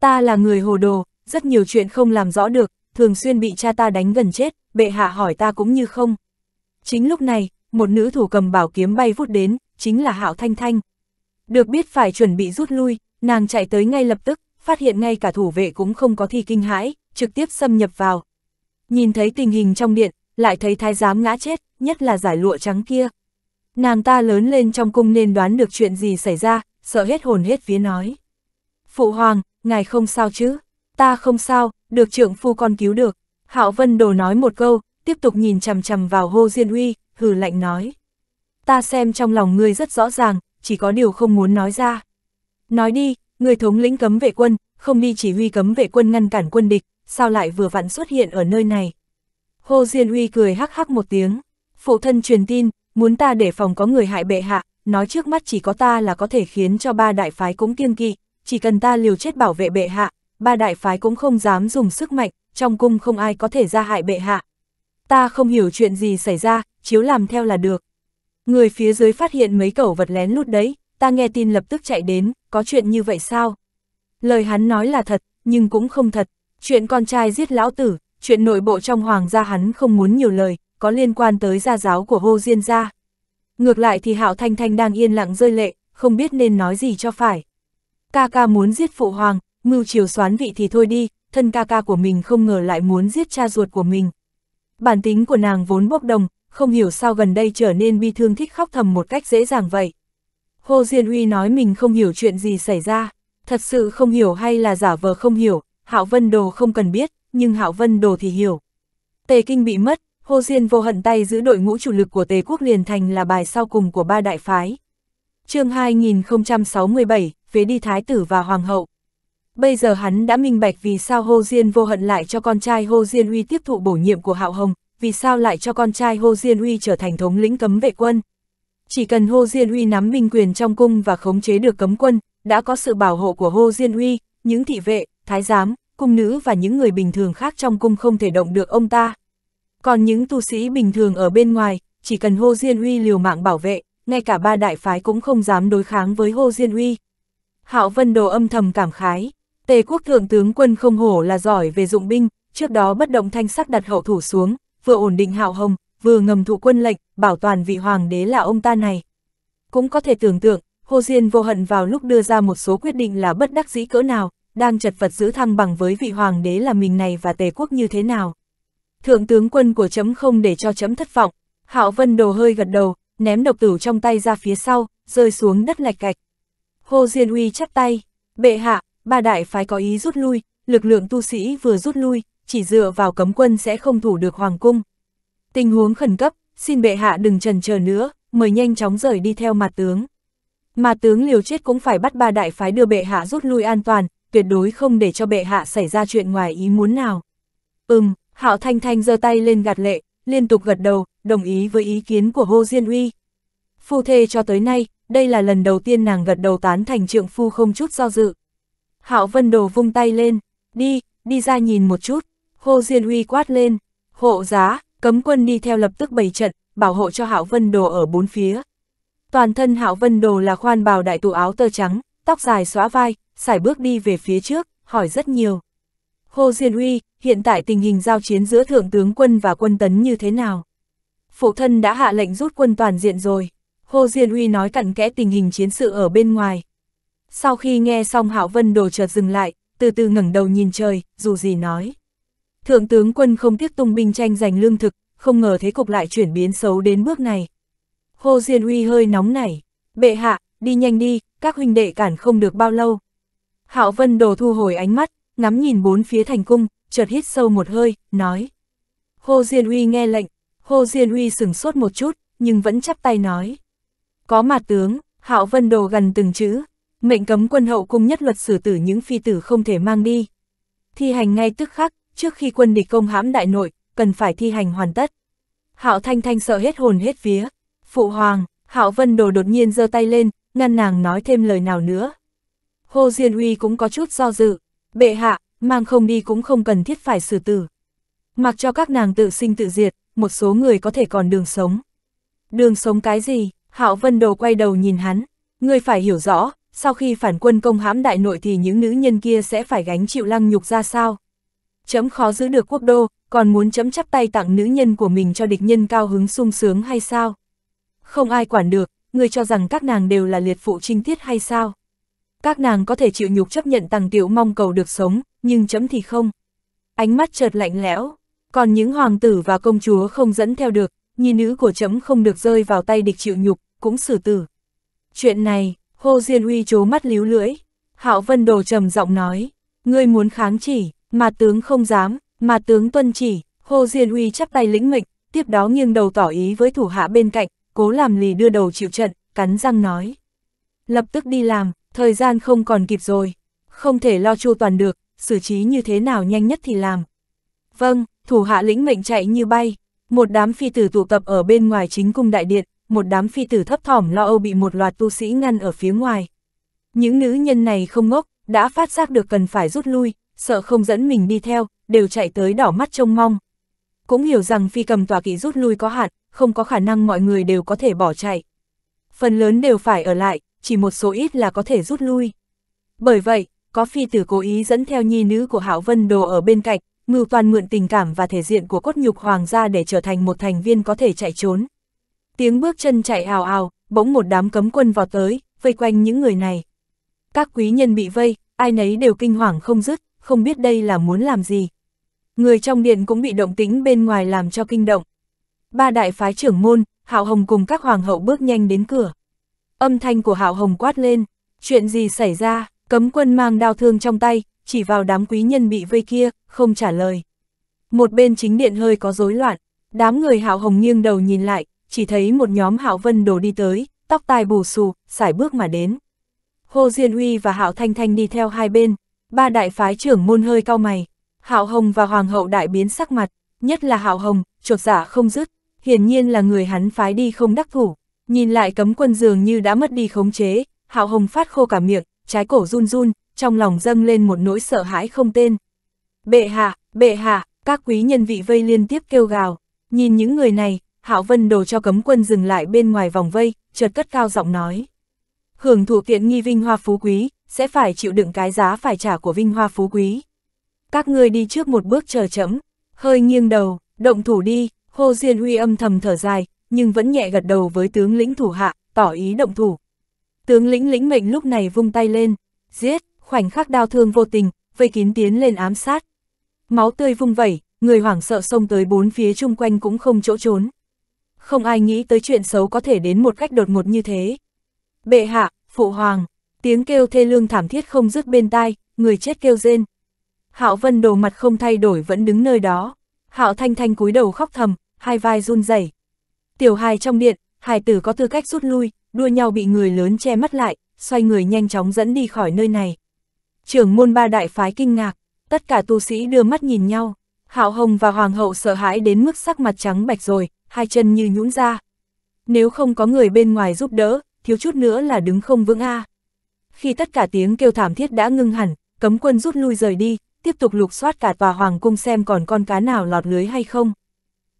Ta là người hồ đồ, rất nhiều chuyện không làm rõ được, thường xuyên bị cha ta đánh gần chết, bệ hạ hỏi ta cũng như không. Chính lúc này, một nữ thủ cầm bảo kiếm bay vút đến, chính là Hạo Thanh Thanh. Được biết phải chuẩn bị rút lui, nàng chạy tới ngay lập tức, phát hiện ngay cả thủ vệ cũng không có thì kinh hãi, trực tiếp xâm nhập vào. Nhìn thấy tình hình trong điện, lại thấy thái giám ngã chết, nhất là giải lụa trắng kia. Nàng ta lớn lên trong cung nên đoán được chuyện gì xảy ra, sợ hết hồn hết vía nói. Phụ hoàng, ngài không sao chứ, ta không sao, được trưởng phu con cứu được. Hạo Vân Đồ nói một câu, tiếp tục nhìn chằm chằm vào Hồ Diên Uy, hừ lạnh nói. Ta xem trong lòng ngươi rất rõ ràng, chỉ có điều không muốn nói ra. Nói đi, người thống lĩnh cấm vệ quân, không đi chỉ huy cấm vệ quân ngăn cản quân địch, sao lại vừa vặn xuất hiện ở nơi này. Hồ Diên Uy cười hắc hắc một tiếng, phụ thân truyền tin, muốn ta để phòng có người hại bệ hạ, nói trước mắt chỉ có ta là có thể khiến cho ba đại phái cũng kiêng kỵ, chỉ cần ta liều chết bảo vệ bệ hạ, ba đại phái cũng không dám dùng sức mạnh, trong cung không ai có thể ra hại bệ hạ. Ta không hiểu chuyện gì xảy ra, chiếu làm theo là được. Người phía dưới phát hiện mấy cẩu vật lén lút đấy, ta nghe tin lập tức chạy đến, có chuyện như vậy sao? Lời hắn nói là thật, nhưng cũng không thật. Chuyện con trai giết lão tử, chuyện nội bộ trong hoàng gia hắn không muốn nhiều lời, có liên quan tới gia giáo của hô diên gia. Ngược lại thì hạo thanh thanh đang yên lặng rơi lệ, không biết nên nói gì cho phải ca ca muốn giết phụ hoàng, mưu chiều xoán vị thì thôi đi, thân ca ca của mình không ngờ lại muốn giết cha ruột của mình. Bản tính của nàng vốn bốc đồng, không hiểu sao gần đây trở nên bi thương thích khóc thầm một cách dễ dàng vậy. Hồ Diên Uy nói mình không hiểu chuyện gì xảy ra, thật sự không hiểu hay là giả vờ không hiểu, Hạo Vân Đồ không cần biết, nhưng Hạo Vân Đồ thì hiểu. Tề Kinh bị mất, Hồ Diên vô hận tay giữ đội ngũ chủ lực của Tề Quốc liền thành là bài sau cùng của ba đại phái chương 2067, phế đi thái tử và hoàng hậu. Bây giờ hắn đã minh bạch vì sao hô Diên vô hận lại cho con trai hô Diên Uy tiếp thụ bổ nhiệm của Hạo Hồng, vì sao lại cho con trai hô Diên Uy trở thành thống lĩnh cấm vệ quân. Chỉ cần hô Diên Uy nắm minh quyền trong cung và khống chế được cấm quân, đã có sự bảo hộ của hô Diên Uy, những thị vệ, thái giám, cung nữ và những người bình thường khác trong cung không thể động được ông ta. Còn những tu sĩ bình thường ở bên ngoài, chỉ cần hô Diên Uy liều mạng bảo vệ, ngay cả ba đại phái cũng không dám đối kháng với Hồ Diên Uy. Hạo Vân Đồ âm thầm cảm khái, Tề quốc thượng tướng quân không hổ là giỏi về dụng binh, trước đó bất động thanh sắc đặt hậu thủ xuống, vừa ổn định hạo hồng, vừa ngầm thụ quân lệnh, bảo toàn vị hoàng đế là ông ta này. Cũng có thể tưởng tượng, Hồ Diên vô hận vào lúc đưa ra một số quyết định là bất đắc dĩ cỡ nào, đang chật vật giữ thăng bằng với vị hoàng đế là mình này và tề quốc như thế nào. Thượng tướng quân của chấm không để cho chấm thất vọng, Hạo Vân Đồ hơi gật đầu, ném độc tử trong tay ra phía sau, rơi xuống đất lạch cạch. Hồ Diên Uy chắp tay, bệ hạ, ba đại phái có ý rút lui, lực lượng tu sĩ vừa rút lui, chỉ dựa vào cấm quân sẽ không thủ được hoàng cung. Tình huống khẩn cấp, xin bệ hạ đừng trần chờ nữa, mời nhanh chóng rời đi theo mặt tướng. Mà tướng liều chết cũng phải bắt ba đại phái đưa bệ hạ rút lui an toàn, tuyệt đối không để cho bệ hạ xảy ra chuyện ngoài ý muốn nào. Ừm, Hạo Thanh Thanh giơ tay lên gạt lệ, liên tục gật đầu, đồng ý với ý kiến của Hồ Diên Uy. Phu thê cho tới nay, đây là lần đầu tiên nàng gật đầu tán thành trượng phu không chút do dự. Hạo Vân Đồ vung tay lên, đi, đi ra nhìn một chút, Hồ Diên Uy quát lên, hộ giá, cấm quân đi theo lập tức bày trận, bảo hộ cho Hạo Vân Đồ ở bốn phía. Toàn thân Hạo Vân Đồ là khoan bào đại tù áo tơ trắng, tóc dài xóa vai, sải bước đi về phía trước, hỏi rất nhiều. Hồ Diên Uy, hiện tại tình hình giao chiến giữa thượng tướng quân và quân tấn như thế nào? phụ thân đã hạ lệnh rút quân toàn diện rồi. Hồ Diên Uy nói cặn kẽ tình hình chiến sự ở bên ngoài. Sau khi nghe xong Hạo Vân đồ chợt dừng lại, từ từ ngẩng đầu nhìn trời, dù gì nói. Thượng tướng quân không tiếc tung binh tranh giành lương thực, không ngờ thế cục lại chuyển biến xấu đến bước này. Hồ Diên Uy hơi nóng nảy, bệ hạ, đi nhanh đi, các huynh đệ cản không được bao lâu. Hạo Vân đồ thu hồi ánh mắt, ngắm nhìn bốn phía thành cung, chợt hít sâu một hơi, nói. Hồ Diên Uy nghe lệnh, Hồ Diên Huy sừng sốt một chút, nhưng vẫn chắp tay nói. Có mà tướng, Hạo Vân Đồ gần từng chữ, mệnh cấm quân hậu cung nhất luật xử tử những phi tử không thể mang đi. Thi hành ngay tức khắc, trước khi quân địch công hãm đại nội, cần phải thi hành hoàn tất. Hạo Thanh Thanh sợ hết hồn hết vía. Phụ hoàng, Hạo Vân Đồ đột nhiên giơ tay lên, ngăn nàng nói thêm lời nào nữa. Hồ Diên Huy cũng có chút do dự, bệ hạ, mang không đi cũng không cần thiết phải xử tử. Mặc cho các nàng tự sinh tự diệt, một số người có thể còn đường sống. Đường sống cái gì? Hạo Vân Đồ quay đầu nhìn hắn, ngươi phải hiểu rõ, sau khi phản quân công hãm đại nội thì những nữ nhân kia sẽ phải gánh chịu lăng nhục ra sao? Chấm khó giữ được quốc đô, còn muốn chấm chắp tay tặng nữ nhân của mình cho địch nhân cao hứng sung sướng hay sao? Không ai quản được, ngươi cho rằng các nàng đều là liệt phụ trinh tiết hay sao? Các nàng có thể chịu nhục chấp nhận tàng tiểu mong cầu được sống, nhưng chấm thì không. Ánh mắt chợt lạnh lẽo, còn những hoàng tử và công chúa không dẫn theo được, nhi nữ của chấm không được rơi vào tay địch chịu nhục, cũng xử tử. Chuyện này, Hồ Diên Uy chố mắt líu lưỡi. Hạo Vân Đồ trầm giọng nói, ngươi muốn kháng chỉ, mà tướng không dám, mà tướng tuân chỉ, Hồ Diên Uy chắp tay lĩnh mệnh, tiếp đó nghiêng đầu tỏ ý với thủ hạ bên cạnh, cố làm lì đưa đầu chịu trận, cắn răng nói. Lập tức đi làm, thời gian không còn kịp rồi, không thể lo chu toàn được, xử trí như thế nào nhanh nhất thì làm. Vâng, thủ hạ lĩnh mệnh chạy như bay, một đám phi tử tụ tập ở bên ngoài chính cung đại điện, một đám phi tử thấp thỏm lo âu bị một loạt tu sĩ ngăn ở phía ngoài. Những nữ nhân này không ngốc, đã phát giác được cần phải rút lui, sợ không dẫn mình đi theo, đều chạy tới đỏ mắt trông mong. Cũng hiểu rằng phi cầm tòa kỵ rút lui có hạn, không có khả năng mọi người đều có thể bỏ chạy. Phần lớn đều phải ở lại, chỉ một số ít là có thể rút lui. Bởi vậy, có phi tử cố ý dẫn theo nhi nữ của hảo Vân Đồ ở bên cạnh, Ngưu Toàn mượn tình cảm và thể diện của cốt nhục hoàng gia để trở thành một thành viên có thể chạy trốn. Tiếng bước chân chạy ào ào, bỗng một đám cấm quân vọt tới, vây quanh những người này. Các quý nhân bị vây, ai nấy đều kinh hoàng không dứt, không biết đây là muốn làm gì. Người trong điện cũng bị động tĩnh bên ngoài làm cho kinh động. Ba đại phái trưởng môn, Hạo Hồng cùng các hoàng hậu bước nhanh đến cửa. Âm thanh của Hạo Hồng quát lên, chuyện gì xảy ra, cấm quân mang đao thương trong tay, chỉ vào đám quý nhân bị vây kia, không trả lời. Một bên chính điện hơi có rối loạn, đám người hạo hồng nghiêng đầu nhìn lại, chỉ thấy một nhóm hạo vân đồ đi tới, tóc tai bù xù, sải bước mà đến. Hồ Diên Uy và hạo thanh thanh đi theo hai bên, ba đại phái trưởng môn hơi cao mày, hạo hồng và hoàng hậu đại biến sắc mặt, nhất là hạo hồng, trột giả dạ không dứt, hiển nhiên là người hắn phái đi không đắc thủ, nhìn lại cấm quân dường như đã mất đi khống chế, hạo hồng phát khô cả miệng, trái cổ run run, trong lòng dâng lên một nỗi sợ hãi không tên. Bệ hạ, bệ hạ, các quý nhân vị vây liên tiếp kêu gào, nhìn những người này, Hạo Vân đồ cho cấm quân dừng lại bên ngoài vòng vây, chợt cất cao giọng nói. Hưởng thụ tiện nghi vinh hoa phú quý, sẽ phải chịu đựng cái giá phải trả của vinh hoa phú quý. Các ngươi đi trước một bước chờ chấm. hơi nghiêng đầu, động thủ đi, hô Diên Huy âm thầm thở dài, nhưng vẫn nhẹ gật đầu với tướng lĩnh thủ hạ, tỏ ý động thủ. Tướng lĩnh lĩnh mệnh lúc này vung tay lên, giết, khoảnh khắc đau thương vô tình, vây kín tiến lên ám sát. Máu tươi vung vẩy, người hoảng sợ xông tới bốn phía chung quanh cũng không chỗ trốn. Không ai nghĩ tới chuyện xấu có thể đến một cách đột ngột như thế. Bệ hạ, phụ hoàng, tiếng kêu thê lương thảm thiết không dứt bên tai, người chết kêu rên. Hạo Vân đồ mặt không thay đổi vẫn đứng nơi đó. Hạo Thanh Thanh cúi đầu khóc thầm, hai vai run rẩy. Tiểu hài trong điện, hài tử có tư cách rút lui, đua nhau bị người lớn che mắt lại, xoay người nhanh chóng dẫn đi khỏi nơi này trưởng môn ba đại phái kinh ngạc, tất cả tu sĩ đưa mắt nhìn nhau, Hạo Hồng và Hoàng hậu sợ hãi đến mức sắc mặt trắng bạch rồi, hai chân như nhũn ra. Nếu không có người bên ngoài giúp đỡ, thiếu chút nữa là đứng không vững a. Khi tất cả tiếng kêu thảm thiết đã ngưng hẳn, cấm quân rút lui rời đi, tiếp tục lục soát cả tòa hoàng cung xem còn con cá nào lọt lưới hay không.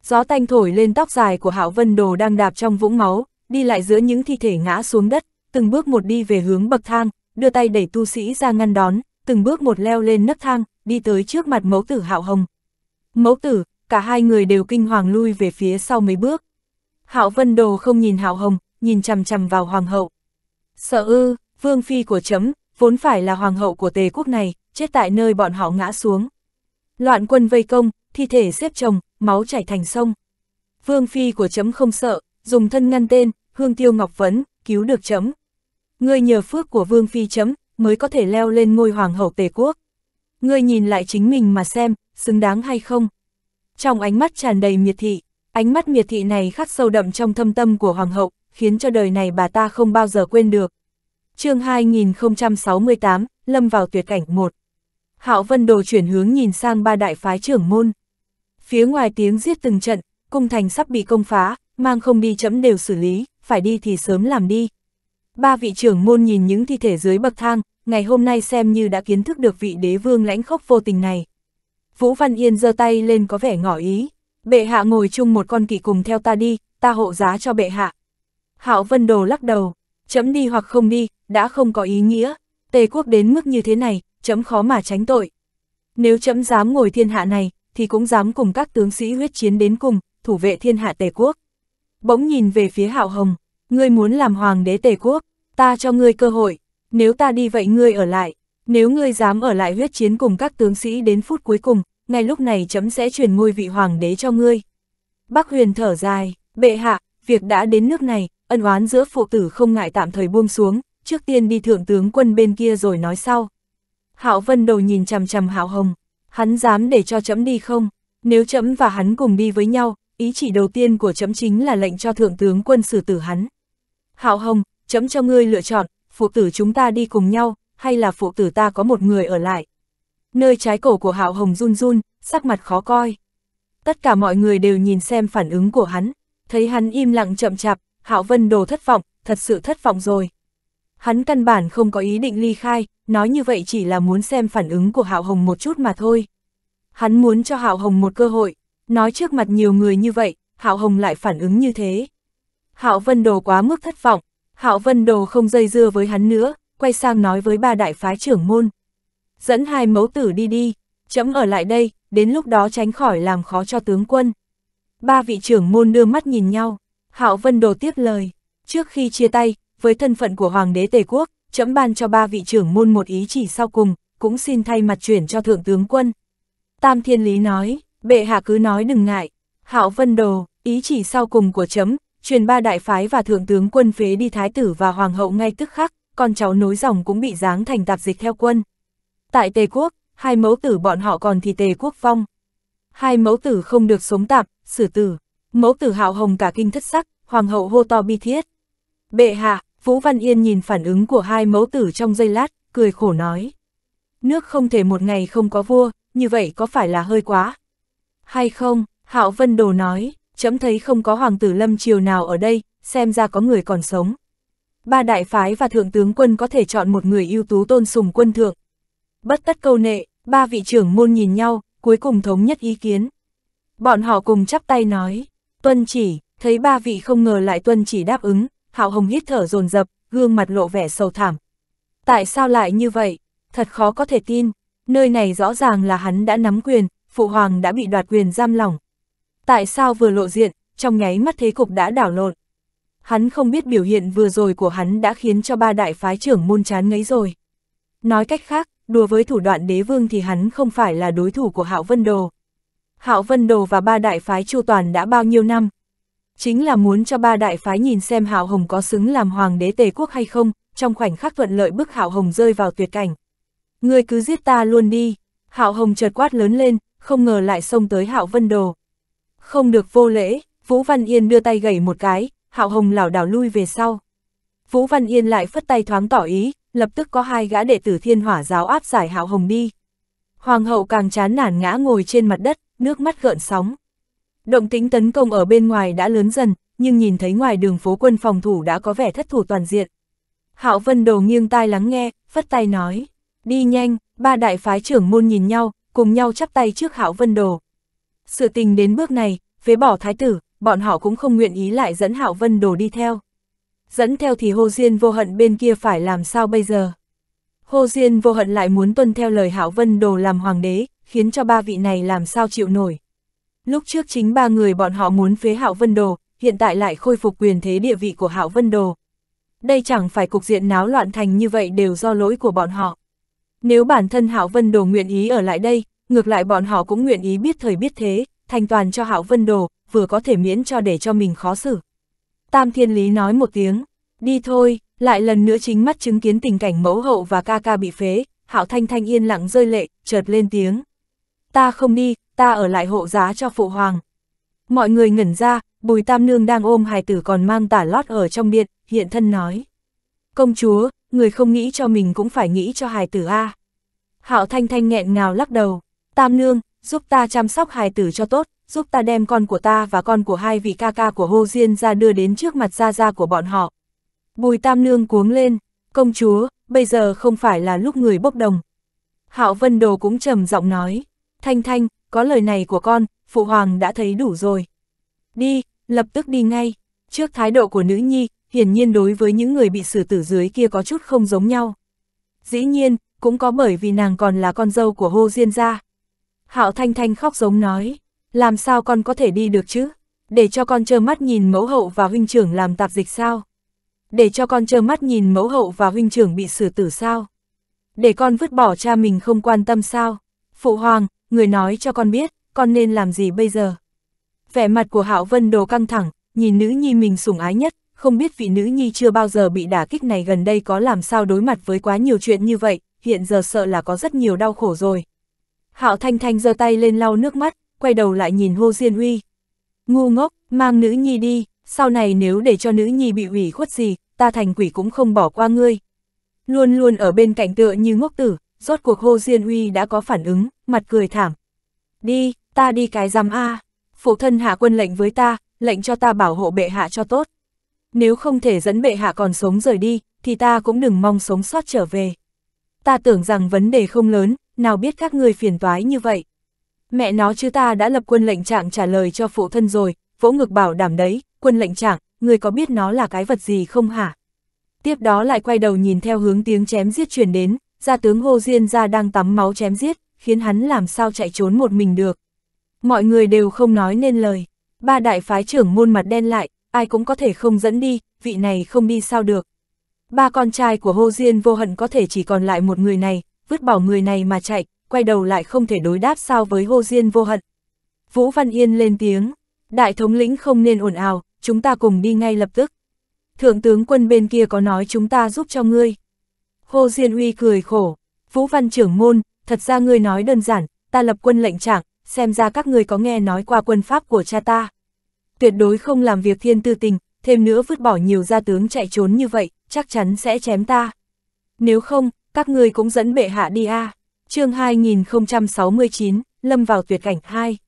Gió tanh thổi lên tóc dài của Hạo Vân Đồ đang đạp trong vũng máu, đi lại giữa những thi thể ngã xuống đất, từng bước một đi về hướng bậc thang, đưa tay đẩy tu sĩ ra ngăn đón, từng bước một leo lên nấc thang, đi tới trước mặt mẫu tử Hạo Hồng. Mẫu tử, cả hai người đều kinh hoàng lui về phía sau mấy bước. Hạo Vân Đồ không nhìn Hạo Hồng, nhìn chằm chằm vào hoàng hậu. Sợ ư, vương phi của chấm, vốn phải là hoàng hậu của tề quốc này, chết tại nơi bọn họ ngã xuống. Loạn quân vây công, thi thể xếp chồng, máu chảy thành sông. Vương phi của chấm không sợ, dùng thân ngăn tên, hương tiêu ngọc vấn, cứu được chấm. Ngươi nhờ phước của Vương Phi chấm, mới có thể leo lên ngôi hoàng hậu tề quốc. Ngươi nhìn lại chính mình mà xem, xứng đáng hay không? Trong ánh mắt tràn đầy miệt thị, ánh mắt miệt thị này khắc sâu đậm trong thâm tâm của hoàng hậu, khiến cho đời này bà ta không bao giờ quên được. chương 2068, lâm vào tuyệt cảnh 1. Hạo Vân Đồ chuyển hướng nhìn sang ba đại phái trưởng môn. Phía ngoài tiếng giết từng trận, cung thành sắp bị công phá, mang không đi chấm đều xử lý, phải đi thì sớm làm đi, Ba vị trưởng môn nhìn những thi thể dưới bậc thang, ngày hôm nay xem như đã kiến thức được vị đế vương lãnh khốc vô tình này. Vũ Văn Yên giơ tay lên có vẻ ngỏ ý. Bệ hạ ngồi chung một con kỳ cùng theo ta đi, ta hộ giá cho bệ hạ. Hạo Vân Đồ lắc đầu, chấm đi hoặc không đi, đã không có ý nghĩa. Tề quốc đến mức như thế này, chấm khó mà tránh tội. Nếu chấm dám ngồi thiên hạ này, thì cũng dám cùng các tướng sĩ huyết chiến đến cùng, thủ vệ thiên hạ tề quốc. Bỗng nhìn về phía Hạo Hồng, ngươi muốn làm hoàng đế tề quốc, ta cho ngươi cơ hội, nếu ta đi vậy ngươi ở lại, nếu ngươi dám ở lại huyết chiến cùng các tướng sĩ đến phút cuối cùng, ngay lúc này chấm sẽ truyền ngôi vị hoàng đế cho ngươi. Bác Huyền thở dài, bệ hạ, việc đã đến nước này, ân oán giữa phụ tử không ngại tạm thời buông xuống, trước tiên đi thượng tướng quân bên kia rồi nói sau. Hạo Vân đầu nhìn chằm chằm Hạo Hồng, hắn dám để cho chấm đi không? Nếu chấm và hắn cùng đi với nhau, ý chỉ đầu tiên của chấm chính là lệnh cho thượng tướng quân xử tử hắn. Hạo Hồng, chấm cho ngươi lựa chọn, phụ tử chúng ta đi cùng nhau, hay là phụ tử ta có một người ở lại. Nơi trái cổ của Hạo Hồng run run, sắc mặt khó coi. Tất cả mọi người đều nhìn xem phản ứng của hắn, thấy hắn im lặng chậm chạp, Hạo Vân Đồ thất vọng, thật sự thất vọng rồi. Hắn căn bản không có ý định ly khai, nói như vậy chỉ là muốn xem phản ứng của Hạo Hồng một chút mà thôi. Hắn muốn cho Hạo Hồng một cơ hội, nói trước mặt nhiều người như vậy, Hạo Hồng lại phản ứng như thế. Hạo Vân Đồ quá mức thất vọng, Hạo Vân Đồ không dây dưa với hắn nữa, quay sang nói với ba đại phái trưởng môn. Dẫn hai mẫu tử đi đi, chấm ở lại đây, đến lúc đó tránh khỏi làm khó cho tướng quân. Ba vị trưởng môn đưa mắt nhìn nhau, Hạo Vân Đồ tiếp lời. Trước khi chia tay, với thân phận của Hoàng đế Tề Quốc, chấm ban cho ba vị trưởng môn một ý chỉ sau cùng, cũng xin thay mặt chuyển cho Thượng tướng quân. Tam Thiên Lý nói, bệ hạ cứ nói đừng ngại. Hạo Vân Đồ, ý chỉ sau cùng của chấm, truyền ba đại phái và thượng tướng quân phế đi thái tử và hoàng hậu ngay tức khắc, con cháu nối dòng cũng bị giáng thành tạp dịch theo quân. Tại Tề Quốc, hai mẫu tử bọn họ còn thì Tề Quốc vong. Hai mẫu tử không được sống tạp, xử tử. Mẫu tử hạo hồng cả kinh thất sắc, hoàng hậu hô to bi thiết. Bệ hạ, Vũ Văn Yên nhìn phản ứng của hai mẫu tử trong giây lát, cười khổ nói. Nước không thể một ngày không có vua, như vậy có phải là hơi quá? Hay không, Hạo Vân Đồ nói, chấm thấy không có hoàng tử lâm triều nào ở đây, xem ra có người còn sống. Ba đại phái và thượng tướng quân có thể chọn một người ưu tú tôn sùng quân thượng. Bất tất câu nệ, ba vị trưởng môn nhìn nhau, cuối cùng thống nhất ý kiến. Bọn họ cùng chắp tay nói, tuân chỉ, thấy ba vị không ngờ lại tuân chỉ đáp ứng, hạo hồng hít thở dồn dập gương mặt lộ vẻ sầu thảm. Tại sao lại như vậy? Thật khó có thể tin, nơi này rõ ràng là hắn đã nắm quyền, phụ hoàng đã bị đoạt quyền giam lỏng, Tại sao vừa lộ diện, trong nháy mắt thế cục đã đảo lộn. Hắn không biết biểu hiện vừa rồi của hắn đã khiến cho ba đại phái trưởng môn chán ngấy rồi. Nói cách khác, đùa với thủ đoạn đế vương thì hắn không phải là đối thủ của Hạo Vân Đồ. Hạo Vân Đồ và ba đại phái chu toàn đã bao nhiêu năm? Chính là muốn cho ba đại phái nhìn xem Hạo Hồng có xứng làm hoàng đế tề quốc hay không, trong khoảnh khắc thuận lợi bức Hạo Hồng rơi vào tuyệt cảnh. Ngươi cứ giết ta luôn đi, Hạo Hồng chợt quát lớn lên, không ngờ lại xông tới Hạo Vân Đồ. Không được vô lễ, Vũ Văn Yên đưa tay gẩy một cái, Hạo Hồng lảo đảo lui về sau. Vũ Văn Yên lại phất tay thoáng tỏ ý, lập tức có hai gã đệ tử thiên hỏa giáo áp giải Hạo Hồng đi. Hoàng hậu càng chán nản ngã ngồi trên mặt đất, nước mắt gợn sóng. Động tính tấn công ở bên ngoài đã lớn dần, nhưng nhìn thấy ngoài đường phố quân phòng thủ đã có vẻ thất thủ toàn diện. Hạo Vân Đồ nghiêng tai lắng nghe, phất tay nói, đi nhanh, ba đại phái trưởng môn nhìn nhau, cùng nhau chắp tay trước Hạo Vân Đồ. Sự tình đến bước này, phế bỏ thái tử, bọn họ cũng không nguyện ý lại dẫn Hạo Vân Đồ đi theo. Dẫn theo thì Hồ Diên vô hận bên kia phải làm sao bây giờ? Hồ Diên vô hận lại muốn tuân theo lời Hạo Vân Đồ làm hoàng đế, khiến cho ba vị này làm sao chịu nổi. Lúc trước chính ba người bọn họ muốn phế Hạo Vân Đồ, hiện tại lại khôi phục quyền thế địa vị của Hạo Vân Đồ. Đây chẳng phải cục diện náo loạn thành như vậy đều do lỗi của bọn họ. Nếu bản thân Hạo Vân Đồ nguyện ý ở lại đây, ngược lại bọn họ cũng nguyện ý biết thời biết thế, thành toàn cho Hạo Vân Đồ, vừa có thể miễn cho để cho mình khó xử. Tam Thiên Lý nói một tiếng, đi thôi, lại lần nữa chính mắt chứng kiến tình cảnh mẫu hậu và ca ca bị phế, Hạo Thanh Thanh yên lặng rơi lệ, chợt lên tiếng. Ta không đi, ta ở lại hộ giá cho phụ hoàng. Mọi người ngẩn ra, Bùi Tam Nương đang ôm hài tử còn mang tả lót ở trong điện, hiện thân nói. Công chúa, người không nghĩ cho mình cũng phải nghĩ cho hài tử A. Hạo Thanh Thanh nghẹn ngào lắc đầu. Tam Nương, giúp ta chăm sóc hài tử cho tốt, giúp ta đem con của ta và con của hai vị ca ca của Hồ Diên ra đưa đến trước mặt gia gia của bọn họ. Bùi Tam Nương cuống lên, công chúa, bây giờ không phải là lúc người bốc đồng. Hạo Vân Đồ cũng trầm giọng nói, Thanh Thanh, có lời này của con, Phụ Hoàng đã thấy đủ rồi. Đi, lập tức đi ngay, trước thái độ của nữ nhi, hiển nhiên đối với những người bị xử tử dưới kia có chút không giống nhau. Dĩ nhiên, cũng có bởi vì nàng còn là con dâu của Hồ Diên gia. Hạo Thanh Thanh khóc giống nói, làm sao con có thể đi được chứ? Để cho con trơ mắt nhìn mẫu hậu và huynh trưởng làm tạp dịch sao? Để cho con trơ mắt nhìn mẫu hậu và huynh trưởng bị xử tử sao? Để con vứt bỏ cha mình không quan tâm sao? Phụ hoàng, người nói cho con biết, con nên làm gì bây giờ? Vẻ mặt của Hạo Vân Đồ căng thẳng, nhìn nữ nhi mình sủng ái nhất, không biết vị nữ nhi chưa bao giờ bị đả kích này gần đây có làm sao đối mặt với quá nhiều chuyện như vậy, hiện giờ sợ là có rất nhiều đau khổ rồi. Hạo Thanh Thanh giơ tay lên lau nước mắt, quay đầu lại nhìn Hồ Diên Huy. Ngu ngốc, mang nữ nhi đi, sau này nếu để cho nữ nhi bị ủy khuất gì, ta thành quỷ cũng không bỏ qua ngươi. Luôn luôn ở bên cạnh tựa như ngốc tử, rốt cuộc Hồ Diên Huy đã có phản ứng, mặt cười thảm. Đi, ta đi cái giam A, à. phụ thân hạ quân lệnh với ta, lệnh cho ta bảo hộ bệ hạ cho tốt. Nếu không thể dẫn bệ hạ còn sống rời đi, thì ta cũng đừng mong sống sót trở về. Ta tưởng rằng vấn đề không lớn, nào biết các người phiền toái như vậy. Mẹ nó chứ ta đã lập quân lệnh trạng trả lời cho phụ thân rồi, vỗ ngực bảo đảm đấy, quân lệnh trạng, người có biết nó là cái vật gì không hả? Tiếp đó lại quay đầu nhìn theo hướng tiếng chém giết truyền đến, gia tướng Hồ Diên ra đang tắm máu chém giết, khiến hắn làm sao chạy trốn một mình được. Mọi người đều không nói nên lời, ba đại phái trưởng môn mặt đen lại, ai cũng có thể không dẫn đi, vị này không đi sao được. Ba con trai của Hồ Diên vô hận có thể chỉ còn lại một người này, vứt bỏ người này mà chạy, quay đầu lại không thể đối đáp sao với Hồ Diên vô hận. Vũ Văn Yên lên tiếng, đại thống lĩnh không nên ồn ào, chúng ta cùng đi ngay lập tức. Thượng tướng quân bên kia có nói chúng ta giúp cho ngươi. Hồ Diên Uy cười khổ, Vũ Văn trưởng môn, thật ra ngươi nói đơn giản, ta lập quân lệnh trạng, xem ra các ngươi có nghe nói qua quân pháp của cha ta. Tuyệt đối không làm việc thiên tư tình, thêm nữa vứt bỏ nhiều gia tướng chạy trốn như vậy, chắc chắn sẽ chém ta. Nếu không, các người cũng dẫn bệ hạ đi a à. chương 2069, lâm vào tuyệt cảnh 2.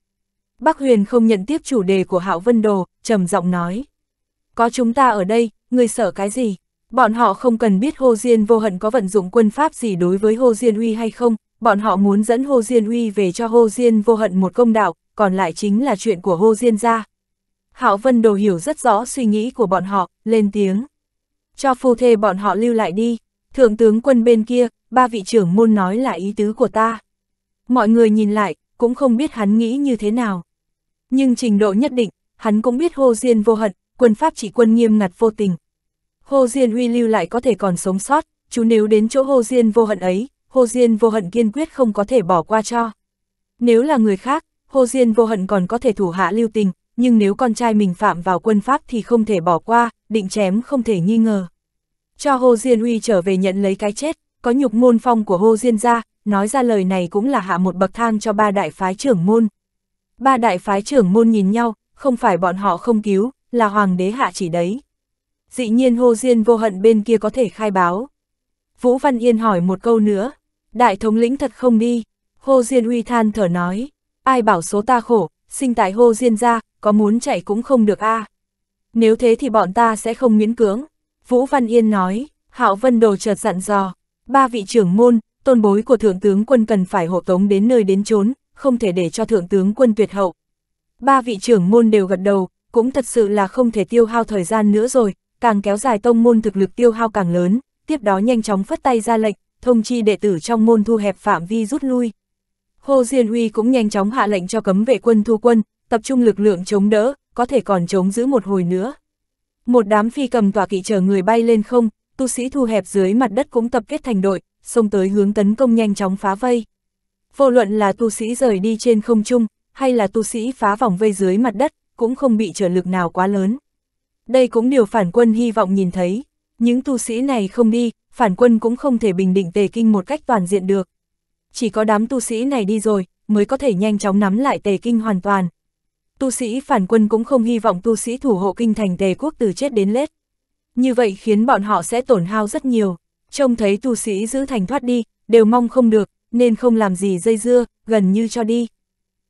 Bắc Huyền không nhận tiếp chủ đề của Hạo Vân Đồ, trầm giọng nói. Có chúng ta ở đây, người sợ cái gì? Bọn họ không cần biết hô Diên vô hận có vận dụng quân pháp gì đối với hô Diên Uy hay không, bọn họ muốn dẫn hô Diên Uy về cho hô Diên vô hận một công đạo, còn lại chính là chuyện của hô Diên gia. Hạo Vân Đồ hiểu rất rõ suy nghĩ của bọn họ, lên tiếng. Cho phu thê bọn họ lưu lại đi, Thượng tướng quân bên kia, ba vị trưởng môn nói là ý tứ của ta. Mọi người nhìn lại, cũng không biết hắn nghĩ như thế nào. Nhưng trình độ nhất định, hắn cũng biết hô Diên vô hận, quân pháp chỉ quân nghiêm ngặt vô tình. hô Diên huy lưu lại có thể còn sống sót, chú nếu đến chỗ hô Diên vô hận ấy, hô Diên vô hận kiên quyết không có thể bỏ qua cho. Nếu là người khác, hô Diên vô hận còn có thể thủ hạ lưu tình, nhưng nếu con trai mình phạm vào quân pháp thì không thể bỏ qua, định chém không thể nghi ngờ cho Hồ Diên Huy trở về nhận lấy cái chết, có nhục môn phong của Hồ Diên ra, nói ra lời này cũng là hạ một bậc thang cho ba đại phái trưởng môn. Ba đại phái trưởng môn nhìn nhau, không phải bọn họ không cứu, là hoàng đế hạ chỉ đấy. Dĩ nhiên Hồ Diên vô hận bên kia có thể khai báo. Vũ Văn Yên hỏi một câu nữa, đại thống lĩnh thật không đi, Hồ Diên Huy than thở nói, ai bảo số ta khổ, sinh tại Hồ Diên ra, có muốn chạy cũng không được a. À. Nếu thế thì bọn ta sẽ không miễn cưỡng. Vũ Văn Yên nói, Hạo Vân Đồ chợt dặn dò, ba vị trưởng môn, tôn bối của Thượng tướng quân cần phải hộ tống đến nơi đến chốn, không thể để cho Thượng tướng quân tuyệt hậu. Ba vị trưởng môn đều gật đầu, cũng thật sự là không thể tiêu hao thời gian nữa rồi, càng kéo dài tông môn thực lực tiêu hao càng lớn, tiếp đó nhanh chóng phất tay ra lệnh, thông chi đệ tử trong môn thu hẹp phạm vi rút lui. Hồ Diên Huy cũng nhanh chóng hạ lệnh cho cấm vệ quân thu quân, tập trung lực lượng chống đỡ, có thể còn chống giữ một hồi nữa. Một đám phi cầm tỏa kỵ chờ người bay lên không, tu sĩ thu hẹp dưới mặt đất cũng tập kết thành đội, xông tới hướng tấn công nhanh chóng phá vây. Vô luận là tu sĩ rời đi trên không trung, hay là tu sĩ phá vòng vây dưới mặt đất, cũng không bị trở lực nào quá lớn. Đây cũng điều phản quân hy vọng nhìn thấy, những tu sĩ này không đi, phản quân cũng không thể bình định tề kinh một cách toàn diện được. Chỉ có đám tu sĩ này đi rồi, mới có thể nhanh chóng nắm lại tề kinh hoàn toàn tu sĩ phản quân cũng không hy vọng tu sĩ thủ hộ kinh thành tề quốc từ chết đến lết. Như vậy khiến bọn họ sẽ tổn hao rất nhiều, trông thấy tu sĩ giữ thành thoát đi, đều mong không được, nên không làm gì dây dưa, gần như cho đi.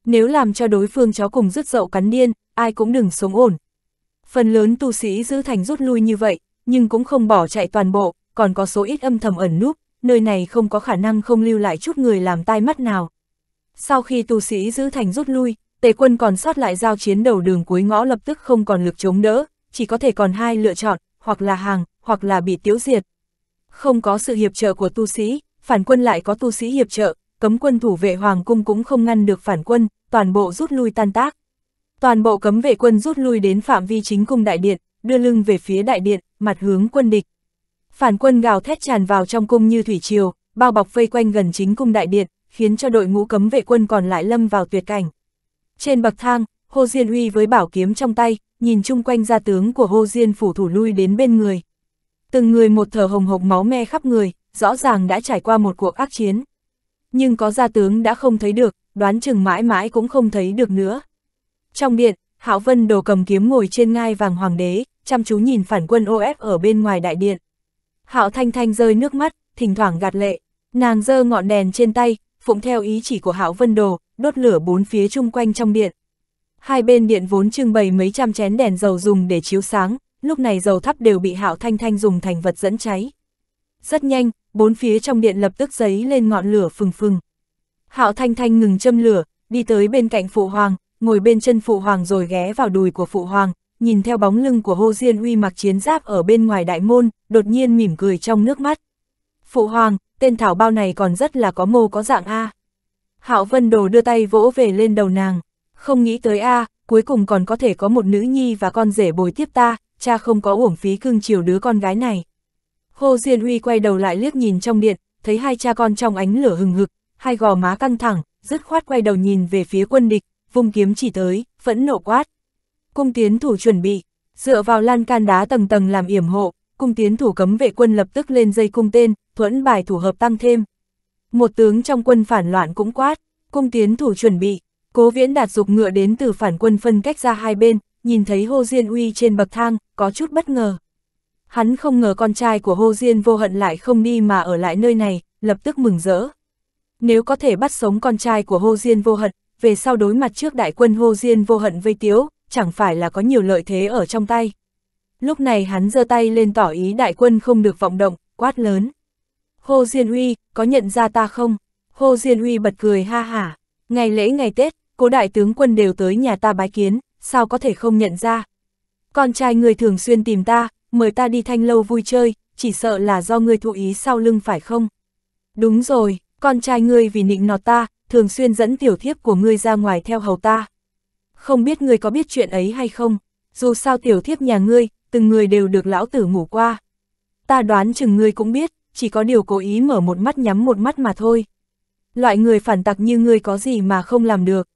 Nếu làm cho đối phương chó cùng rứt dậu cắn điên, ai cũng đừng sống ổn. Phần lớn tu sĩ giữ thành rút lui như vậy, nhưng cũng không bỏ chạy toàn bộ, còn có số ít âm thầm ẩn núp, nơi này không có khả năng không lưu lại chút người làm tai mắt nào. Sau khi tu sĩ giữ thành rút lui, tề quân còn sót lại giao chiến đầu đường cuối ngõ lập tức không còn lực chống đỡ, chỉ có thể còn hai lựa chọn, hoặc là hàng, hoặc là bị tiêu diệt. Không có sự hiệp trợ của tu sĩ, phản quân lại có tu sĩ hiệp trợ, cấm quân thủ vệ hoàng cung cũng không ngăn được phản quân, toàn bộ rút lui tan tác. Toàn bộ cấm vệ quân rút lui đến phạm vi chính cung đại điện, đưa lưng về phía đại điện, mặt hướng quân địch. Phản quân gào thét tràn vào trong cung như thủy triều, bao bọc vây quanh gần chính cung đại điện, khiến cho đội ngũ cấm vệ quân còn lại lâm vào tuyệt cảnh. Trên bậc thang, Hồ Diên Huy với bảo kiếm trong tay, nhìn chung quanh gia tướng của Hồ Diên phủ thủ lui đến bên người. Từng người một thở hồng hộc máu me khắp người, rõ ràng đã trải qua một cuộc ác chiến. Nhưng có gia tướng đã không thấy được, đoán chừng mãi mãi cũng không thấy được nữa. Trong điện, Hạo Vân đồ cầm kiếm ngồi trên ngai vàng hoàng đế, chăm chú nhìn phản quân OF ở bên ngoài đại điện. Hạo Thanh Thanh rơi nước mắt, thỉnh thoảng gạt lệ. Nàng giơ ngọn đèn trên tay, phụng theo ý chỉ của Hạo Vân Đồ, đốt lửa bốn phía chung quanh trong điện. Hai bên điện vốn trưng bày mấy trăm chén đèn dầu dùng để chiếu sáng, lúc này dầu thắp đều bị Hạo Thanh Thanh dùng thành vật dẫn cháy. Rất nhanh, bốn phía trong điện lập tức giấy lên ngọn lửa phừng phừng. Hạo Thanh Thanh ngừng châm lửa, đi tới bên cạnh phụ hoàng, ngồi bên chân phụ hoàng rồi ghé vào đùi của phụ hoàng, nhìn theo bóng lưng của Hồ Diên Uy mặc chiến giáp ở bên ngoài đại môn, đột nhiên mỉm cười trong nước mắt. Phụ hoàng, tên thảo bao này còn rất là có mô có dạng a. Hạo Vân Đồ đưa tay vỗ về lên đầu nàng, không nghĩ tới a, à, cuối cùng còn có thể có một nữ nhi và con rể bồi tiếp ta, cha không có uổng phí cưng chiều đứa con gái này. Hồ Diên Huy quay đầu lại liếc nhìn trong điện, thấy hai cha con trong ánh lửa hừng hực, hai gò má căng thẳng, dứt khoát quay đầu nhìn về phía quân địch, vung kiếm chỉ tới, phẫn nộ quát. Cung tiến thủ chuẩn bị, dựa vào lan can đá tầng tầng làm yểm hộ, cung tiến thủ cấm vệ quân lập tức lên dây cung tên, thuẫn bài thủ hợp tăng thêm, một tướng trong quân phản loạn cũng quát, cung tiến thủ chuẩn bị, cố viễn đạt dục ngựa đến từ phản quân phân cách ra hai bên, nhìn thấy Hô Diên Uy trên bậc thang, có chút bất ngờ. Hắn không ngờ con trai của Hô Diên vô hận lại không đi mà ở lại nơi này, lập tức mừng rỡ. Nếu có thể bắt sống con trai của Hô Diên vô hận, về sau đối mặt trước đại quân Hô Diên vô hận vây tiếu, chẳng phải là có nhiều lợi thế ở trong tay. Lúc này hắn giơ tay lên tỏ ý đại quân không được vọng động, quát lớn. Hồ Diên Huy, có nhận ra ta không? Hồ Diên Huy bật cười ha hả. Ngày lễ ngày Tết, cố đại tướng quân đều tới nhà ta bái kiến, sao có thể không nhận ra? Con trai người thường xuyên tìm ta, mời ta đi thanh lâu vui chơi, chỉ sợ là do ngươi thụ ý sau lưng phải không? Đúng rồi, con trai ngươi vì nịnh nọt ta, thường xuyên dẫn tiểu thiếp của ngươi ra ngoài theo hầu ta. Không biết ngươi có biết chuyện ấy hay không, dù sao tiểu thiếp nhà ngươi, từng người đều được lão tử ngủ qua. Ta đoán chừng ngươi cũng biết, chỉ có điều cố ý mở một mắt nhắm một mắt mà thôi. Loại người phản tặc như ngươi có gì mà không làm được.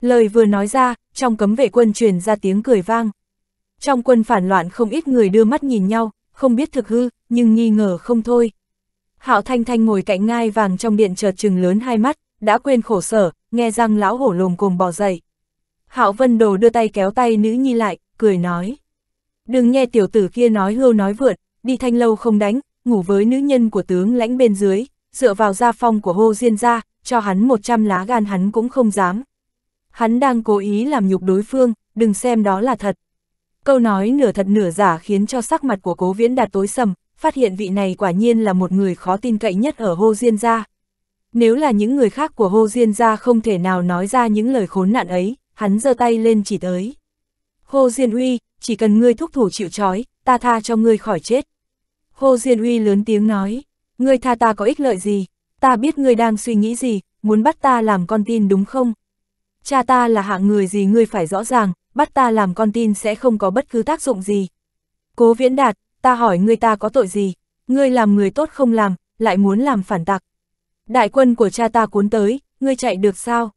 Lời vừa nói ra, trong cấm vệ quân truyền ra tiếng cười vang. Trong quân phản loạn không ít người đưa mắt nhìn nhau, không biết thực hư, nhưng nghi ngờ không thôi. Hạo Thanh Thanh ngồi cạnh ngai vàng trong điện chợt trừng lớn hai mắt, đã quên khổ sở, nghe răng lão hổ lồm cồm bỏ dậy. Hạo Vân Đồ đưa tay kéo tay nữ nhi lại, cười nói. Đừng nghe tiểu tử kia nói hưu nói vượt, đi thanh lâu không đánh, ngủ với nữ nhân của tướng lãnh bên dưới, dựa vào gia phong của hô diên Gia, cho hắn 100 lá gan hắn cũng không dám. Hắn đang cố ý làm nhục đối phương, đừng xem đó là thật. Câu nói nửa thật nửa giả khiến cho sắc mặt của cố viễn đạt tối sầm, phát hiện vị này quả nhiên là một người khó tin cậy nhất ở hô diên gia. Nếu là những người khác của hô diên gia không thể nào nói ra những lời khốn nạn ấy, hắn giơ tay lên chỉ tới. Hô diên uy, chỉ cần ngươi thúc thủ chịu trói, ta tha cho ngươi khỏi chết. Hồ Diên Uy lớn tiếng nói, ngươi tha ta có ích lợi gì, ta biết ngươi đang suy nghĩ gì, muốn bắt ta làm con tin đúng không? Cha ta là hạng người gì ngươi phải rõ ràng, bắt ta làm con tin sẽ không có bất cứ tác dụng gì. Cố viễn đạt, ta hỏi ngươi ta có tội gì, ngươi làm người tốt không làm, lại muốn làm phản tặc. Đại quân của cha ta cuốn tới, ngươi chạy được sao?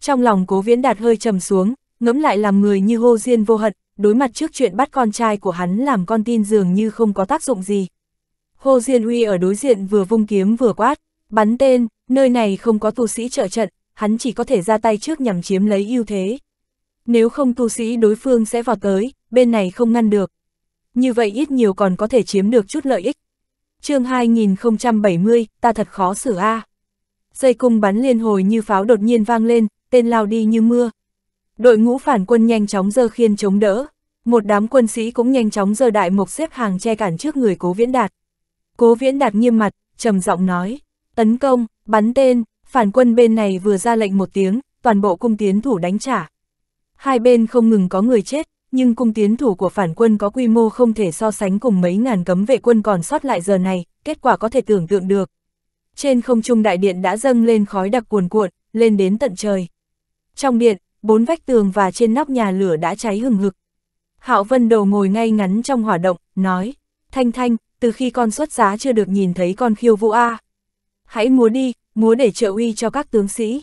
Trong lòng cố viễn đạt hơi trầm xuống, ngẫm lại làm người như hô diên vô hận, đối mặt trước chuyện bắt con trai của hắn làm con tin dường như không có tác dụng gì. Hồ Diên Huy ở đối diện vừa vung kiếm vừa quát, bắn tên, nơi này không có tu sĩ trợ trận, hắn chỉ có thể ra tay trước nhằm chiếm lấy ưu thế. Nếu không tu sĩ đối phương sẽ vào tới, bên này không ngăn được. Như vậy ít nhiều còn có thể chiếm được chút lợi ích. chương 2070, ta thật khó xử a. À. Dây cung bắn liên hồi như pháo đột nhiên vang lên, tên lao đi như mưa, Đội ngũ phản quân nhanh chóng dơ khiên chống đỡ, một đám quân sĩ cũng nhanh chóng dơ đại mộc xếp hàng che cản trước người Cố Viễn Đạt. Cố Viễn Đạt nghiêm mặt, trầm giọng nói, tấn công, bắn tên, phản quân bên này vừa ra lệnh một tiếng, toàn bộ cung tiến thủ đánh trả. Hai bên không ngừng có người chết, nhưng cung tiến thủ của phản quân có quy mô không thể so sánh cùng mấy ngàn cấm vệ quân còn sót lại giờ này, kết quả có thể tưởng tượng được. Trên không trung đại điện đã dâng lên khói đặc cuồn cuộn, lên đến tận trời. Trong điện, bốn vách tường và trên nóc nhà lửa đã cháy hừng hực. Hạo Vân đầu ngồi ngay ngắn trong hỏa động, nói, Thanh Thanh, từ khi con xuất giá chưa được nhìn thấy con khiêu vũ A. Hãy múa đi, múa để trợ uy cho các tướng sĩ.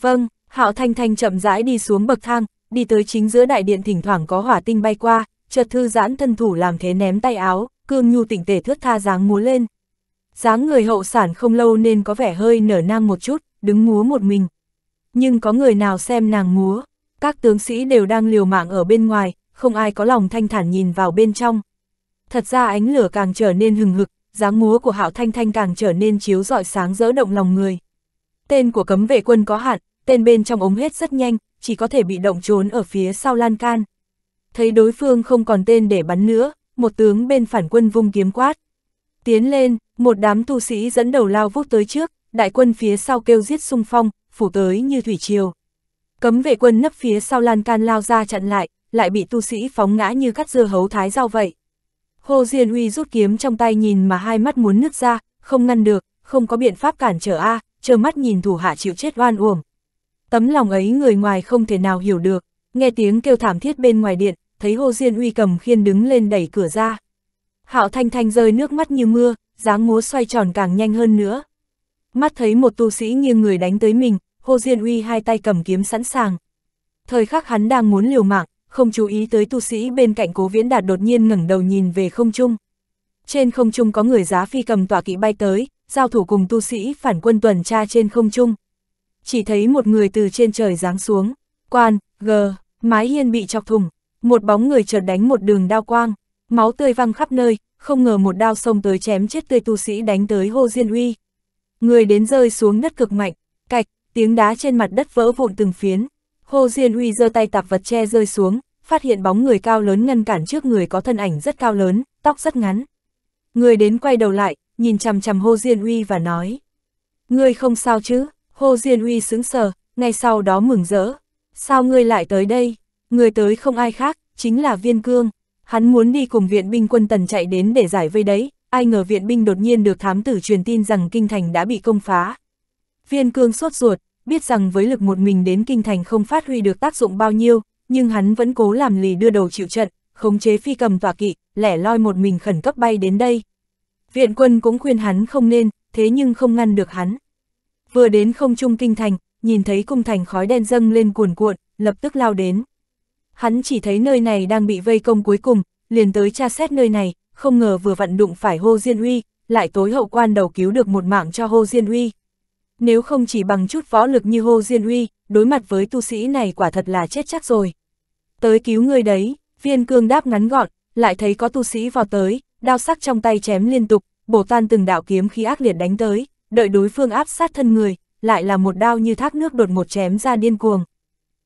Vâng, Hạo Thanh Thanh chậm rãi đi xuống bậc thang, đi tới chính giữa đại điện thỉnh thoảng có hỏa tinh bay qua, chợt thư giãn thân thủ làm thế ném tay áo, cương nhu tỉnh tề thướt tha dáng múa lên. Dáng người hậu sản không lâu nên có vẻ hơi nở nang một chút, đứng múa một mình nhưng có người nào xem nàng múa, các tướng sĩ đều đang liều mạng ở bên ngoài, không ai có lòng thanh thản nhìn vào bên trong. Thật ra ánh lửa càng trở nên hừng hực, dáng múa của Hạo Thanh Thanh càng trở nên chiếu rọi sáng rỡ động lòng người. Tên của cấm vệ quân có hạn, tên bên trong ống hết rất nhanh, chỉ có thể bị động trốn ở phía sau lan can. Thấy đối phương không còn tên để bắn nữa, một tướng bên phản quân vung kiếm quát. Tiến lên, một đám tu sĩ dẫn đầu lao vút tới trước, đại quân phía sau kêu giết xung phong, phủ tới như thủy triều. Cấm vệ quân nấp phía sau lan can lao ra chặn lại, lại bị tu sĩ phóng ngã như cắt dưa hấu thái rau vậy. Hồ Diên Uy rút kiếm trong tay nhìn mà hai mắt muốn nứt ra, không ngăn được, không có biện pháp cản trở a, à, trơ mắt nhìn thủ hạ chịu chết oan uổng. Tấm lòng ấy người ngoài không thể nào hiểu được, nghe tiếng kêu thảm thiết bên ngoài điện, thấy Hồ Diên Uy cầm khiên đứng lên đẩy cửa ra. Hạo Thanh Thanh rơi nước mắt như mưa, dáng múa xoay tròn càng nhanh hơn nữa mắt thấy một tu sĩ nghiêng người đánh tới mình, Hồ Diên Uy hai tay cầm kiếm sẵn sàng. Thời khắc hắn đang muốn liều mạng, không chú ý tới tu sĩ bên cạnh Cố Viễn Đạt đột nhiên ngẩng đầu nhìn về không trung. Trên không trung có người giá phi cầm tỏa kỵ bay tới, giao thủ cùng tu sĩ phản quân tuần tra trên không trung. Chỉ thấy một người từ trên trời giáng xuống, quan, g mái hiên bị chọc thủng, một bóng người chợt đánh một đường đao quang, máu tươi văng khắp nơi, không ngờ một đao xông tới chém chết tươi tu sĩ đánh tới Hồ Diên Uy. Người đến rơi xuống đất cực mạnh, cạch, tiếng đá trên mặt đất vỡ vụn từng phiến. Hồ Diên Uy giơ tay tạp vật che rơi xuống, phát hiện bóng người cao lớn ngăn cản trước người có thân ảnh rất cao lớn, tóc rất ngắn. Người đến quay đầu lại, nhìn chằm chằm Hồ Diên Uy và nói. người không sao chứ, Hồ Diên Uy sững sờ, ngay sau đó mừng rỡ. Sao ngươi lại tới đây? Người tới không ai khác, chính là Viên Cương. Hắn muốn đi cùng viện binh quân tần chạy đến để giải vây đấy, ai ngờ viện binh đột nhiên được thám tử truyền tin rằng kinh thành đã bị công phá. Viên cương sốt ruột, biết rằng với lực một mình đến kinh thành không phát huy được tác dụng bao nhiêu, nhưng hắn vẫn cố làm lì đưa đầu chịu trận, khống chế phi cầm tọa kỵ, lẻ loi một mình khẩn cấp bay đến đây. Viện quân cũng khuyên hắn không nên, thế nhưng không ngăn được hắn. Vừa đến không trung kinh thành, nhìn thấy cung thành khói đen dâng lên cuồn cuộn, lập tức lao đến. Hắn chỉ thấy nơi này đang bị vây công cuối cùng, liền tới tra xét nơi này, không ngờ vừa vặn đụng phải Hồ Diên Huy lại tối hậu quan đầu cứu được một mạng cho Hồ Diên Huy Nếu không chỉ bằng chút võ lực như Hồ Diên Huy đối mặt với tu sĩ này quả thật là chết chắc rồi. Tới cứu người đấy, viên cương đáp ngắn gọn, lại thấy có tu sĩ vào tới, đao sắc trong tay chém liên tục, bổ tan từng đạo kiếm khí ác liệt đánh tới, đợi đối phương áp sát thân người, lại là một đao như thác nước đột một chém ra điên cuồng.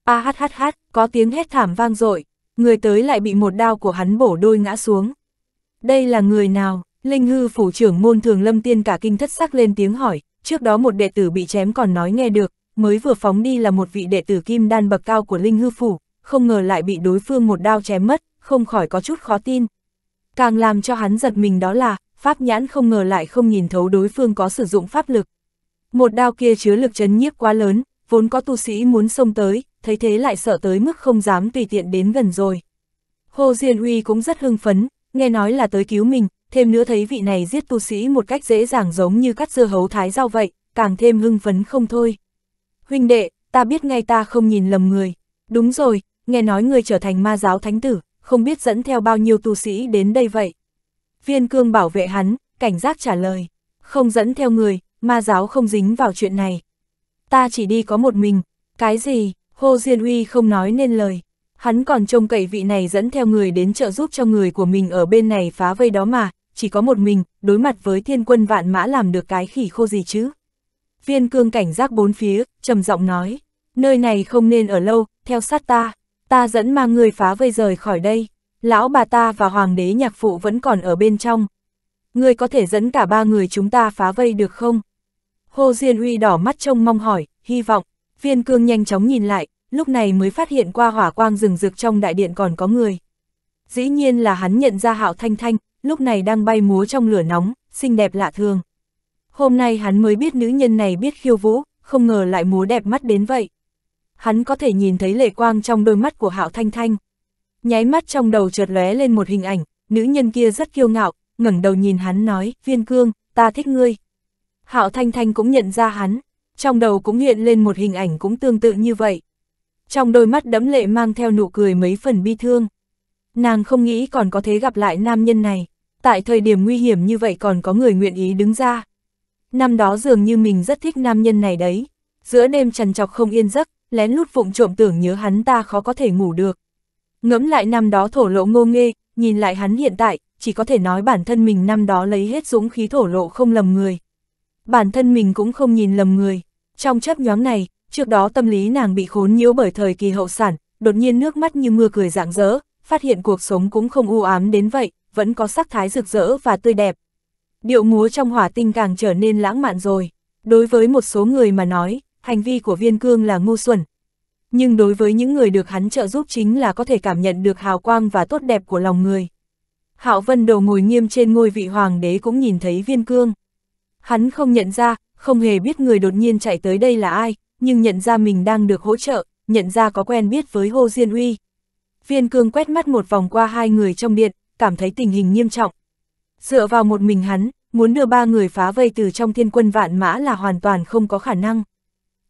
A hát hát hát, có tiếng hét thảm vang dội, người tới lại bị một đao của hắn bổ đôi ngã xuống. Đây là người nào? Linh hư phủ trưởng môn thường lâm tiên cả kinh thất sắc lên tiếng hỏi, trước đó một đệ tử bị chém còn nói nghe được, mới vừa phóng đi là một vị đệ tử kim đan bậc cao của linh hư phủ, không ngờ lại bị đối phương một đao chém mất, không khỏi có chút khó tin. Càng làm cho hắn giật mình đó là, pháp nhãn không ngờ lại không nhìn thấu đối phương có sử dụng pháp lực. Một đao kia chứa lực chấn nhiếp quá lớn, vốn có tu sĩ muốn xông tới, thấy thế lại sợ tới mức không dám tùy tiện đến gần rồi. Hồ Diên Uy cũng rất hưng phấn, nghe nói là tới cứu mình, thêm nữa thấy vị này giết tu sĩ một cách dễ dàng giống như cắt dưa hấu thái rau vậy, càng thêm hưng phấn không thôi. Huynh đệ, ta biết ngay ta không nhìn lầm người. Đúng rồi, nghe nói người trở thành ma giáo thánh tử, không biết dẫn theo bao nhiêu tu sĩ đến đây vậy. Viên cương bảo vệ hắn, cảnh giác trả lời. Không dẫn theo người, ma giáo không dính vào chuyện này. Ta chỉ đi có một mình. Cái gì, Hồ Diên Uy không nói nên lời. Hắn còn trông cậy vị này dẫn theo người đến trợ giúp cho người của mình ở bên này phá vây đó mà, chỉ có một mình, đối mặt với thiên quân vạn mã làm được cái khỉ khô gì chứ. Viên cương cảnh giác bốn phía, trầm giọng nói, nơi này không nên ở lâu, theo sát ta, ta dẫn mang người phá vây rời khỏi đây, lão bà ta và hoàng đế nhạc phụ vẫn còn ở bên trong. Ngươi có thể dẫn cả ba người chúng ta phá vây được không? Hồ Diên huy đỏ mắt trông mong hỏi, hy vọng, viên cương nhanh chóng nhìn lại, lúc này mới phát hiện qua hỏa quang rừng rực trong đại điện còn có người. Dĩ nhiên là hắn nhận ra hạo thanh thanh, lúc này đang bay múa trong lửa nóng, xinh đẹp lạ thường. Hôm nay hắn mới biết nữ nhân này biết khiêu vũ, không ngờ lại múa đẹp mắt đến vậy. Hắn có thể nhìn thấy lệ quang trong đôi mắt của hạo thanh thanh. Nháy mắt trong đầu chợt lóe lên một hình ảnh, nữ nhân kia rất kiêu ngạo, ngẩng đầu nhìn hắn nói, viên cương, ta thích ngươi. Hạo thanh thanh cũng nhận ra hắn, trong đầu cũng hiện lên một hình ảnh cũng tương tự như vậy trong đôi mắt đẫm lệ mang theo nụ cười mấy phần bi thương. Nàng không nghĩ còn có thể gặp lại nam nhân này, tại thời điểm nguy hiểm như vậy còn có người nguyện ý đứng ra. Năm đó dường như mình rất thích nam nhân này đấy, giữa đêm trằn trọc không yên giấc, lén lút vụng trộm tưởng nhớ hắn ta khó có thể ngủ được. Ngẫm lại năm đó thổ lộ ngô nghê, nhìn lại hắn hiện tại, chỉ có thể nói bản thân mình năm đó lấy hết dũng khí thổ lộ không lầm người. Bản thân mình cũng không nhìn lầm người. Trong chấp nhoáng này, Trước đó tâm lý nàng bị khốn nhiễu bởi thời kỳ hậu sản, đột nhiên nước mắt như mưa cười rạng rỡ, phát hiện cuộc sống cũng không u ám đến vậy, vẫn có sắc thái rực rỡ và tươi đẹp. Điệu múa trong hỏa tinh càng trở nên lãng mạn rồi. Đối với một số người mà nói, hành vi của viên cương là ngu xuẩn. Nhưng đối với những người được hắn trợ giúp chính là có thể cảm nhận được hào quang và tốt đẹp của lòng người. Hạo Vân đầu ngồi nghiêm trên ngôi vị hoàng đế cũng nhìn thấy viên cương. Hắn không nhận ra, không hề biết người đột nhiên chạy tới đây là ai, nhưng nhận ra mình đang được hỗ trợ, nhận ra có quen biết với Hồ Diên Uy. Viên cương quét mắt một vòng qua hai người trong điện, cảm thấy tình hình nghiêm trọng. Dựa vào một mình hắn, muốn đưa ba người phá vây từ trong thiên quân vạn mã là hoàn toàn không có khả năng.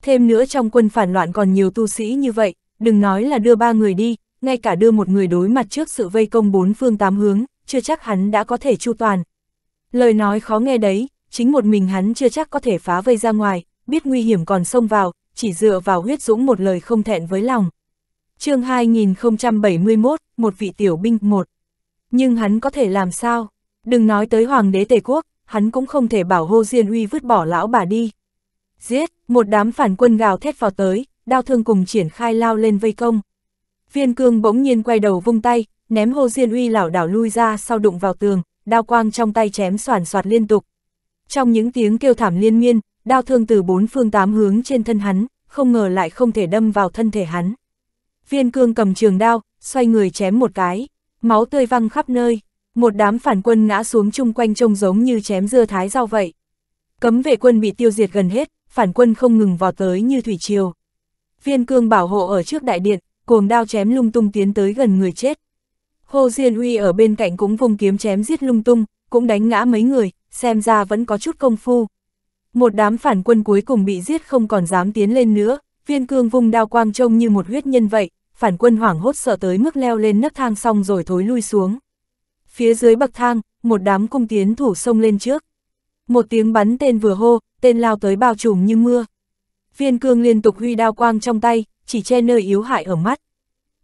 Thêm nữa trong quân phản loạn còn nhiều tu sĩ như vậy, đừng nói là đưa ba người đi, ngay cả đưa một người đối mặt trước sự vây công bốn phương tám hướng, chưa chắc hắn đã có thể chu toàn. Lời nói khó nghe đấy, chính một mình hắn chưa chắc có thể phá vây ra ngoài, biết nguy hiểm còn xông vào, chỉ dựa vào huyết dũng một lời không thẹn với lòng. chương 2071, một vị tiểu binh một. Nhưng hắn có thể làm sao? Đừng nói tới hoàng đế Tề Quốc, hắn cũng không thể bảo hô Diên Uy vứt bỏ lão bà đi. Giết, một đám phản quân gào thét vào tới, đao thương cùng triển khai lao lên vây công. Viên cương bỗng nhiên quay đầu vung tay, ném hô Diên Uy lảo đảo lui ra sau đụng vào tường, đao quang trong tay chém soàn soạt liên tục. Trong những tiếng kêu thảm liên miên, đao thương từ bốn phương tám hướng trên thân hắn, không ngờ lại không thể đâm vào thân thể hắn. Viên cương cầm trường đao, xoay người chém một cái, máu tươi văng khắp nơi, một đám phản quân ngã xuống chung quanh trông giống như chém dưa thái rau vậy. Cấm vệ quân bị tiêu diệt gần hết, phản quân không ngừng vào tới như thủy triều. Viên cương bảo hộ ở trước đại điện, cuồng đao chém lung tung tiến tới gần người chết. Hồ Diên Huy ở bên cạnh cũng vùng kiếm chém giết lung tung, cũng đánh ngã mấy người, xem ra vẫn có chút công phu. Một đám phản quân cuối cùng bị giết không còn dám tiến lên nữa, viên cương vung đao quang trông như một huyết nhân vậy, phản quân hoảng hốt sợ tới mức leo lên nấc thang xong rồi thối lui xuống. Phía dưới bậc thang, một đám cung tiến thủ sông lên trước. Một tiếng bắn tên vừa hô, tên lao tới bao trùm như mưa. Viên cương liên tục huy đao quang trong tay, chỉ che nơi yếu hại ở mắt.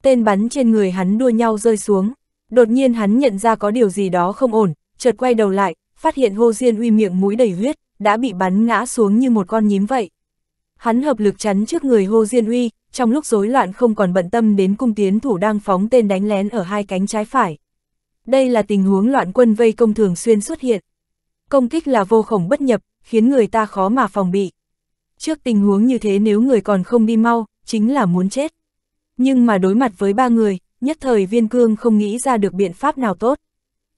Tên bắn trên người hắn đua nhau rơi xuống. Đột nhiên hắn nhận ra có điều gì đó không ổn, chợt quay đầu lại, phát hiện hô diên uy miệng mũi đầy huyết, đã bị bắn ngã xuống như một con nhím vậy. Hắn hợp lực chắn trước người Hồ Diên Uy, trong lúc rối loạn không còn bận tâm đến cung tiến thủ đang phóng tên đánh lén ở hai cánh trái phải. Đây là tình huống loạn quân vây công thường xuyên xuất hiện. Công kích là vô khổng bất nhập, khiến người ta khó mà phòng bị. Trước tình huống như thế nếu người còn không đi mau, chính là muốn chết. Nhưng mà đối mặt với ba người, nhất thời viên cương không nghĩ ra được biện pháp nào tốt.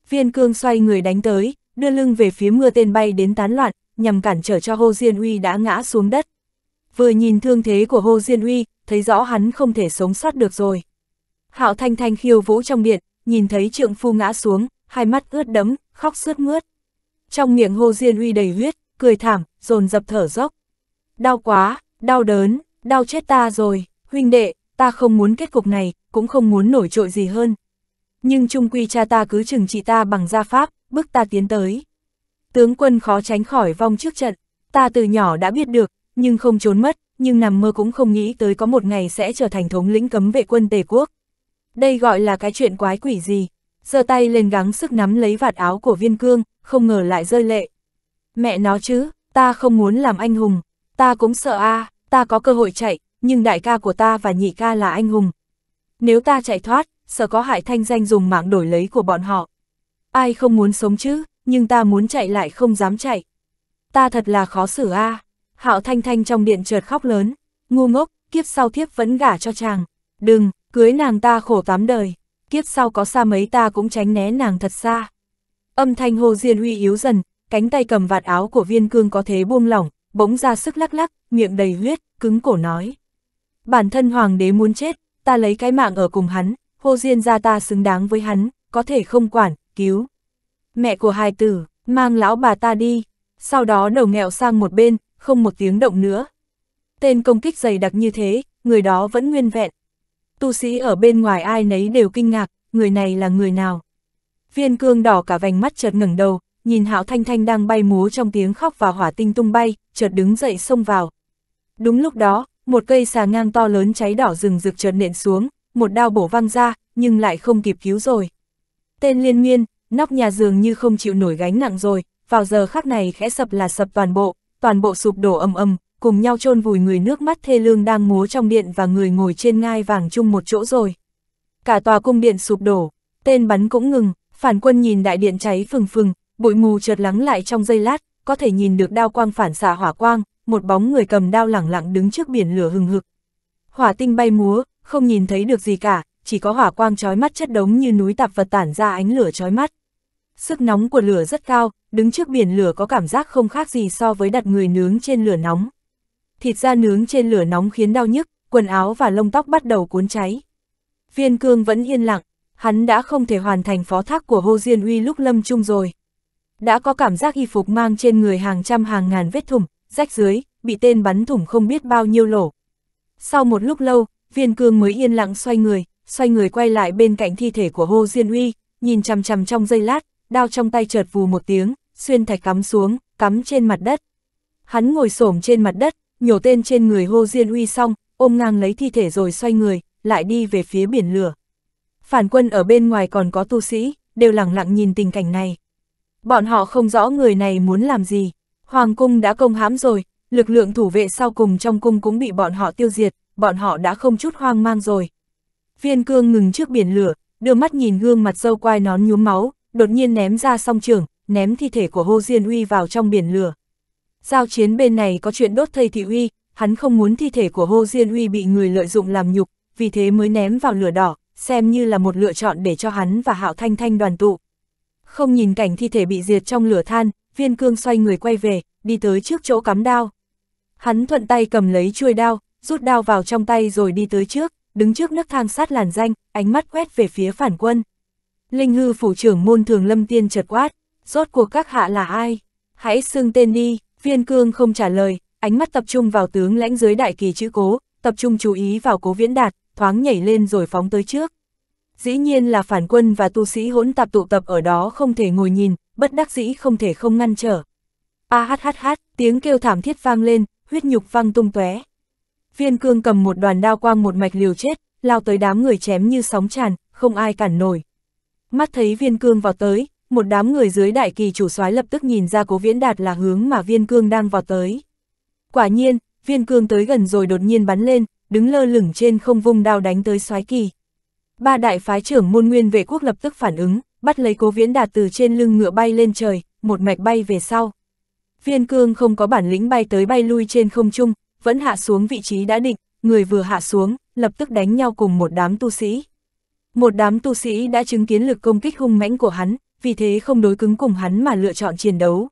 Viên cương xoay người đánh tới, đưa lưng về phía mưa tên bay đến tán loạn, nhằm cản trở cho Hồ Diên Uy đã ngã xuống đất. Vừa nhìn thương thế của Hồ Diên Uy, thấy rõ hắn không thể sống sót được rồi. Hạo Thanh Thanh khiêu vũ trong điện, nhìn thấy trượng phu ngã xuống, hai mắt ướt đẫm, khóc sướt mướt. Trong miệng Hồ Diên Uy đầy huyết, cười thảm, dồn dập thở dốc. Đau quá, đau đớn, đau chết ta rồi, huynh đệ, ta không muốn kết cục này, cũng không muốn nổi trội gì hơn. Nhưng trung quy cha ta cứ chừng trị ta bằng gia pháp, bước ta tiến tới tướng quân khó tránh khỏi vong trước trận. Ta từ nhỏ đã biết được, nhưng không trốn mất, nhưng nằm mơ cũng không nghĩ tới có một ngày sẽ trở thành thống lĩnh cấm vệ quân Tề Quốc. Đây gọi là cái chuyện quái quỷ gì? giơ tay lên gắng sức nắm lấy vạt áo của viên cương, không ngờ lại rơi lệ. Mẹ nó chứ, ta không muốn làm anh hùng, ta cũng sợ a à, ta có cơ hội chạy, nhưng đại ca của ta và nhị ca là anh hùng. Nếu ta chạy thoát, sợ có hại thanh danh dùng mạng đổi lấy của bọn họ. Ai không muốn sống chứ? nhưng ta muốn chạy lại không dám chạy. Ta thật là khó xử a à. Hạo Thanh Thanh trong điện chợt khóc lớn, ngu ngốc, kiếp sau thiếp vẫn gả cho chàng. Đừng, cưới nàng ta khổ tám đời, kiếp sau có xa mấy ta cũng tránh né nàng thật xa. Âm thanh Hồ Diên Huy yếu dần, cánh tay cầm vạt áo của viên cương có thế buông lỏng, bỗng ra sức lắc lắc, miệng đầy huyết, cứng cổ nói. Bản thân hoàng đế muốn chết, ta lấy cái mạng ở cùng hắn, Hồ Diên ra ta xứng đáng với hắn, có thể không quản, cứu mẹ của hài tử, mang lão bà ta đi, sau đó đầu nghẹo sang một bên, không một tiếng động nữa. Tên công kích dày đặc như thế, người đó vẫn nguyên vẹn. Tu sĩ ở bên ngoài ai nấy đều kinh ngạc, người này là người nào. Viên cương đỏ cả vành mắt chợt ngẩng đầu, nhìn hạo thanh thanh đang bay múa trong tiếng khóc và hỏa tinh tung bay, chợt đứng dậy xông vào. Đúng lúc đó, một cây xà ngang to lớn cháy đỏ rừng rực chợt nện xuống, một đao bổ văng ra, nhưng lại không kịp cứu rồi. Tên liên nguyên. Nóc nhà dường như không chịu nổi gánh nặng rồi, vào giờ khắc này khẽ sập là sập toàn bộ, toàn bộ sụp đổ ầm ầm, cùng nhau chôn vùi người nước mắt thê lương đang múa trong điện và người ngồi trên ngai vàng chung một chỗ rồi. Cả tòa cung điện sụp đổ, tên bắn cũng ngừng, phản quân nhìn đại điện cháy phừng phừng, bụi mù chợt lắng lại trong giây lát, có thể nhìn được đao quang phản xạ hỏa quang, một bóng người cầm đao lẳng lặng đứng trước biển lửa hừng hực. Hỏa tinh bay múa, không nhìn thấy được gì cả, chỉ có hỏa quang chói mắt chất đống như núi tạp vật tản ra ánh lửa chói mắt. Sức nóng của lửa rất cao, đứng trước biển lửa có cảm giác không khác gì so với đặt người nướng trên lửa nóng. Thịt da nướng trên lửa nóng khiến đau nhức, quần áo và lông tóc bắt đầu cuốn cháy. Viên cương vẫn yên lặng, hắn đã không thể hoàn thành phó thác của hô Diên Uy lúc lâm chung rồi. Đã có cảm giác y phục mang trên người hàng trăm hàng ngàn vết thủng, rách dưới, bị tên bắn thủng không biết bao nhiêu lỗ. Sau một lúc lâu, viên cương mới yên lặng xoay người, xoay người quay lại bên cạnh thi thể của hô Diên Uy, nhìn chằm chằm trong giây lát, đao trong tay chợt vù một tiếng, xuyên thạch cắm xuống, cắm trên mặt đất. Hắn ngồi xổm trên mặt đất, nhổ tên trên người hô Diên Uy xong, ôm ngang lấy thi thể rồi xoay người, lại đi về phía biển lửa. Phản quân ở bên ngoài còn có tu sĩ, đều lặng lặng nhìn tình cảnh này. Bọn họ không rõ người này muốn làm gì. Hoàng cung đã công hãm rồi, lực lượng thủ vệ sau cùng trong cung cũng bị bọn họ tiêu diệt, bọn họ đã không chút hoang mang rồi. Viên cương ngừng trước biển lửa, đưa mắt nhìn gương mặt dâu quai nón nhuốm máu, đột nhiên ném ra song trường, ném thi thể của Hồ Diên Huy vào trong biển lửa. Giao chiến bên này có chuyện đốt thầy thị uy, hắn không muốn thi thể của Hồ Diên Huy bị người lợi dụng làm nhục, vì thế mới ném vào lửa đỏ, xem như là một lựa chọn để cho hắn và Hạo Thanh Thanh đoàn tụ. Không nhìn cảnh thi thể bị diệt trong lửa than, viên cương xoay người quay về, đi tới trước chỗ cắm đao. Hắn thuận tay cầm lấy chuôi đao, rút đao vào trong tay rồi đi tới trước, đứng trước nước thang sát làn danh, ánh mắt quét về phía phản quân. Linh hư phủ trưởng môn thường lâm tiên chật quát, rốt cuộc các hạ là ai? Hãy xưng tên đi, viên cương không trả lời, ánh mắt tập trung vào tướng lãnh dưới đại kỳ chữ cố, tập trung chú ý vào cố viễn đạt, thoáng nhảy lên rồi phóng tới trước. Dĩ nhiên là phản quân và tu sĩ hỗn tạp tụ tập ở đó không thể ngồi nhìn, bất đắc dĩ không thể không ngăn trở. A hát hát hát, tiếng kêu thảm thiết vang lên, huyết nhục vang tung tóe. Viên cương cầm một đoàn đao quang một mạch liều chết, lao tới đám người chém như sóng tràn, không ai cản nổi mắt thấy viên cương vào tới, một đám người dưới đại kỳ chủ soái lập tức nhìn ra cố viễn đạt là hướng mà viên cương đang vào tới. Quả nhiên, viên cương tới gần rồi đột nhiên bắn lên, đứng lơ lửng trên không vung đao đánh tới soái kỳ. Ba đại phái trưởng môn nguyên vệ quốc lập tức phản ứng, bắt lấy cố viễn đạt từ trên lưng ngựa bay lên trời, một mạch bay về sau. Viên cương không có bản lĩnh bay tới bay lui trên không trung, vẫn hạ xuống vị trí đã định, người vừa hạ xuống, lập tức đánh nhau cùng một đám tu sĩ. Một đám tu sĩ đã chứng kiến lực công kích hung mãnh của hắn, vì thế không đối cứng cùng hắn mà lựa chọn chiến đấu.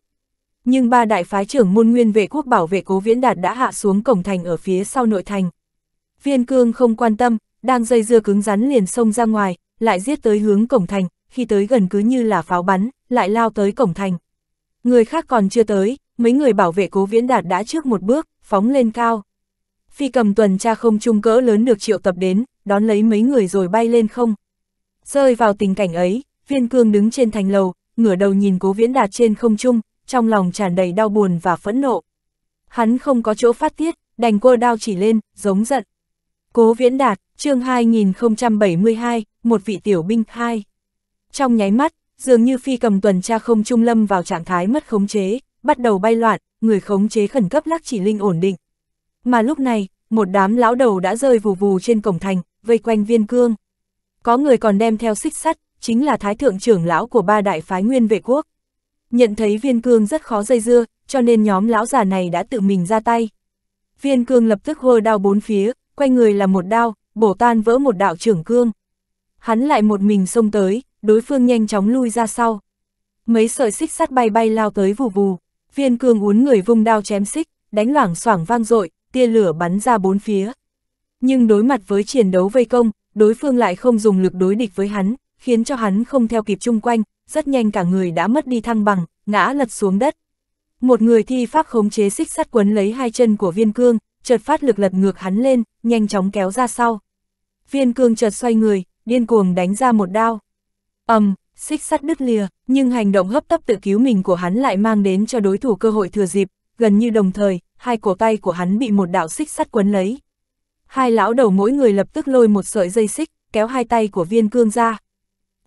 Nhưng ba đại phái trưởng môn nguyên vệ quốc bảo vệ cố viễn đạt đã hạ xuống cổng thành ở phía sau nội thành. Viên cương không quan tâm, đang dây dưa cứng rắn liền xông ra ngoài, lại giết tới hướng cổng thành, khi tới gần cứ như là pháo bắn, lại lao tới cổng thành. Người khác còn chưa tới, mấy người bảo vệ cố viễn đạt đã trước một bước, phóng lên cao. Phi cầm tuần tra không trung cỡ lớn được triệu tập đến, đón lấy mấy người rồi bay lên không. Rơi vào tình cảnh ấy, viên cương đứng trên thành lầu, ngửa đầu nhìn cố viễn đạt trên không trung, trong lòng tràn đầy đau buồn và phẫn nộ. Hắn không có chỗ phát tiết, đành cô đao chỉ lên, giống giận. Cố viễn đạt, chương 2072, một vị tiểu binh hai. Trong nháy mắt, dường như phi cầm tuần tra không trung lâm vào trạng thái mất khống chế, bắt đầu bay loạn, người khống chế khẩn cấp lắc chỉ linh ổn định. Mà lúc này, một đám lão đầu đã rơi vù vù trên cổng thành, vây quanh viên cương. Có người còn đem theo xích sắt, chính là thái thượng trưởng lão của ba đại phái nguyên vệ quốc. Nhận thấy viên cương rất khó dây dưa, cho nên nhóm lão già này đã tự mình ra tay. Viên cương lập tức hôi đao bốn phía, quanh người là một đao, bổ tan vỡ một đạo trưởng cương. Hắn lại một mình xông tới, đối phương nhanh chóng lui ra sau. Mấy sợi xích sắt bay bay lao tới vù vù, viên cương uốn người vung đao chém xích, đánh loảng xoảng vang dội tia lửa bắn ra bốn phía nhưng đối mặt với chiến đấu vây công, đối phương lại không dùng lực đối địch với hắn, khiến cho hắn không theo kịp chung quanh, rất nhanh cả người đã mất đi thăng bằng, ngã lật xuống đất. Một người thi pháp khống chế xích sắt quấn lấy hai chân của viên cương, chợt phát lực lật ngược hắn lên, nhanh chóng kéo ra sau. Viên cương chợt xoay người, điên cuồng đánh ra một đao. ầm, xích sắt đứt lìa, nhưng hành động hấp tấp tự cứu mình của hắn lại mang đến cho đối thủ cơ hội thừa dịp, gần như đồng thời, hai cổ tay của hắn bị một đạo xích sắt quấn lấy. Hai lão đầu mỗi người lập tức lôi một sợi dây xích, kéo hai tay của viên cương ra.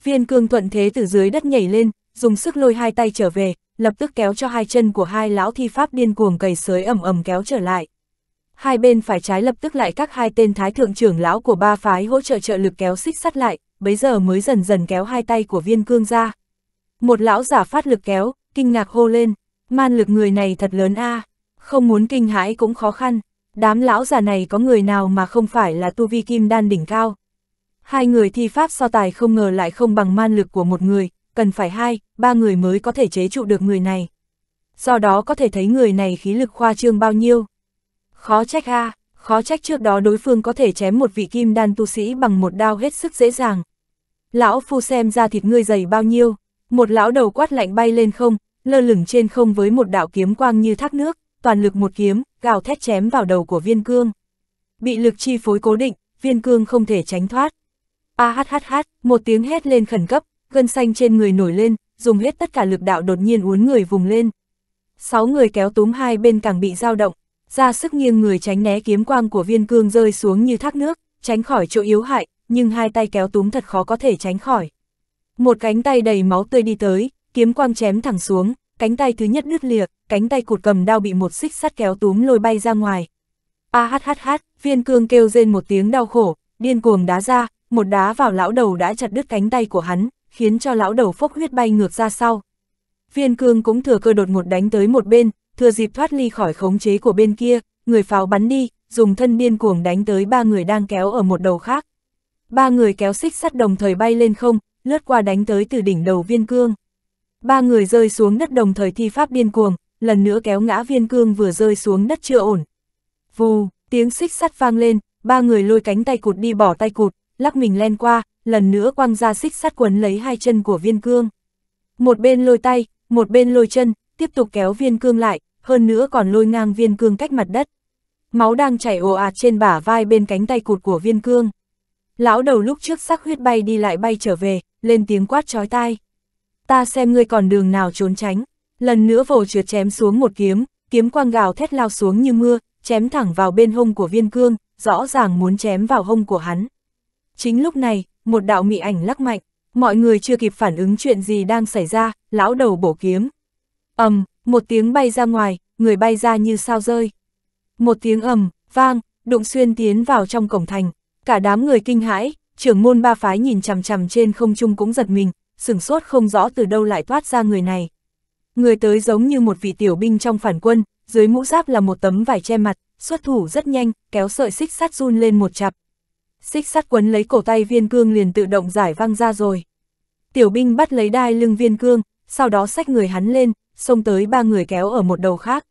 Viên cương thuận thế từ dưới đất nhảy lên, dùng sức lôi hai tay trở về, lập tức kéo cho hai chân của hai lão thi pháp điên cuồng cầy sới ẩm ẩm kéo trở lại. Hai bên phải trái lập tức lại các hai tên thái thượng trưởng lão của ba phái hỗ trợ trợ lực kéo xích sắt lại, bấy giờ mới dần dần kéo hai tay của viên cương ra. Một lão giả phát lực kéo, kinh ngạc hô lên, man lực người này thật lớn a à. không muốn kinh hãi cũng khó khăn, Đám lão già này có người nào mà không phải là tu vi kim đan đỉnh cao. Hai người thi pháp so tài không ngờ lại không bằng man lực của một người, cần phải hai, ba người mới có thể chế trụ được người này. Do đó có thể thấy người này khí lực khoa trương bao nhiêu. Khó trách ha khó trách trước đó đối phương có thể chém một vị kim đan tu sĩ bằng một đao hết sức dễ dàng. Lão phu xem ra thịt ngươi dày bao nhiêu, một lão đầu quát lạnh bay lên không, lơ lửng trên không với một đạo kiếm quang như thác nước, toàn lực một kiếm, gào thét chém vào đầu của viên cương. Bị lực chi phối cố định, viên cương không thể tránh thoát. A hát hát hát, một tiếng hét lên khẩn cấp, gân xanh trên người nổi lên, dùng hết tất cả lực đạo đột nhiên uốn người vùng lên. Sáu người kéo túm hai bên càng bị dao động, ra sức nghiêng người tránh né kiếm quang của viên cương rơi xuống như thác nước, tránh khỏi chỗ yếu hại, nhưng hai tay kéo túm thật khó có thể tránh khỏi. Một cánh tay đầy máu tươi đi tới, kiếm quang chém thẳng xuống, cánh tay thứ nhất nứt lìa, cánh tay cụt cầm đao bị một xích sắt kéo túm lôi bay ra ngoài. A hát hát hát, viên cương kêu rên một tiếng đau khổ, điên cuồng đá ra, một đá vào lão đầu đã chặt đứt cánh tay của hắn, khiến cho lão đầu phốc huyết bay ngược ra sau. Viên cương cũng thừa cơ đột ngột đánh tới một bên, thừa dịp thoát ly khỏi khống chế của bên kia, người pháo bắn đi, dùng thân điên cuồng đánh tới ba người đang kéo ở một đầu khác. Ba người kéo xích sắt đồng thời bay lên không, lướt qua đánh tới từ đỉnh đầu viên cương ba người rơi xuống đất đồng thời thi pháp điên cuồng, lần nữa kéo ngã viên cương vừa rơi xuống đất chưa ổn. Vù, tiếng xích sắt vang lên, ba người lôi cánh tay cụt đi bỏ tay cụt, lắc mình len qua, lần nữa quăng ra xích sắt quấn lấy hai chân của viên cương. Một bên lôi tay, một bên lôi chân, tiếp tục kéo viên cương lại, hơn nữa còn lôi ngang viên cương cách mặt đất. Máu đang chảy ồ ạt trên bả vai bên cánh tay cụt của viên cương. Lão đầu lúc trước sắc huyết bay đi lại bay trở về, lên tiếng quát chói tai ta xem ngươi còn đường nào trốn tránh, lần nữa vồ trượt chém xuống một kiếm, kiếm quang gào thét lao xuống như mưa, chém thẳng vào bên hông của viên cương, rõ ràng muốn chém vào hông của hắn. Chính lúc này, một đạo mị ảnh lắc mạnh, mọi người chưa kịp phản ứng chuyện gì đang xảy ra, lão đầu bổ kiếm. ầm, một tiếng bay ra ngoài, người bay ra như sao rơi. Một tiếng ầm, vang, đụng xuyên tiến vào trong cổng thành, cả đám người kinh hãi, trưởng môn ba phái nhìn chằm chằm trên không trung cũng giật mình, sừng sốt không rõ từ đâu lại thoát ra người này. Người tới giống như một vị tiểu binh trong phản quân, dưới mũ giáp là một tấm vải che mặt, xuất thủ rất nhanh, kéo sợi xích sắt run lên một chặp. Xích sắt quấn lấy cổ tay viên cương liền tự động giải văng ra rồi. Tiểu binh bắt lấy đai lưng viên cương, sau đó xách người hắn lên, xông tới ba người kéo ở một đầu khác.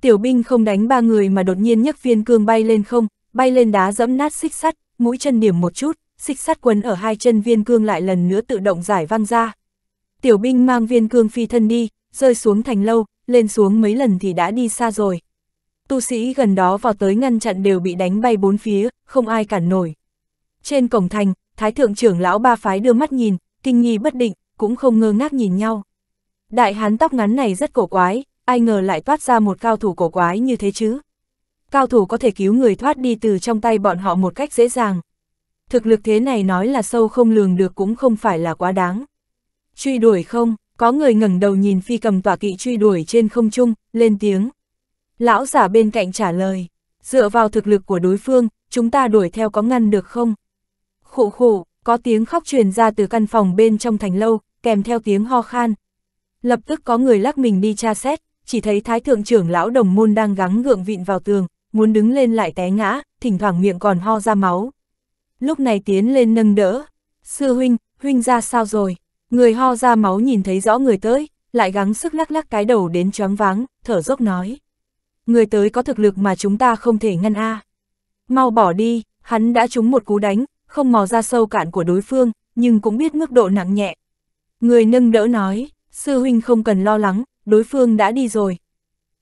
Tiểu binh không đánh ba người mà đột nhiên nhấc viên cương bay lên không, bay lên đá dẫm nát xích sắt, mũi chân điểm một chút, xích sắt quấn ở hai chân viên cương lại lần nữa tự động giải văng ra. Tiểu binh mang viên cương phi thân đi, rơi xuống thành lâu, lên xuống mấy lần thì đã đi xa rồi. Tu sĩ gần đó vào tới ngăn chặn đều bị đánh bay bốn phía, không ai cản nổi. Trên cổng thành, Thái thượng trưởng lão ba phái đưa mắt nhìn, kinh nghi bất định, cũng không ngơ ngác nhìn nhau. Đại hán tóc ngắn này rất cổ quái, ai ngờ lại toát ra một cao thủ cổ quái như thế chứ. Cao thủ có thể cứu người thoát đi từ trong tay bọn họ một cách dễ dàng thực lực thế này nói là sâu không lường được cũng không phải là quá đáng. Truy đuổi không, có người ngẩng đầu nhìn phi cầm tỏa kỵ truy đuổi trên không trung, lên tiếng. Lão giả bên cạnh trả lời, dựa vào thực lực của đối phương, chúng ta đuổi theo có ngăn được không? Khụ khụ, có tiếng khóc truyền ra từ căn phòng bên trong thành lâu, kèm theo tiếng ho khan. Lập tức có người lắc mình đi tra xét, chỉ thấy thái thượng trưởng lão đồng môn đang gắng gượng vịn vào tường, muốn đứng lên lại té ngã, thỉnh thoảng miệng còn ho ra máu, lúc này tiến lên nâng đỡ. Sư huynh, huynh ra sao rồi? Người ho ra máu nhìn thấy rõ người tới, lại gắng sức lắc lắc cái đầu đến choáng váng, thở dốc nói. Người tới có thực lực mà chúng ta không thể ngăn a. Mau bỏ đi, hắn đã trúng một cú đánh, không mò ra sâu cạn của đối phương, nhưng cũng biết mức độ nặng nhẹ. Người nâng đỡ nói, sư huynh không cần lo lắng, đối phương đã đi rồi.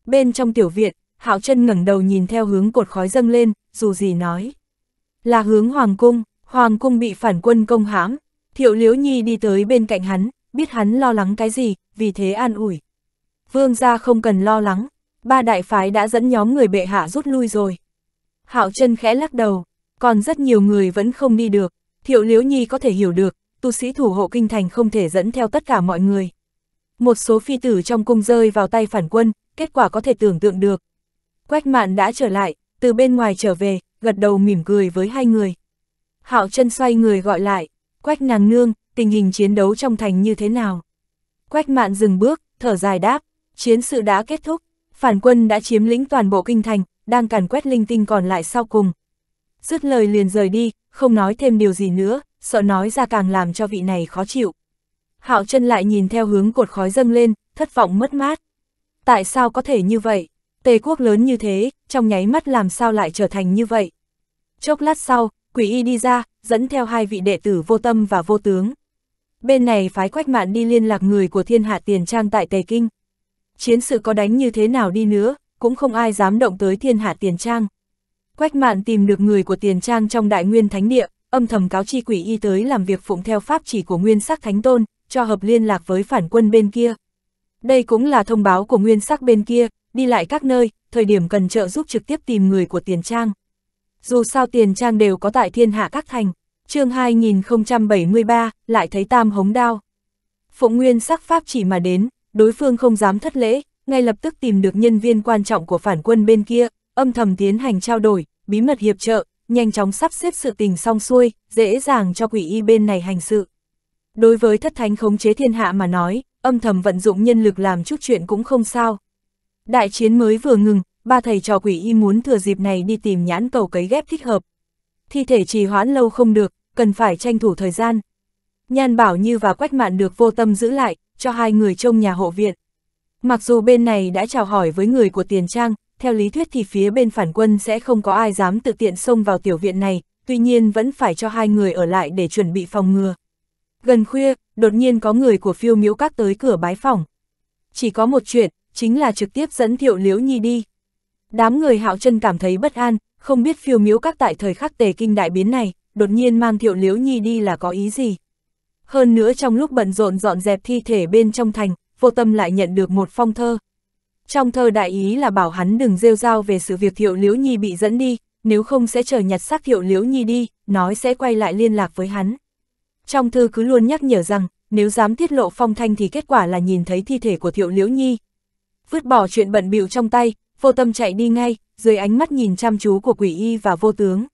Bên trong tiểu viện, Hạo chân ngẩng đầu nhìn theo hướng cột khói dâng lên, dù gì nói là hướng Hoàng Cung, Hoàng Cung bị phản quân công hãm, Thiệu Liễu Nhi đi tới bên cạnh hắn, biết hắn lo lắng cái gì, vì thế an ủi. Vương gia không cần lo lắng, ba đại phái đã dẫn nhóm người bệ hạ rút lui rồi. Hạo chân khẽ lắc đầu, còn rất nhiều người vẫn không đi được, Thiệu Liễu Nhi có thể hiểu được, tu sĩ thủ hộ kinh thành không thể dẫn theo tất cả mọi người. Một số phi tử trong cung rơi vào tay phản quân, kết quả có thể tưởng tượng được. Quách mạn đã trở lại, từ bên ngoài trở về, gật đầu mỉm cười với hai người. Hạo chân xoay người gọi lại, quách nàng nương, tình hình chiến đấu trong thành như thế nào? Quách mạn dừng bước, thở dài đáp, chiến sự đã kết thúc, phản quân đã chiếm lĩnh toàn bộ kinh thành, đang càn quét linh tinh còn lại sau cùng. Dứt lời liền rời đi, không nói thêm điều gì nữa, sợ nói ra càng làm cho vị này khó chịu. Hạo chân lại nhìn theo hướng cột khói dâng lên, thất vọng mất mát. Tại sao có thể như vậy? Tề quốc lớn như thế, trong nháy mắt làm sao lại trở thành như vậy. Chốc lát sau, quỷ y đi ra, dẫn theo hai vị đệ tử vô tâm và vô tướng. Bên này phái quách mạn đi liên lạc người của thiên hạ tiền trang tại Tề Kinh. Chiến sự có đánh như thế nào đi nữa, cũng không ai dám động tới thiên hạ tiền trang. Quách mạn tìm được người của tiền trang trong đại nguyên thánh địa, âm thầm cáo chi quỷ y tới làm việc phụng theo pháp chỉ của nguyên sắc thánh tôn, cho hợp liên lạc với phản quân bên kia. Đây cũng là thông báo của nguyên sắc bên kia, đi lại các nơi, thời điểm cần trợ giúp trực tiếp tìm người của tiền trang. Dù sao tiền trang đều có tại thiên hạ các thành, chương 2073, lại thấy tam hống đao. Phụng Nguyên sắc pháp chỉ mà đến, đối phương không dám thất lễ, ngay lập tức tìm được nhân viên quan trọng của phản quân bên kia, âm thầm tiến hành trao đổi, bí mật hiệp trợ, nhanh chóng sắp xếp sự tình xong xuôi, dễ dàng cho quỷ y bên này hành sự. Đối với thất thánh khống chế thiên hạ mà nói, âm thầm vận dụng nhân lực làm chút chuyện cũng không sao, Đại chiến mới vừa ngừng, ba thầy trò quỷ y muốn thừa dịp này đi tìm nhãn cầu cấy ghép thích hợp. Thi thể trì hoãn lâu không được, cần phải tranh thủ thời gian. Nhan Bảo Như và Quách Mạn được vô tâm giữ lại, cho hai người trông nhà hộ viện. Mặc dù bên này đã chào hỏi với người của tiền trang, theo lý thuyết thì phía bên phản quân sẽ không có ai dám tự tiện xông vào tiểu viện này, tuy nhiên vẫn phải cho hai người ở lại để chuẩn bị phòng ngừa. Gần khuya, đột nhiên có người của phiêu Miếu các tới cửa bái phòng. Chỉ có một chuyện, chính là trực tiếp dẫn Thiệu Liễu Nhi đi. Đám người hạo chân cảm thấy bất an, không biết phiêu miếu các tại thời khắc tề kinh đại biến này, đột nhiên mang Thiệu Liễu Nhi đi là có ý gì. Hơn nữa trong lúc bận rộn dọn dẹp thi thể bên trong thành, vô tâm lại nhận được một phong thơ. Trong thơ đại ý là bảo hắn đừng rêu rao về sự việc Thiệu Liễu Nhi bị dẫn đi, nếu không sẽ chờ nhặt xác Thiệu Liễu Nhi đi, nói sẽ quay lại liên lạc với hắn. Trong thư cứ luôn nhắc nhở rằng, nếu dám tiết lộ phong thanh thì kết quả là nhìn thấy thi thể của Thiệu Liễu Nhi, vứt bỏ chuyện bận bịu trong tay, vô tâm chạy đi ngay, dưới ánh mắt nhìn chăm chú của quỷ y và vô tướng.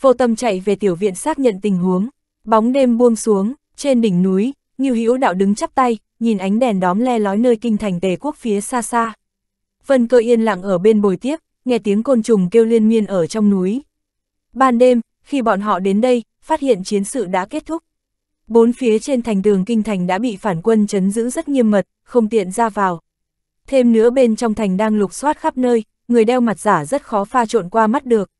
Vô tâm chạy về tiểu viện xác nhận tình huống, bóng đêm buông xuống, trên đỉnh núi, như Hữu Đạo đứng chắp tay, nhìn ánh đèn đóm le lói nơi kinh thành Tề quốc phía xa xa. Vân Cơ yên lặng ở bên bồi tiếp, nghe tiếng côn trùng kêu liên miên ở trong núi. Ban đêm, khi bọn họ đến đây, phát hiện chiến sự đã kết thúc. Bốn phía trên thành tường kinh thành đã bị phản quân chấn giữ rất nghiêm mật, không tiện ra vào thêm nữa bên trong thành đang lục soát khắp nơi, người đeo mặt giả rất khó pha trộn qua mắt được.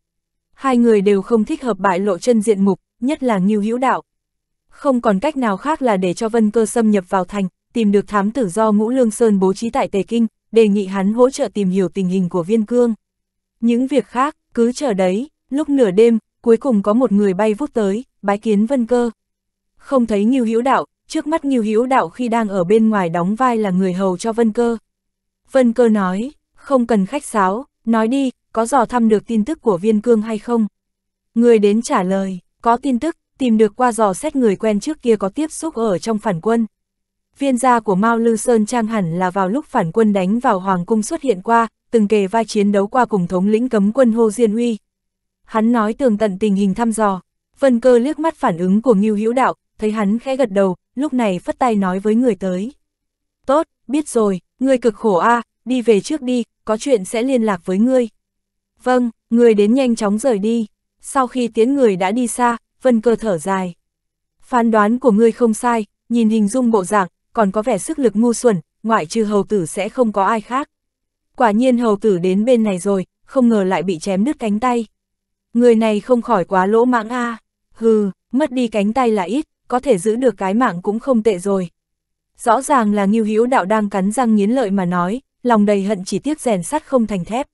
Hai người đều không thích hợp bại lộ chân diện mục, nhất là Ngưu Hữu Đạo. Không còn cách nào khác là để cho Vân Cơ xâm nhập vào thành, tìm được thám tử do Ngũ Lương Sơn bố trí tại Tề Kinh, đề nghị hắn hỗ trợ tìm hiểu tình hình của Viên Cương. Những việc khác, cứ chờ đấy, lúc nửa đêm, cuối cùng có một người bay vút tới, bái kiến Vân Cơ. Không thấy Ngưu Hữu Đạo, trước mắt Ngưu Hữu Đạo khi đang ở bên ngoài đóng vai là người hầu cho Vân Cơ. Vân cơ nói, không cần khách sáo, nói đi, có dò thăm được tin tức của viên cương hay không? Người đến trả lời, có tin tức, tìm được qua dò xét người quen trước kia có tiếp xúc ở trong phản quân. Viên gia của Mao Lư Sơn Trang hẳn là vào lúc phản quân đánh vào Hoàng Cung xuất hiện qua, từng kề vai chiến đấu qua cùng thống lĩnh cấm quân Hồ Diên Uy. Hắn nói tường tận tình hình thăm dò, Vân cơ liếc mắt phản ứng của Ngưu Hữu Đạo, thấy hắn khẽ gật đầu, lúc này phất tay nói với người tới. Tốt, biết rồi, Ngươi cực khổ a, à, đi về trước đi, có chuyện sẽ liên lạc với ngươi. Vâng, người đến nhanh chóng rời đi. Sau khi tiến người đã đi xa, Vân Cơ thở dài. Phán đoán của ngươi không sai, nhìn hình dung bộ dạng, còn có vẻ sức lực ngu xuẩn, ngoại trừ hầu tử sẽ không có ai khác. Quả nhiên hầu tử đến bên này rồi, không ngờ lại bị chém đứt cánh tay. Người này không khỏi quá lỗ mãng a. À. Hừ, mất đi cánh tay là ít, có thể giữ được cái mạng cũng không tệ rồi. Rõ ràng là Ngưu Hữu Đạo đang cắn răng nghiến lợi mà nói, lòng đầy hận chỉ tiếc rèn sắt không thành thép.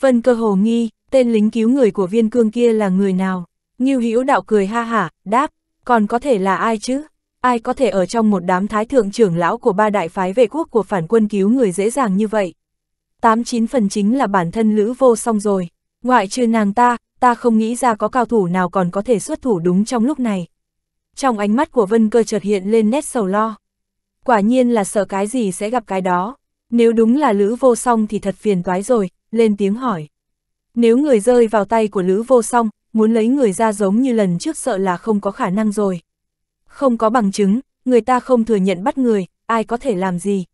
Vân Cơ hồ nghi, tên lính cứu người của viên cương kia là người nào? Ngưu Hữu Đạo cười ha hả, đáp, còn có thể là ai chứ? Ai có thể ở trong một đám thái thượng trưởng lão của ba đại phái vệ quốc của phản quân cứu người dễ dàng như vậy? Tám chín phần chính là bản thân Lữ Vô Song rồi. Ngoại trừ nàng ta, ta không nghĩ ra có cao thủ nào còn có thể xuất thủ đúng trong lúc này. Trong ánh mắt của Vân Cơ chợt hiện lên nét sầu lo. Quả nhiên là sợ cái gì sẽ gặp cái đó. Nếu đúng là Lữ Vô Song thì thật phiền toái rồi, lên tiếng hỏi. Nếu người rơi vào tay của Lữ Vô Song, muốn lấy người ra giống như lần trước sợ là không có khả năng rồi. Không có bằng chứng, người ta không thừa nhận bắt người, ai có thể làm gì.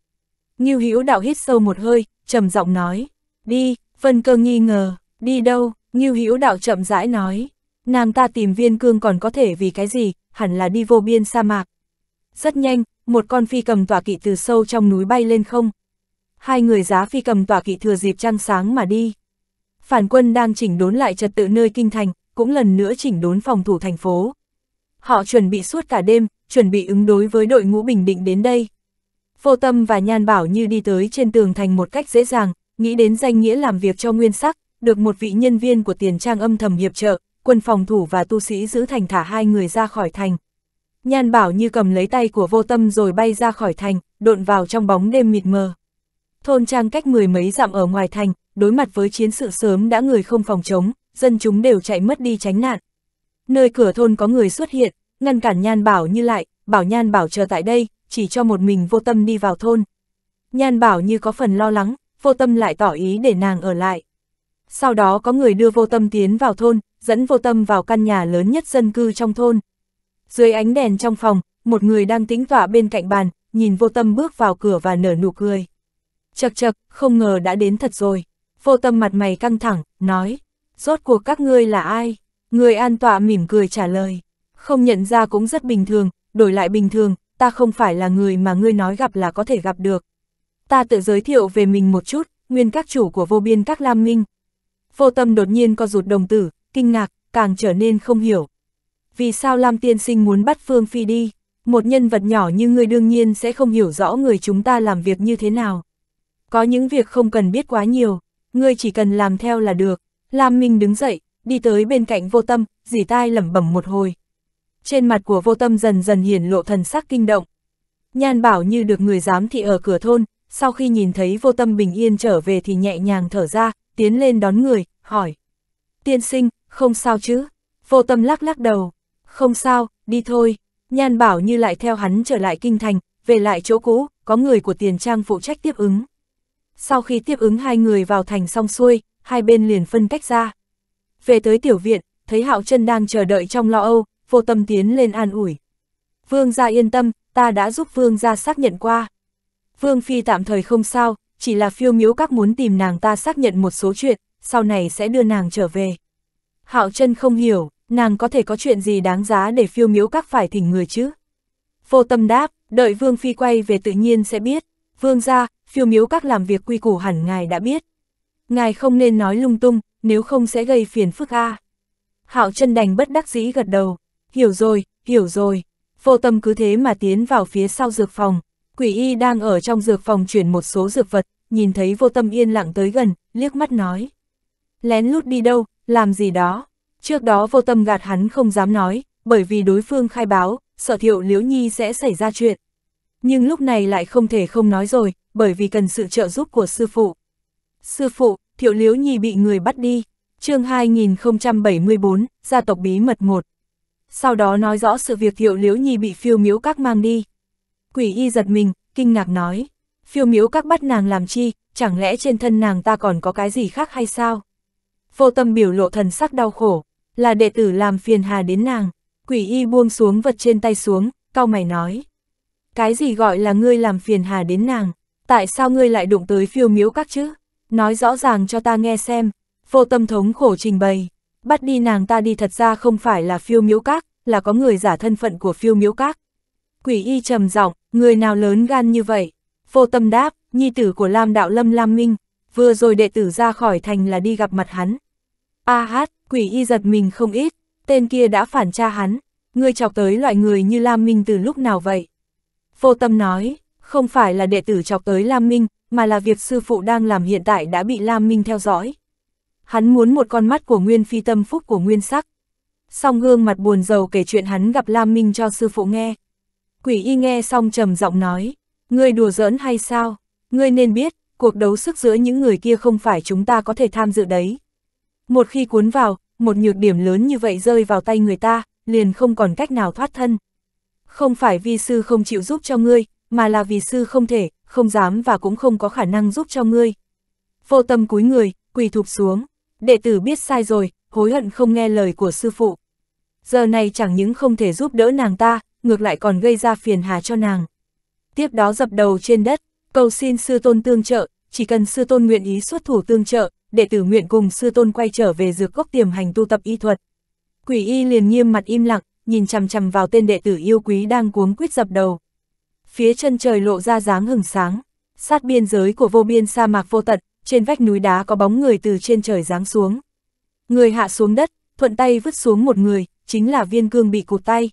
Ngưu Hữu Đạo hít sâu một hơi, trầm giọng nói, "Đi." Vân Cơ nghi ngờ, "Đi đâu?" Ngưu Hữu Đạo chậm rãi nói, "Nàng ta tìm viên cương còn có thể vì cái gì, hẳn là đi vô biên sa mạc." Rất nhanh, một con phi cầm tỏa kỵ từ sâu trong núi bay lên không. Hai người giá phi cầm tỏa kỵ thừa dịp trăng sáng mà đi. Phản quân đang chỉnh đốn lại trật tự nơi kinh thành, cũng lần nữa chỉnh đốn phòng thủ thành phố. Họ chuẩn bị suốt cả đêm, chuẩn bị ứng đối với đội ngũ bình định đến đây. Vô Tâm và Nhan Bảo như đi tới trên tường thành một cách dễ dàng, nghĩ đến danh nghĩa làm việc cho nguyên sắc, được một vị nhân viên của tiền trang âm thầm hiệp trợ, quân phòng thủ và tu sĩ giữ thành thả hai người ra khỏi thành. Nhan bảo như cầm lấy tay của vô tâm rồi bay ra khỏi thành, độn vào trong bóng đêm mịt mờ. Thôn trang cách mười mấy dặm ở ngoài thành, đối mặt với chiến sự sớm đã người không phòng chống, dân chúng đều chạy mất đi tránh nạn. Nơi cửa thôn có người xuất hiện, ngăn cản nhan bảo như lại, bảo nhan bảo chờ tại đây, chỉ cho một mình vô tâm đi vào thôn. Nhan bảo như có phần lo lắng, vô tâm lại tỏ ý để nàng ở lại. Sau đó có người đưa vô tâm tiến vào thôn, dẫn vô tâm vào căn nhà lớn nhất dân cư trong thôn. Dưới ánh đèn trong phòng, một người đang tính tọa bên cạnh bàn, nhìn vô tâm bước vào cửa và nở nụ cười. Chật chật, không ngờ đã đến thật rồi. Vô tâm mặt mày căng thẳng, nói, rốt cuộc các ngươi là ai? Người an tọa mỉm cười trả lời, không nhận ra cũng rất bình thường, đổi lại bình thường, ta không phải là người mà ngươi nói gặp là có thể gặp được. Ta tự giới thiệu về mình một chút, nguyên các chủ của vô biên các lam minh. Vô tâm đột nhiên co rụt đồng tử, kinh ngạc, càng trở nên không hiểu vì sao Lam Tiên Sinh muốn bắt Phương Phi đi? Một nhân vật nhỏ như ngươi đương nhiên sẽ không hiểu rõ người chúng ta làm việc như thế nào. Có những việc không cần biết quá nhiều, ngươi chỉ cần làm theo là được. Lam Minh đứng dậy, đi tới bên cạnh vô tâm, dì tai lẩm bẩm một hồi. Trên mặt của vô tâm dần dần hiển lộ thần sắc kinh động. Nhan bảo như được người giám thị ở cửa thôn, sau khi nhìn thấy vô tâm bình yên trở về thì nhẹ nhàng thở ra, tiến lên đón người, hỏi. Tiên sinh, không sao chứ? Vô tâm lắc lắc đầu. Không sao, đi thôi. Nhan bảo như lại theo hắn trở lại kinh thành, về lại chỗ cũ, có người của tiền trang phụ trách tiếp ứng. Sau khi tiếp ứng hai người vào thành xong xuôi, hai bên liền phân cách ra. Về tới tiểu viện, thấy Hạo chân đang chờ đợi trong lo âu, vô tâm tiến lên an ủi. Vương gia yên tâm, ta đã giúp vương gia xác nhận qua. Vương Phi tạm thời không sao, chỉ là phiêu miếu các muốn tìm nàng ta xác nhận một số chuyện, sau này sẽ đưa nàng trở về. Hạo chân không hiểu, nàng có thể có chuyện gì đáng giá để phiêu miếu các phải thỉnh người chứ? Vô tâm đáp, đợi Vương Phi quay về tự nhiên sẽ biết. Vương ra, phiêu miếu các làm việc quy củ hẳn ngài đã biết. Ngài không nên nói lung tung, nếu không sẽ gây phiền phức a. À. Hạo chân đành bất đắc dĩ gật đầu. Hiểu rồi, hiểu rồi. Vô tâm cứ thế mà tiến vào phía sau dược phòng. Quỷ y đang ở trong dược phòng chuyển một số dược vật, nhìn thấy vô tâm yên lặng tới gần, liếc mắt nói. Lén lút đi đâu, làm gì đó. Trước đó vô tâm gạt hắn không dám nói, bởi vì đối phương khai báo, sợ thiệu liễu nhi sẽ xảy ra chuyện. Nhưng lúc này lại không thể không nói rồi, bởi vì cần sự trợ giúp của sư phụ. Sư phụ, thiệu liễu nhi bị người bắt đi, chương 2074, gia tộc bí mật 1. Sau đó nói rõ sự việc thiệu liễu nhi bị phiêu miếu các mang đi. Quỷ y giật mình, kinh ngạc nói, phiêu miếu các bắt nàng làm chi, chẳng lẽ trên thân nàng ta còn có cái gì khác hay sao? Vô tâm biểu lộ thần sắc đau khổ là đệ tử làm phiền hà đến nàng, quỷ y buông xuống vật trên tay xuống, cau mày nói. Cái gì gọi là ngươi làm phiền hà đến nàng, tại sao ngươi lại đụng tới phiêu miếu các chứ? Nói rõ ràng cho ta nghe xem, vô tâm thống khổ trình bày, bắt đi nàng ta đi thật ra không phải là phiêu miếu các, là có người giả thân phận của phiêu miếu các. Quỷ y trầm giọng, người nào lớn gan như vậy? Vô tâm đáp, nhi tử của Lam Đạo Lâm Lam Minh, vừa rồi đệ tử ra khỏi thành là đi gặp mặt hắn. A hát, quỷ y giật mình không ít, tên kia đã phản tra hắn, ngươi chọc tới loại người như Lam Minh từ lúc nào vậy? Vô tâm nói, không phải là đệ tử chọc tới Lam Minh, mà là việc sư phụ đang làm hiện tại đã bị Lam Minh theo dõi. Hắn muốn một con mắt của Nguyên Phi tâm phúc của Nguyên Sắc. Song gương mặt buồn rầu kể chuyện hắn gặp Lam Minh cho sư phụ nghe. Quỷ y nghe xong trầm giọng nói, ngươi đùa giỡn hay sao? Ngươi nên biết, cuộc đấu sức giữa những người kia không phải chúng ta có thể tham dự đấy. Một khi cuốn vào, một nhược điểm lớn như vậy rơi vào tay người ta, liền không còn cách nào thoát thân. Không phải vi sư không chịu giúp cho ngươi, mà là vì sư không thể, không dám và cũng không có khả năng giúp cho ngươi. Vô tâm cúi người, quỳ thụp xuống, đệ tử biết sai rồi, hối hận không nghe lời của sư phụ. Giờ này chẳng những không thể giúp đỡ nàng ta, ngược lại còn gây ra phiền hà cho nàng. Tiếp đó dập đầu trên đất, cầu xin sư tôn tương trợ, chỉ cần sư tôn nguyện ý xuất thủ tương trợ, đệ tử nguyện cùng sư tôn quay trở về dược cốc tiềm hành tu tập y thuật. Quỷ y liền nghiêm mặt im lặng, nhìn chằm chằm vào tên đệ tử yêu quý đang cuống quýt dập đầu. Phía chân trời lộ ra dáng hừng sáng, sát biên giới của vô biên sa mạc vô tận, trên vách núi đá có bóng người từ trên trời giáng xuống. Người hạ xuống đất, thuận tay vứt xuống một người, chính là viên cương bị cụt tay.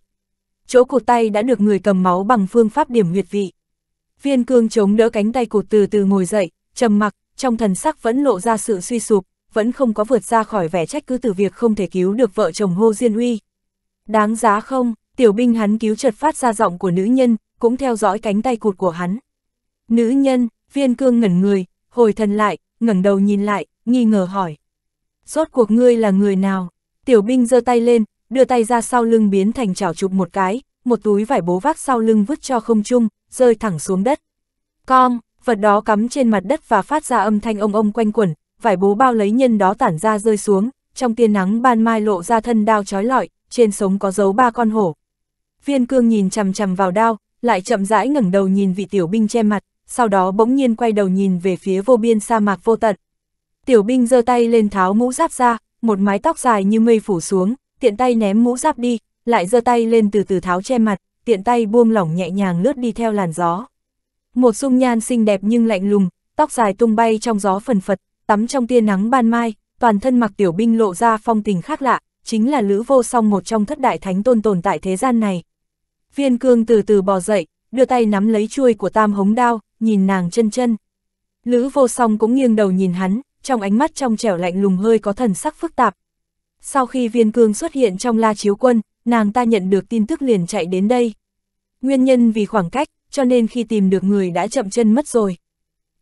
Chỗ cụt tay đã được người cầm máu bằng phương pháp điểm huyệt vị. Viên cương chống đỡ cánh tay cụt từ từ ngồi dậy, trầm mặc, trong thần sắc vẫn lộ ra sự suy sụp, vẫn không có vượt ra khỏi vẻ trách cứ từ việc không thể cứu được vợ chồng Hô Diên Huy. Đáng giá không, tiểu binh hắn cứu chợt phát ra giọng của nữ nhân, cũng theo dõi cánh tay cụt của hắn. Nữ nhân, viên cương ngẩn người, hồi thần lại, ngẩng đầu nhìn lại, nghi ngờ hỏi. Rốt cuộc ngươi là người nào? Tiểu binh giơ tay lên, đưa tay ra sau lưng biến thành chảo chụp một cái, một túi vải bố vác sau lưng vứt cho không trung, rơi thẳng xuống đất. Com, vật đó cắm trên mặt đất và phát ra âm thanh ông ông quanh quẩn, vải bố bao lấy nhân đó tản ra rơi xuống, trong tia nắng ban mai lộ ra thân đao trói lọi, trên sống có dấu ba con hổ. Viên cương nhìn chằm chằm vào đao, lại chậm rãi ngẩng đầu nhìn vị tiểu binh che mặt, sau đó bỗng nhiên quay đầu nhìn về phía vô biên sa mạc vô tận. Tiểu binh giơ tay lên tháo mũ giáp ra, một mái tóc dài như mây phủ xuống, tiện tay ném mũ giáp đi, lại giơ tay lên từ từ tháo che mặt, tiện tay buông lỏng nhẹ nhàng lướt đi theo làn gió một dung nhan xinh đẹp nhưng lạnh lùng, tóc dài tung bay trong gió phần phật, tắm trong tia nắng ban mai, toàn thân mặc tiểu binh lộ ra phong tình khác lạ, chính là Lữ Vô Song một trong thất đại thánh tôn tồn tại thế gian này. Viên cương từ từ bò dậy, đưa tay nắm lấy chuôi của tam hống đao, nhìn nàng chân chân. Lữ Vô Song cũng nghiêng đầu nhìn hắn, trong ánh mắt trong trẻo lạnh lùng hơi có thần sắc phức tạp. Sau khi viên cương xuất hiện trong la chiếu quân, nàng ta nhận được tin tức liền chạy đến đây. Nguyên nhân vì khoảng cách, cho nên khi tìm được người đã chậm chân mất rồi.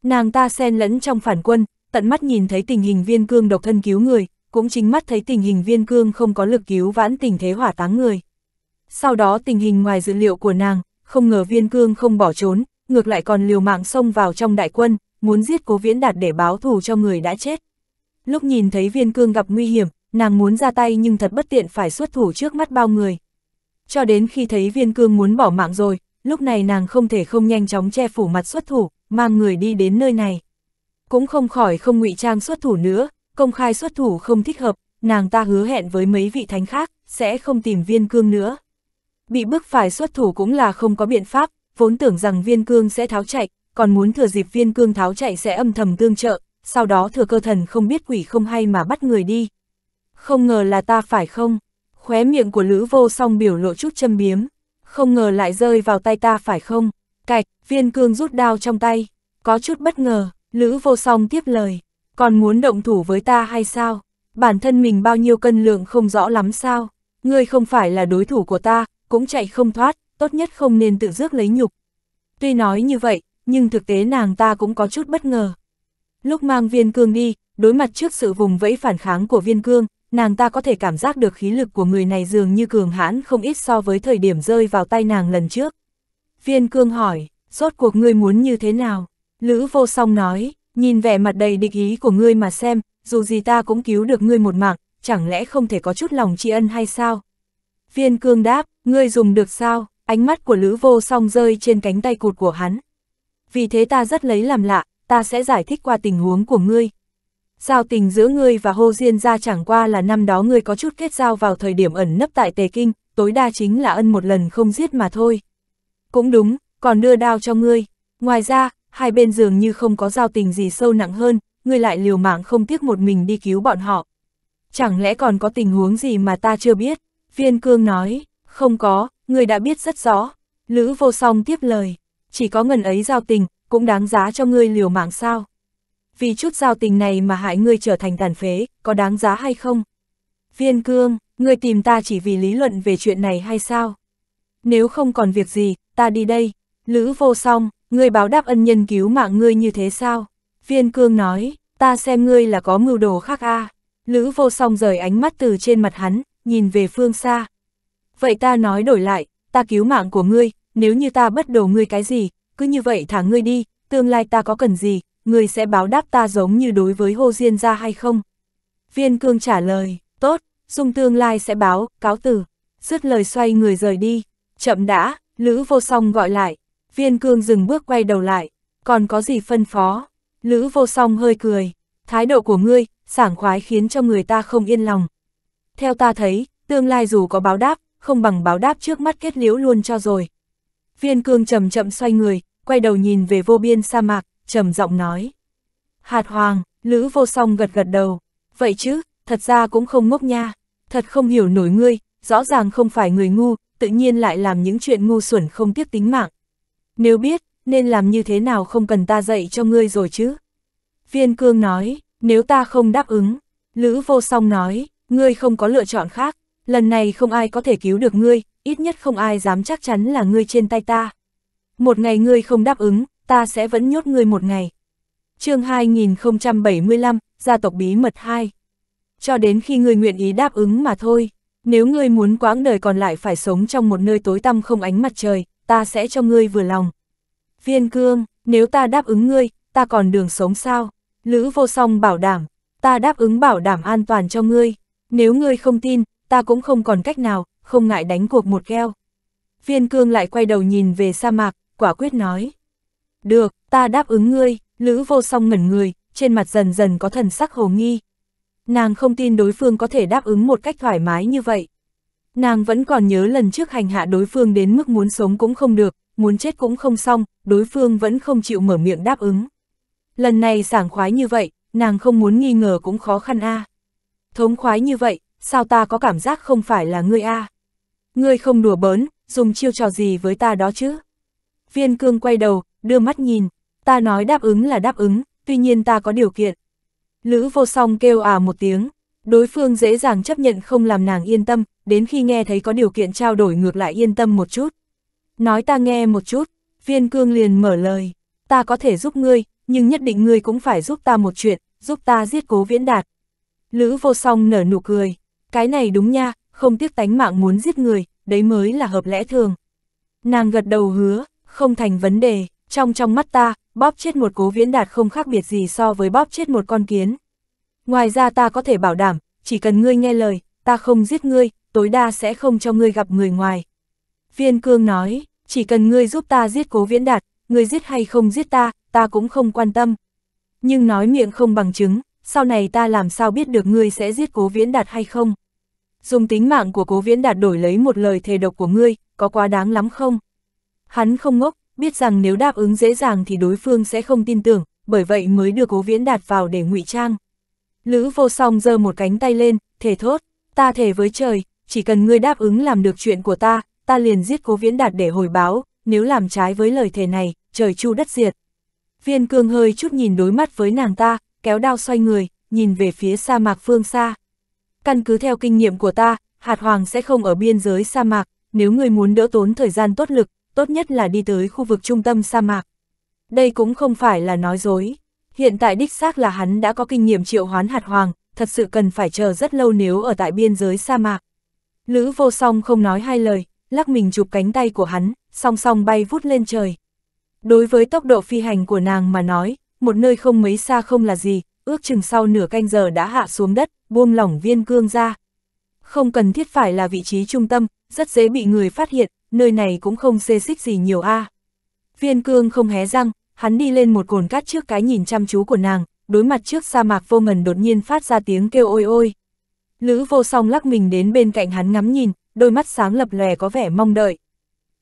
Nàng ta xen lẫn trong phản quân, tận mắt nhìn thấy tình hình viên cương độc thân cứu người, cũng chính mắt thấy tình hình viên cương không có lực cứu vãn tình thế hỏa táng người. Sau đó tình hình ngoài dữ liệu của nàng, không ngờ viên cương không bỏ trốn, ngược lại còn liều mạng xông vào trong đại quân, muốn giết cố viễn đạt để báo thù cho người đã chết. Lúc nhìn thấy viên cương gặp nguy hiểm, nàng muốn ra tay nhưng thật bất tiện phải xuất thủ trước mắt bao người. Cho đến khi thấy viên cương muốn bỏ mạng rồi, lúc này nàng không thể không nhanh chóng che phủ mặt xuất thủ, mang người đi đến nơi này. Cũng không khỏi không ngụy trang xuất thủ nữa, công khai xuất thủ không thích hợp, nàng ta hứa hẹn với mấy vị thánh khác, sẽ không tìm viên cương nữa. Bị bức phải xuất thủ cũng là không có biện pháp, vốn tưởng rằng viên cương sẽ tháo chạy, còn muốn thừa dịp viên cương tháo chạy sẽ âm thầm tương trợ, sau đó thừa cơ thần không biết quỷ không hay mà bắt người đi. Không ngờ là ta phải không? Khóe miệng của Lữ vô song biểu lộ chút châm biếm không ngờ lại rơi vào tay ta phải không? Cạch, viên cương rút đao trong tay, có chút bất ngờ, Lữ vô song tiếp lời, còn muốn động thủ với ta hay sao? Bản thân mình bao nhiêu cân lượng không rõ lắm sao? Ngươi không phải là đối thủ của ta, cũng chạy không thoát, tốt nhất không nên tự rước lấy nhục. Tuy nói như vậy, nhưng thực tế nàng ta cũng có chút bất ngờ. Lúc mang viên cương đi, đối mặt trước sự vùng vẫy phản kháng của viên cương, nàng ta có thể cảm giác được khí lực của người này dường như cường hãn không ít so với thời điểm rơi vào tay nàng lần trước. Viên cương hỏi, rốt cuộc ngươi muốn như thế nào? Lữ vô song nói, nhìn vẻ mặt đầy địch ý của ngươi mà xem, dù gì ta cũng cứu được ngươi một mạng, chẳng lẽ không thể có chút lòng tri ân hay sao? Viên cương đáp, ngươi dùng được sao? Ánh mắt của Lữ vô song rơi trên cánh tay cụt của hắn. Vì thế ta rất lấy làm lạ, ta sẽ giải thích qua tình huống của ngươi, giao tình giữa ngươi và Hồ Diên ra chẳng qua là năm đó ngươi có chút kết giao vào thời điểm ẩn nấp tại Tề Kinh, tối đa chính là ân một lần không giết mà thôi. Cũng đúng, còn đưa đao cho ngươi. Ngoài ra, hai bên dường như không có giao tình gì sâu nặng hơn, ngươi lại liều mạng không tiếc một mình đi cứu bọn họ. Chẳng lẽ còn có tình huống gì mà ta chưa biết? Viên cương nói, không có, ngươi đã biết rất rõ. Lữ vô song tiếp lời, chỉ có ngần ấy giao tình, cũng đáng giá cho ngươi liều mạng sao? vì chút giao tình này mà hại ngươi trở thành tàn phế, có đáng giá hay không? Viên cương, ngươi tìm ta chỉ vì lý luận về chuyện này hay sao? Nếu không còn việc gì, ta đi đây. Lữ vô song, ngươi báo đáp ân nhân cứu mạng ngươi như thế sao? Viên cương nói, ta xem ngươi là có mưu đồ khác a à? Lữ vô song rời ánh mắt từ trên mặt hắn, nhìn về phương xa. Vậy ta nói đổi lại, ta cứu mạng của ngươi, nếu như ta bất đồ ngươi cái gì, cứ như vậy thả ngươi đi, tương lai ta có cần gì, người sẽ báo đáp ta giống như đối với Hồ Diên gia hay không? Viên cương trả lời, tốt, dung tương lai sẽ báo, cáo tử. Dứt lời xoay người rời đi, chậm đã, Lữ vô song gọi lại, viên cương dừng bước quay đầu lại, còn có gì phân phó? Lữ vô song hơi cười, thái độ của ngươi, sảng khoái khiến cho người ta không yên lòng. Theo ta thấy, tương lai dù có báo đáp, không bằng báo đáp trước mắt kết liễu luôn cho rồi. Viên cương chậm chậm xoay người, quay đầu nhìn về vô biên sa mạc, trầm giọng nói. Hạt hoàng, Lữ vô song gật gật đầu, vậy chứ, thật ra cũng không ngốc nha, thật không hiểu nổi ngươi, rõ ràng không phải người ngu, tự nhiên lại làm những chuyện ngu xuẩn không tiếc tính mạng. Nếu biết, nên làm như thế nào không cần ta dạy cho ngươi rồi chứ? Viên cương nói, nếu ta không đáp ứng, Lữ vô song nói, ngươi không có lựa chọn khác, lần này không ai có thể cứu được ngươi, ít nhất không ai dám chắc chắn là ngươi trên tay ta. Một ngày ngươi không đáp ứng, ta sẽ vẫn nhốt ngươi một ngày. chương 2075, gia tộc bí mật 2. Cho đến khi ngươi nguyện ý đáp ứng mà thôi, nếu ngươi muốn quãng đời còn lại phải sống trong một nơi tối tăm không ánh mặt trời, ta sẽ cho ngươi vừa lòng. Viên cương, nếu ta đáp ứng ngươi, ta còn đường sống sao? Lữ vô song bảo đảm, ta đáp ứng bảo đảm an toàn cho ngươi. Nếu ngươi không tin, ta cũng không còn cách nào, không ngại đánh cuộc một gheo. Viên cương lại quay đầu nhìn về sa mạc, quả quyết nói. Được, ta đáp ứng ngươi, Lữ vô song ngẩn người, trên mặt dần dần có thần sắc hồ nghi. Nàng không tin đối phương có thể đáp ứng một cách thoải mái như vậy. Nàng vẫn còn nhớ lần trước hành hạ đối phương đến mức muốn sống cũng không được, muốn chết cũng không xong, đối phương vẫn không chịu mở miệng đáp ứng. Lần này sảng khoái như vậy, nàng không muốn nghi ngờ cũng khó khăn a. Thống khoái như vậy, sao ta có cảm giác không phải là ngươi a? Ngươi không đùa bớn, dùng chiêu trò gì với ta đó chứ? Viên cương quay đầu, đưa mắt nhìn, ta nói đáp ứng là đáp ứng, tuy nhiên ta có điều kiện. Lữ vô song kêu à một tiếng, đối phương dễ dàng chấp nhận không làm nàng yên tâm, đến khi nghe thấy có điều kiện trao đổi ngược lại yên tâm một chút. Nói ta nghe một chút, viên cương liền mở lời, ta có thể giúp ngươi, nhưng nhất định ngươi cũng phải giúp ta một chuyện, giúp ta giết cố viễn đạt. Lữ vô song nở nụ cười, cái này đúng nha, không tiếc tánh mạng muốn giết người, đấy mới là hợp lẽ thường. Nàng gật đầu hứa, không thành vấn đề, trong trong mắt ta, bóp chết một cố viễn đạt không khác biệt gì so với bóp chết một con kiến. Ngoài ra ta có thể bảo đảm, chỉ cần ngươi nghe lời, ta không giết ngươi, tối đa sẽ không cho ngươi gặp người ngoài. Viên cương nói, chỉ cần ngươi giúp ta giết cố viễn đạt, ngươi giết hay không giết ta, ta cũng không quan tâm. Nhưng nói miệng không bằng chứng, sau này ta làm sao biết được ngươi sẽ giết cố viễn đạt hay không? Dùng tính mạng của cố viễn đạt đổi lấy một lời thề độc của ngươi, có quá đáng lắm không? Hắn không ngốc, biết rằng nếu đáp ứng dễ dàng thì đối phương sẽ không tin tưởng, bởi vậy mới đưa cố viễn đạt vào để ngụy trang. Lữ vô song giơ một cánh tay lên, thề thốt, ta thề với trời, chỉ cần ngươi đáp ứng làm được chuyện của ta, ta liền giết cố viễn đạt để hồi báo, nếu làm trái với lời thề này, trời chu đất diệt. Viên cương hơi chút nhìn đối mắt với nàng ta, kéo đao xoay người, nhìn về phía sa mạc phương xa. Căn cứ theo kinh nghiệm của ta, hạt hoàng sẽ không ở biên giới sa mạc, nếu người muốn đỡ tốn thời gian tốt lực, tốt nhất là đi tới khu vực trung tâm sa mạc. Đây cũng không phải là nói dối. Hiện tại đích xác là hắn đã có kinh nghiệm triệu hoán hạt hoàng, thật sự cần phải chờ rất lâu nếu ở tại biên giới sa mạc. Lữ vô song không nói hai lời, lắc mình chụp cánh tay của hắn, song song bay vút lên trời. Đối với tốc độ phi hành của nàng mà nói, một nơi không mấy xa không là gì, ước chừng sau nửa canh giờ đã hạ xuống đất, buông lỏng viên cương ra. Không cần thiết phải là vị trí trung tâm, rất dễ bị người phát hiện, nơi này cũng không xê xích gì nhiều a. À. Viên cương không hé răng, hắn đi lên một cồn cát trước cái nhìn chăm chú của nàng, đối mặt trước sa mạc vô ngần đột nhiên phát ra tiếng kêu ôi ôi. Lữ vô song lắc mình đến bên cạnh hắn ngắm nhìn, đôi mắt sáng lập lòe có vẻ mong đợi.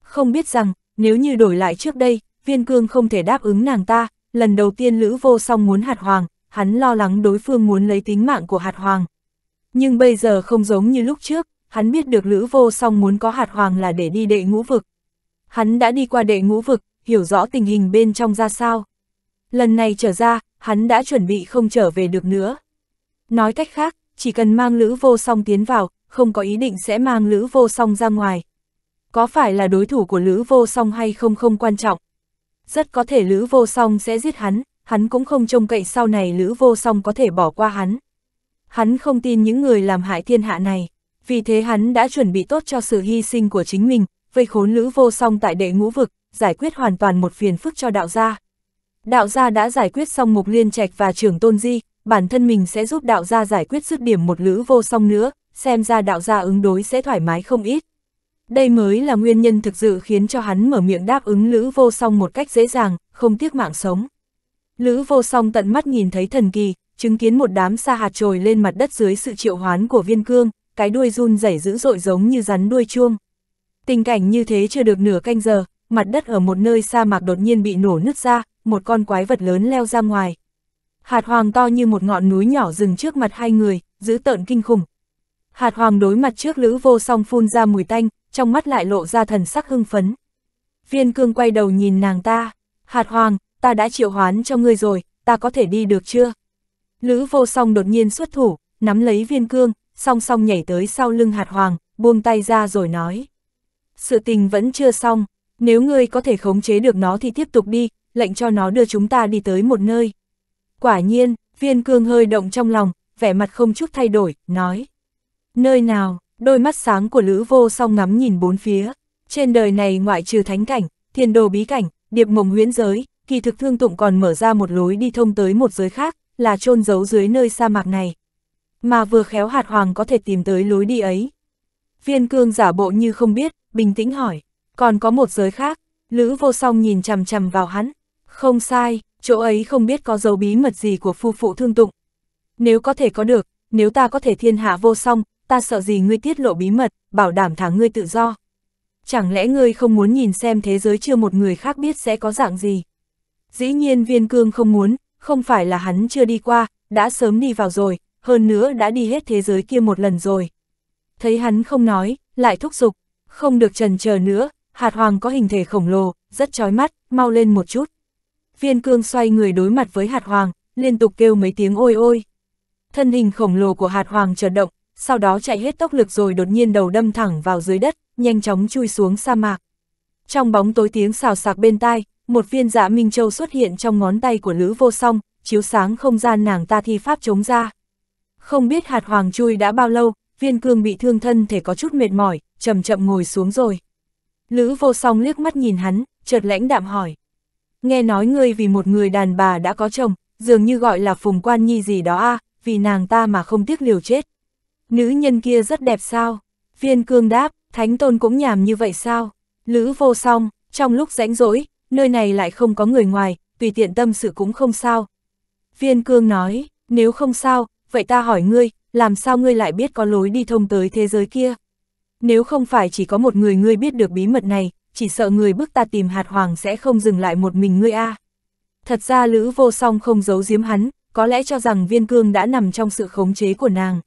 Không biết rằng, nếu như đổi lại trước đây, viên cương không thể đáp ứng nàng ta, lần đầu tiên Lữ vô song muốn hạt hoàng, hắn lo lắng đối phương muốn lấy tính mạng của hạt hoàng. Nhưng bây giờ không giống như lúc trước, hắn biết được Lữ Vô Song muốn có hạt hoàng là để đi đệ ngũ vực. Hắn đã đi qua đệ ngũ vực, hiểu rõ tình hình bên trong ra sao. Lần này trở ra, hắn đã chuẩn bị không trở về được nữa. Nói cách khác, chỉ cần mang Lữ Vô Song tiến vào, không có ý định sẽ mang Lữ Vô Song ra ngoài. Có phải là đối thủ của Lữ Vô Song hay không không quan trọng. Rất có thể Lữ Vô Song sẽ giết hắn, hắn cũng không trông cậy sau này Lữ Vô Song có thể bỏ qua hắn. Hắn không tin những người làm hại thiên hạ này vì thế hắn đã chuẩn bị tốt cho sự hy sinh của chính mình, vây khốn lữ vô song tại đệ ngũ vực, giải quyết hoàn toàn một phiền phức cho đạo gia. Đạo gia đã giải quyết xong Mục Liên Trạch và trưởng Tôn Di, bản thân mình sẽ giúp đạo gia giải quyết dứt điểm một lữ vô song nữa, xem ra đạo gia ứng đối sẽ thoải mái không ít. Đây mới là nguyên nhân thực sự khiến cho hắn mở miệng đáp ứng lữ vô song một cách dễ dàng, không tiếc mạng sống. Lữ vô song tận mắt nhìn thấy thần kỳ, chứng kiến một đám sa hạt trồi lên mặt đất dưới sự triệu hoán của viên cương, cái đuôi run rẩy dữ dội giống như rắn đuôi chuông. Tình cảnh như thế chưa được nửa canh giờ, mặt đất ở một nơi sa mạc đột nhiên bị nổ nứt ra, một con quái vật lớn leo ra ngoài. Hạt hoàng to như một ngọn núi nhỏ dừng trước mặt hai người, giữ tợn kinh khủng. Hạt hoàng đối mặt trước lữ vô song phun ra mùi tanh, trong mắt lại lộ ra thần sắc hưng phấn. Viên cương quay đầu nhìn nàng ta, hạt hoàng, ta đã triệu hoán cho ngươi rồi, ta có thể đi được chưa? Lữ vô song đột nhiên xuất thủ, nắm lấy viên cương, song song nhảy tới sau lưng hạt hoàng, buông tay ra rồi nói. Sự tình vẫn chưa xong, nếu ngươi có thể khống chế được nó thì tiếp tục đi, lệnh cho nó đưa chúng ta đi tới một nơi. Quả nhiên, viên cương hơi động trong lòng, vẻ mặt không chút thay đổi, nói. Nơi nào, đôi mắt sáng của Lữ Vô song ngắm nhìn bốn phía, trên đời này ngoại trừ thánh cảnh, thiền đồ bí cảnh, điệp mộng huyễn giới, kỳ thực thương tụng còn mở ra một lối đi thông tới một giới khác, là chôn giấu dưới nơi sa mạc này mà vừa khéo hạt hoàng có thể tìm tới lối đi ấy. Viên cương giả bộ như không biết, bình tĩnh hỏi, còn có một giới khác, Lữ vô song nhìn chằm chằm vào hắn, không sai, chỗ ấy không biết có dấu bí mật gì của phu phụ thương tụng. Nếu có thể có được, nếu ta có thể thiên hạ vô song, ta sợ gì ngươi tiết lộ bí mật, bảo đảm thả ngươi tự do. Chẳng lẽ ngươi không muốn nhìn xem thế giới chưa một người khác biết sẽ có dạng gì? Dĩ nhiên viên cương không muốn, không phải là hắn chưa đi qua, đã sớm đi vào rồi, hơn nữa đã đi hết thế giới kia một lần rồi. Thấy hắn không nói, lại thúc giục, không được trần chờ nữa, hạt hoàng có hình thể khổng lồ, rất chói mắt, mau lên một chút. Viên cương xoay người đối mặt với hạt hoàng, liên tục kêu mấy tiếng ôi ôi. Thân hình khổng lồ của hạt hoàng chợt động, sau đó chạy hết tốc lực rồi đột nhiên đầu đâm thẳng vào dưới đất, nhanh chóng chui xuống sa mạc. Trong bóng tối tiếng xào sạc bên tai, một viên dạ Minh Châu xuất hiện trong ngón tay của Lữ Vô Song, chiếu sáng không gian nàng ta thi pháp chống ra. Không biết hạt hoàng chui đã bao lâu, viên cương bị thương thân thể có chút mệt mỏi, chậm chậm ngồi xuống rồi. Lữ vô song liếc mắt nhìn hắn, chợt lãnh đạm hỏi. Nghe nói ngươi vì một người đàn bà đã có chồng, dường như gọi là phùng quan nhi gì đó a à, vì nàng ta mà không tiếc liều chết. Nữ nhân kia rất đẹp sao? Viên cương đáp, thánh tôn cũng nhảm như vậy sao? Lữ vô song, trong lúc rãnh rỗi, nơi này lại không có người ngoài, tùy tiện tâm sự cũng không sao. Viên cương nói, nếu không sao, vậy ta hỏi ngươi, làm sao ngươi lại biết có lối đi thông tới thế giới kia? Nếu không phải chỉ có một người ngươi biết được bí mật này, chỉ sợ người bước ta tìm hạt hoàng sẽ không dừng lại một mình ngươi a. Thật ra Lữ Vô Song không giấu giếm hắn, có lẽ cho rằng viên cương đã nằm trong sự khống chế của nàng.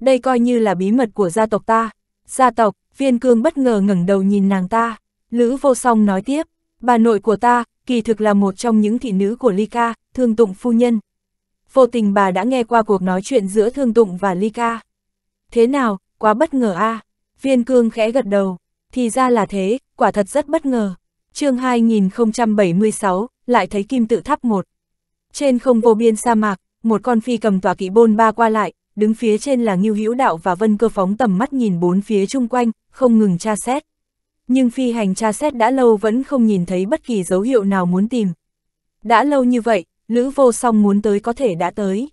Đây coi như là bí mật của gia tộc ta. Gia tộc, viên cương bất ngờ ngẩng đầu nhìn nàng ta. Lữ Vô Song nói tiếp, bà nội của ta, kỳ thực là một trong những thị nữ của Ly Ca, thương tụng phu nhân, vô tình bà đã nghe qua cuộc nói chuyện giữa Thương Tụng và Ly Ca. Thế nào, quá bất ngờ a à? Viên cương khẽ gật đầu, thì ra là thế, quả thật rất bất ngờ. chương 2076, lại thấy kim tự tháp một Trên không vô biên sa mạc, một con phi cầm tòa kỵ bôn ba qua lại, đứng phía trên là Ngưu Hữu Đạo và Vân Cơ phóng tầm mắt nhìn bốn phía chung quanh, không ngừng tra xét. Nhưng phi hành tra xét đã lâu vẫn không nhìn thấy bất kỳ dấu hiệu nào muốn tìm. Đã lâu như vậy, Lữ vô song muốn tới có thể đã tới.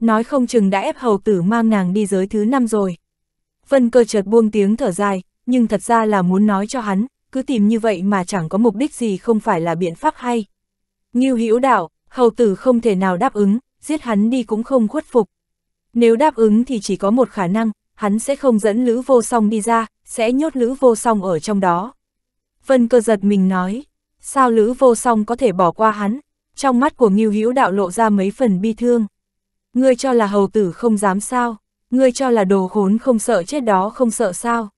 Nói không chừng đã ép hầu tử mang nàng đi giới thứ năm rồi. Vân cơ chợt buông tiếng thở dài, nhưng thật ra là muốn nói cho hắn, cứ tìm như vậy mà chẳng có mục đích gì không phải là biện pháp hay. Ngưu hữu đạo, hầu tử không thể nào đáp ứng, giết hắn đi cũng không khuất phục. Nếu đáp ứng thì chỉ có một khả năng, hắn sẽ không dẫn Lữ Vô Song đi ra, sẽ nhốt Lữ Vô Song ở trong đó. Vân cơ giật mình nói, sao Lữ Vô Song có thể bỏ qua hắn, trong mắt của Ngưu Hữu Đạo lộ ra mấy phần bi thương. Ngươi cho là hầu tử không dám sao, ngươi cho là đồ khốn không sợ chết đó không sợ sao.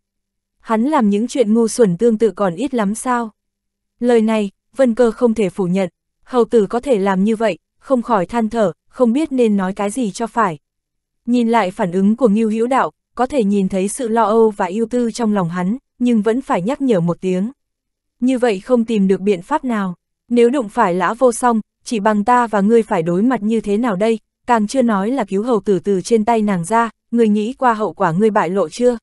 Hắn làm những chuyện ngu xuẩn tương tự còn ít lắm sao. Lời này, Vân Cơ không thể phủ nhận, hầu tử có thể làm như vậy, không khỏi than thở, không biết nên nói cái gì cho phải. Nhìn lại phản ứng của Ngưu Hữu Đạo, có thể nhìn thấy sự lo âu và ưu tư trong lòng hắn, nhưng vẫn phải nhắc nhở một tiếng. Như vậy không tìm được biện pháp nào. Nếu đụng phải lã vô song, chỉ bằng ta và ngươi phải đối mặt như thế nào đây, càng chưa nói là cứu hầu tử từ trên tay nàng ra, ngươi nghĩ qua hậu quả ngươi bại lộ chưa?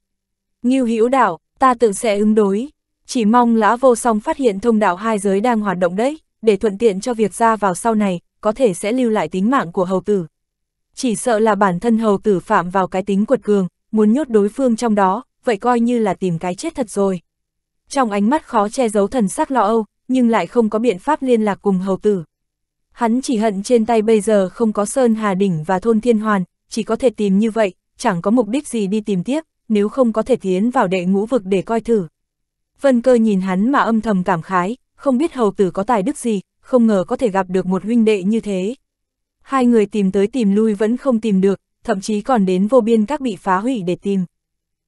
Ngưu hữu đạo, ta tự sẽ ứng đối, chỉ mong lã vô song phát hiện thông đạo hai giới đang hoạt động đấy, để thuận tiện cho việc ra vào sau này, có thể sẽ lưu lại tính mạng của hầu tử. Chỉ sợ là bản thân hầu tử phạm vào cái tính quật cường, muốn nhốt đối phương trong đó, vậy coi như là tìm cái chết thật rồi. Trong ánh mắt khó che giấu thần sắc lo âu, nhưng lại không có biện pháp liên lạc cùng hầu tử. Hắn chỉ hận trên tay bây giờ không có Sơn Hà Đỉnh và Thôn Thiên Hoàn, chỉ có thể tìm như vậy, chẳng có mục đích gì đi tìm tiếp, nếu không có thể tiến vào đệ ngũ vực để coi thử. Vân cơ nhìn hắn mà âm thầm cảm khái, không biết hầu tử có tài đức gì, không ngờ có thể gặp được một huynh đệ như thế. Hai người tìm tới tìm lui vẫn không tìm được, thậm chí còn đến vô biên các bị phá hủy để tìm.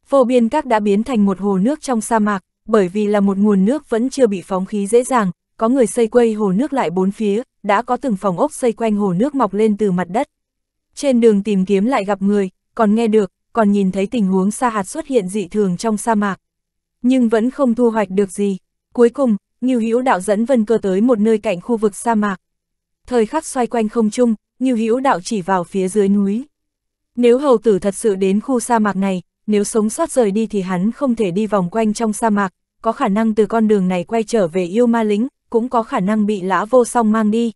Vô biên các đã biến thành một hồ nước trong sa mạc, bởi vì là một nguồn nước vẫn chưa bị phóng khí dễ dàng, có người xây quây hồ nước lại bốn phía, đã có từng phòng ốc xây quanh hồ nước mọc lên từ mặt đất. Trên đường tìm kiếm lại gặp người, còn nghe được, còn nhìn thấy tình huống sa hạt xuất hiện dị thường trong sa mạc. Nhưng vẫn không thu hoạch được gì. Cuối cùng, Ngưu Hữu đạo dẫn Vân Cơ tới một nơi cạnh khu vực sa mạc. Thời khắc xoay quanh không trung, Ngưu Hữu đạo chỉ vào phía dưới núi. Nếu hầu tử thật sự đến khu sa mạc này, nếu sống sót rời đi thì hắn không thể đi vòng quanh trong sa mạc, có khả năng từ con đường này quay trở về yêu ma lính, cũng có khả năng bị lã vô song mang đi.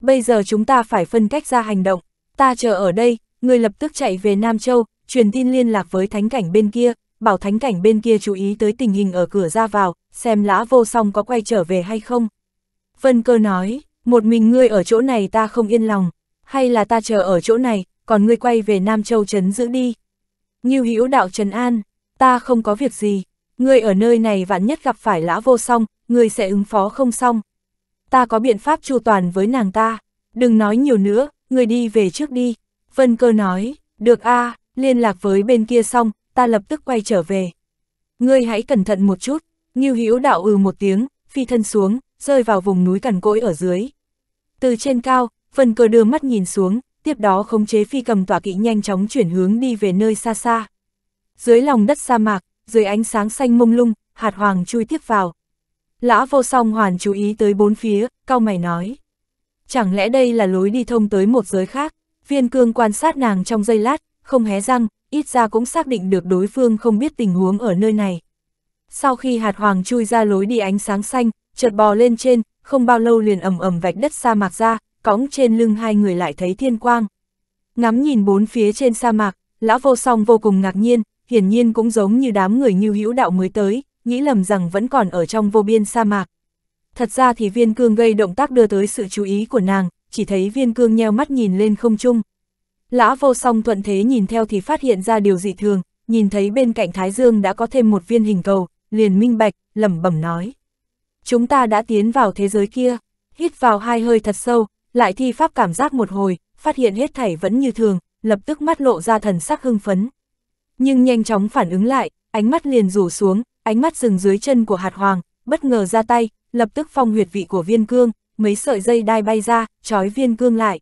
Bây giờ chúng ta phải phân cách ra hành động, ta chờ ở đây, người lập tức chạy về Nam Châu, truyền tin liên lạc với thánh cảnh bên kia, bảo thánh cảnh bên kia chú ý tới tình hình ở cửa ra vào, xem lã vô song có quay trở về hay không. Vân cơ nói, một mình ngươi ở chỗ này ta không yên lòng, hay là ta chờ ở chỗ này, còn ngươi quay về Nam Châu Trấn giữ đi. Ngưu Hữu đạo Trần An, ta không có việc gì, ngươi ở nơi này vạn nhất gặp phải lã vô song, ngươi sẽ ứng phó không xong. Ta có biện pháp chu toàn với nàng ta, đừng nói nhiều nữa, ngươi đi về trước đi. Vân cơ nói, được a à, liên lạc với bên kia xong, ta lập tức quay trở về. Ngươi hãy cẩn thận một chút, Ngưu Hữu đạo ừ một tiếng, phi thân xuống, rơi vào vùng núi cằn cỗi ở dưới. Từ trên cao, Vân cơ đưa mắt nhìn xuống, tiếp đó khống chế phi cầm tỏa kỵ nhanh chóng chuyển hướng đi về nơi xa xa. Dưới lòng đất sa mạc, dưới ánh sáng xanh mông lung, hạt hoàng chui tiếp vào. Lã vô song hoàn chú ý tới bốn phía, cao mày nói. Chẳng lẽ đây là lối đi thông tới một giới khác, viên cương quan sát nàng trong giây lát, không hé răng, ít ra cũng xác định được đối phương không biết tình huống ở nơi này. Sau khi hạt hoàng chui ra lối đi ánh sáng xanh, chợt bò lên trên, không bao lâu liền ầm ầm vạch đất sa mạc ra, cõng trên lưng hai người lại thấy thiên quang. Ngắm nhìn bốn phía trên sa mạc, lão vô song vô cùng ngạc nhiên, hiển nhiên cũng giống như đám người như hữu đạo mới tới, nghĩ lầm rằng vẫn còn ở trong vô biên sa mạc. Thật ra thì viên cương gây động tác đưa tới sự chú ý của nàng, chỉ thấy viên cương nheo mắt nhìn lên không trung. lã vô song thuận thế nhìn theo thì phát hiện ra điều dị thường, nhìn thấy bên cạnh Thái Dương đã có thêm một viên hình cầu, liền minh bạch, lẩm bẩm nói. Chúng ta đã tiến vào thế giới kia, hít vào hai hơi thật sâu, lại thi pháp cảm giác một hồi, phát hiện hết thảy vẫn như thường, lập tức mắt lộ ra thần sắc hưng phấn. Nhưng nhanh chóng phản ứng lại, ánh mắt liền rủ xuống, ánh mắt dừng dưới chân của hạt hoàng, bất ngờ ra tay, lập tức phong huyệt vị của viên cương, mấy sợi dây đai bay ra, trói viên cương lại.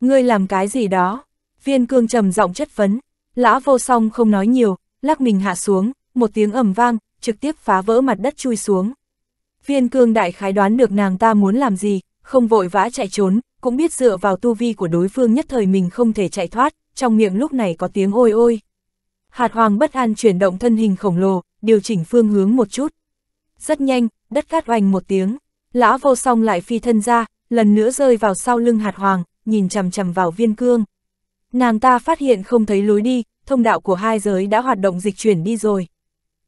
Ngươi làm cái gì đó? Viên cương trầm giọng chất vấn, lã vô song không nói nhiều, lắc mình hạ xuống, một tiếng ầm vang, trực tiếp phá vỡ mặt đất chui xuống. Viên cương đại khái đoán được nàng ta muốn làm gì, không vội vã chạy trốn, cũng biết dựa vào tu vi của đối phương nhất thời mình không thể chạy thoát, trong miệng lúc này có tiếng ôi ôi. Hạt hoàng bất an chuyển động thân hình khổng lồ, điều chỉnh phương hướng một chút. Rất nhanh, đất cát oanh một tiếng, lão vô song lại phi thân ra, lần nữa rơi vào sau lưng hạt hoàng, nhìn chằm chằm vào viên cương. Nàng ta phát hiện không thấy lối đi, thông đạo của hai giới đã hoạt động dịch chuyển đi rồi.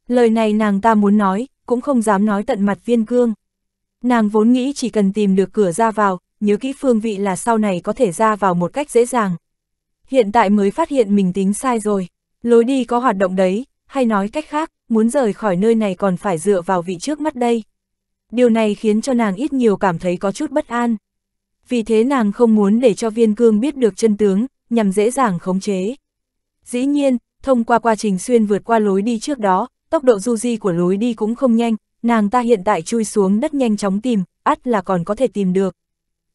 Lời này nàng ta muốn nói, cũng không dám nói tận mặt viên cương. Nàng vốn nghĩ chỉ cần tìm được cửa ra vào, nhớ kỹ phương vị là sau này có thể ra vào một cách dễ dàng. Hiện tại mới phát hiện mình tính sai rồi, lối đi có hoạt động đấy, hay nói cách khác, muốn rời khỏi nơi này còn phải dựa vào vị trước mắt đây. Điều này khiến cho nàng ít nhiều cảm thấy có chút bất an. Vì thế nàng không muốn để cho viên cương biết được chân tướng, nhằm dễ dàng khống chế. Dĩ nhiên, thông qua quá trình xuyên vượt qua lối đi trước đó, tốc độ du di của lối đi cũng không nhanh, nàng ta hiện tại chui xuống đất nhanh chóng tìm, ắt là còn có thể tìm được.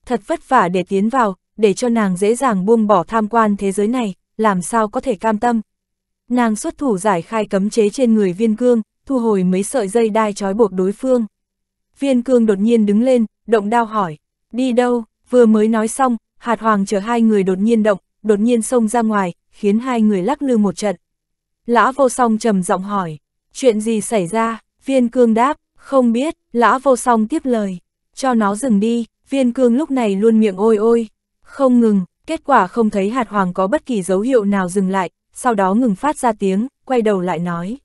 Thật vất vả để tiến vào, để cho nàng dễ dàng buông bỏ tham quan thế giới này, làm sao có thể cam tâm. Nàng xuất thủ giải khai cấm chế trên người viên cương, thu hồi mấy sợi dây đai trói buộc đối phương. Viên cương đột nhiên đứng lên, động đao hỏi, đi đâu, vừa mới nói xong, hạt hoàng chờ hai người đột nhiên động, đột nhiên xông ra ngoài, khiến hai người lắc lư một trận. Lã vô song trầm giọng hỏi, chuyện gì xảy ra, Viên cương đáp, không biết, lão vô song tiếp lời, cho nó dừng đi, viên cương lúc này luôn miệng ôi ôi, không ngừng, kết quả không thấy hạt hoàng có bất kỳ dấu hiệu nào dừng lại, sau đó ngừng phát ra tiếng, quay đầu lại nói.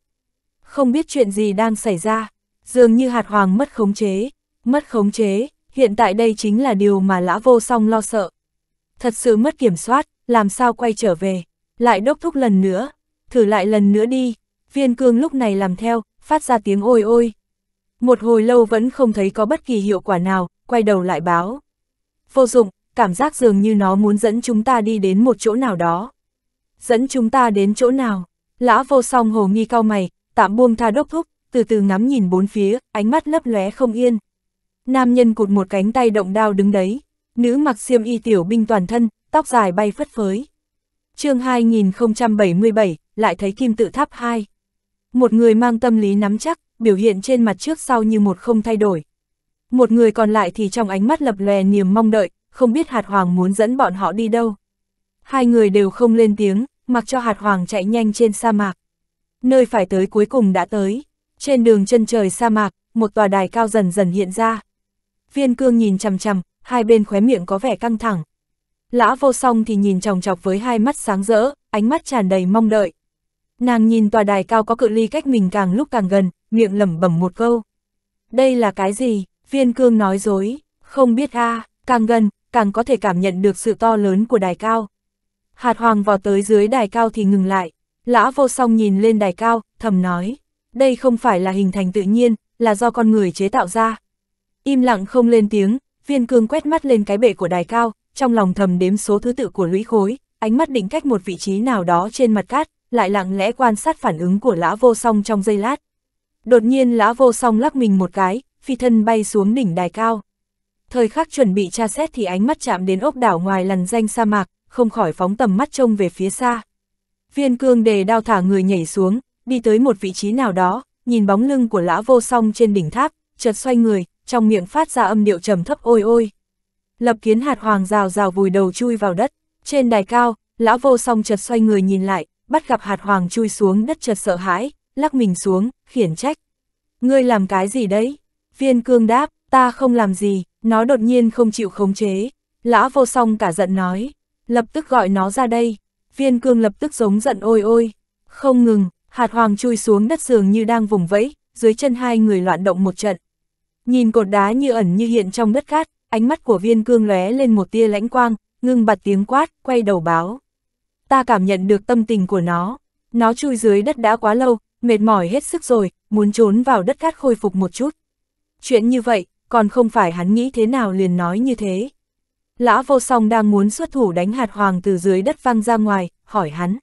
Không biết chuyện gì đang xảy ra, dường như hạt hoàng mất khống chế, mất khống chế, hiện tại đây chính là điều mà lã vô song lo sợ. Thật sự mất kiểm soát, làm sao quay trở về, lại đốc thúc lần nữa, thử lại lần nữa đi, viên cương lúc này làm theo, phát ra tiếng ôi ôi. Một hồi lâu vẫn không thấy có bất kỳ hiệu quả nào, quay đầu lại báo. Vô dụng, cảm giác dường như nó muốn dẫn chúng ta đi đến một chỗ nào đó. Dẫn chúng ta đến chỗ nào? Lã vô song hồ nghi cao mày, tạm buông tha đốc thúc, từ từ ngắm nhìn bốn phía, ánh mắt lấp lóe không yên. Nam nhân cụt một cánh tay động đao đứng đấy, nữ mặc xiêm y tiểu binh toàn thân, tóc dài bay phất phới. chương 2077, lại thấy kim tự tháp 2. Một người mang tâm lý nắm chắc, biểu hiện trên mặt trước sau như một không thay đổi. Một người còn lại thì trong ánh mắt lập lè niềm mong đợi, không biết hạt hoàng muốn dẫn bọn họ đi đâu. Hai người đều không lên tiếng, mặc cho hạt hoàng chạy nhanh trên sa mạc. Nơi phải tới cuối cùng đã tới, trên đường chân trời sa mạc, một tòa đài cao dần dần hiện ra. Viên cương nhìn chằm chằm, hai bên khóe miệng có vẻ căng thẳng. Lã vô song thì nhìn tròng chọc với hai mắt sáng rỡ, ánh mắt tràn đầy mong đợi. Nàng nhìn tòa đài cao có cự ly cách mình càng lúc càng gần, miệng lẩm bẩm một câu. Đây là cái gì? Viên cương nói dối, không biết a à, càng gần, càng có thể cảm nhận được sự to lớn của đài cao. Hạt hoàng vào tới dưới đài cao thì ngừng lại, lã vô song nhìn lên đài cao, thầm nói, đây không phải là hình thành tự nhiên, là do con người chế tạo ra. Im lặng không lên tiếng, viên cương quét mắt lên cái bệ của đài cao, trong lòng thầm đếm số thứ tự của lũy khối, ánh mắt định cách một vị trí nào đó trên mặt cát, lại lặng lẽ quan sát phản ứng của lã vô song trong giây lát. Đột nhiên lã vô song lắc mình một cái, phi thân bay xuống đỉnh đài cao. Thời khắc chuẩn bị tra xét thì ánh mắt chạm đến ốc đảo ngoài lằn danh sa mạc, không khỏi phóng tầm mắt trông về phía xa. Viên cương đề đao thả người nhảy xuống, đi tới một vị trí nào đó, nhìn bóng lưng của lã vô song trên đỉnh tháp, chợt xoay người, trong miệng phát ra âm điệu trầm thấp ôi ôi. Lập kiến hạt hoàng rào rào vùi đầu chui vào đất, trên đài cao, lã vô song chợt xoay người nhìn lại, bắt gặp hạt hoàng chui xuống đất chợt sợ hãi, lắc mình xuống, khiển trách. Ngươi làm cái gì đấy? Viên cương đáp, ta không làm gì, nó đột nhiên không chịu khống chế. Lã vô song cả giận nói, lập tức gọi nó ra đây. Viên cương lập tức giống giận ôi ôi. Không ngừng, hạt hoàng chui xuống đất giường như đang vùng vẫy, dưới chân hai người loạn động một trận. Nhìn cột đá như ẩn như hiện trong đất cát, ánh mắt của viên cương lóe lên một tia lãnh quang, ngưng bật tiếng quát, quay đầu báo ta cảm nhận được tâm tình của nó. Nó chui dưới đất đã quá lâu, mệt mỏi hết sức rồi, muốn trốn vào đất cát khôi phục một chút. Chuyện như vậy, còn không phải hắn nghĩ thế nào liền nói như thế. Lã vô song đang muốn xuất thủ đánh hạt hoàng từ dưới đất văng ra ngoài, hỏi hắn.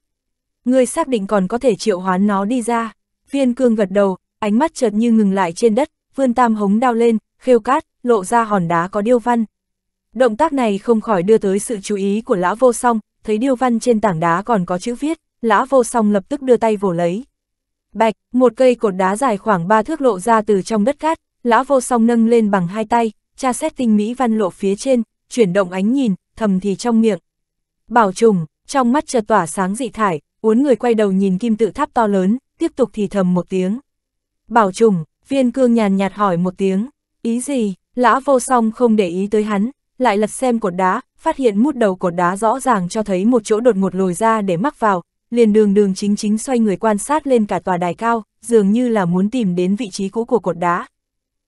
Ngươi xác định còn có thể triệu hoán nó đi ra. Viên cương gật đầu, ánh mắt chợt như ngừng lại trên đất, vươn tam hống đao lên, khêu cát, lộ ra hòn đá có điêu văn. Động tác này không khỏi đưa tới sự chú ý của lão vô song, thấy điêu văn trên tảng đá còn có chữ viết, lã vô song lập tức đưa tay vồ lấy. Bạch, một cây cột đá dài khoảng 3 thước lộ ra từ trong đất cát, lã vô song nâng lên bằng hai tay, tra xét tinh mỹ văn lộ phía trên, chuyển động ánh nhìn, thầm thì trong miệng. Bảo trùng, trong mắt chợt tỏa sáng dị thải, uốn người quay đầu nhìn kim tự tháp to lớn, tiếp tục thì thầm một tiếng. Bảo trùng, viên cương nhàn nhạt hỏi một tiếng, ý gì, lã vô song không để ý tới hắn, lại lật xem cột đá, phát hiện mút đầu cột đá rõ ràng cho thấy một chỗ đột ngột lồi ra để mắc vào, liền đường đường chính chính xoay người quan sát lên cả tòa đài cao, dường như là muốn tìm đến vị trí cũ của cột đá.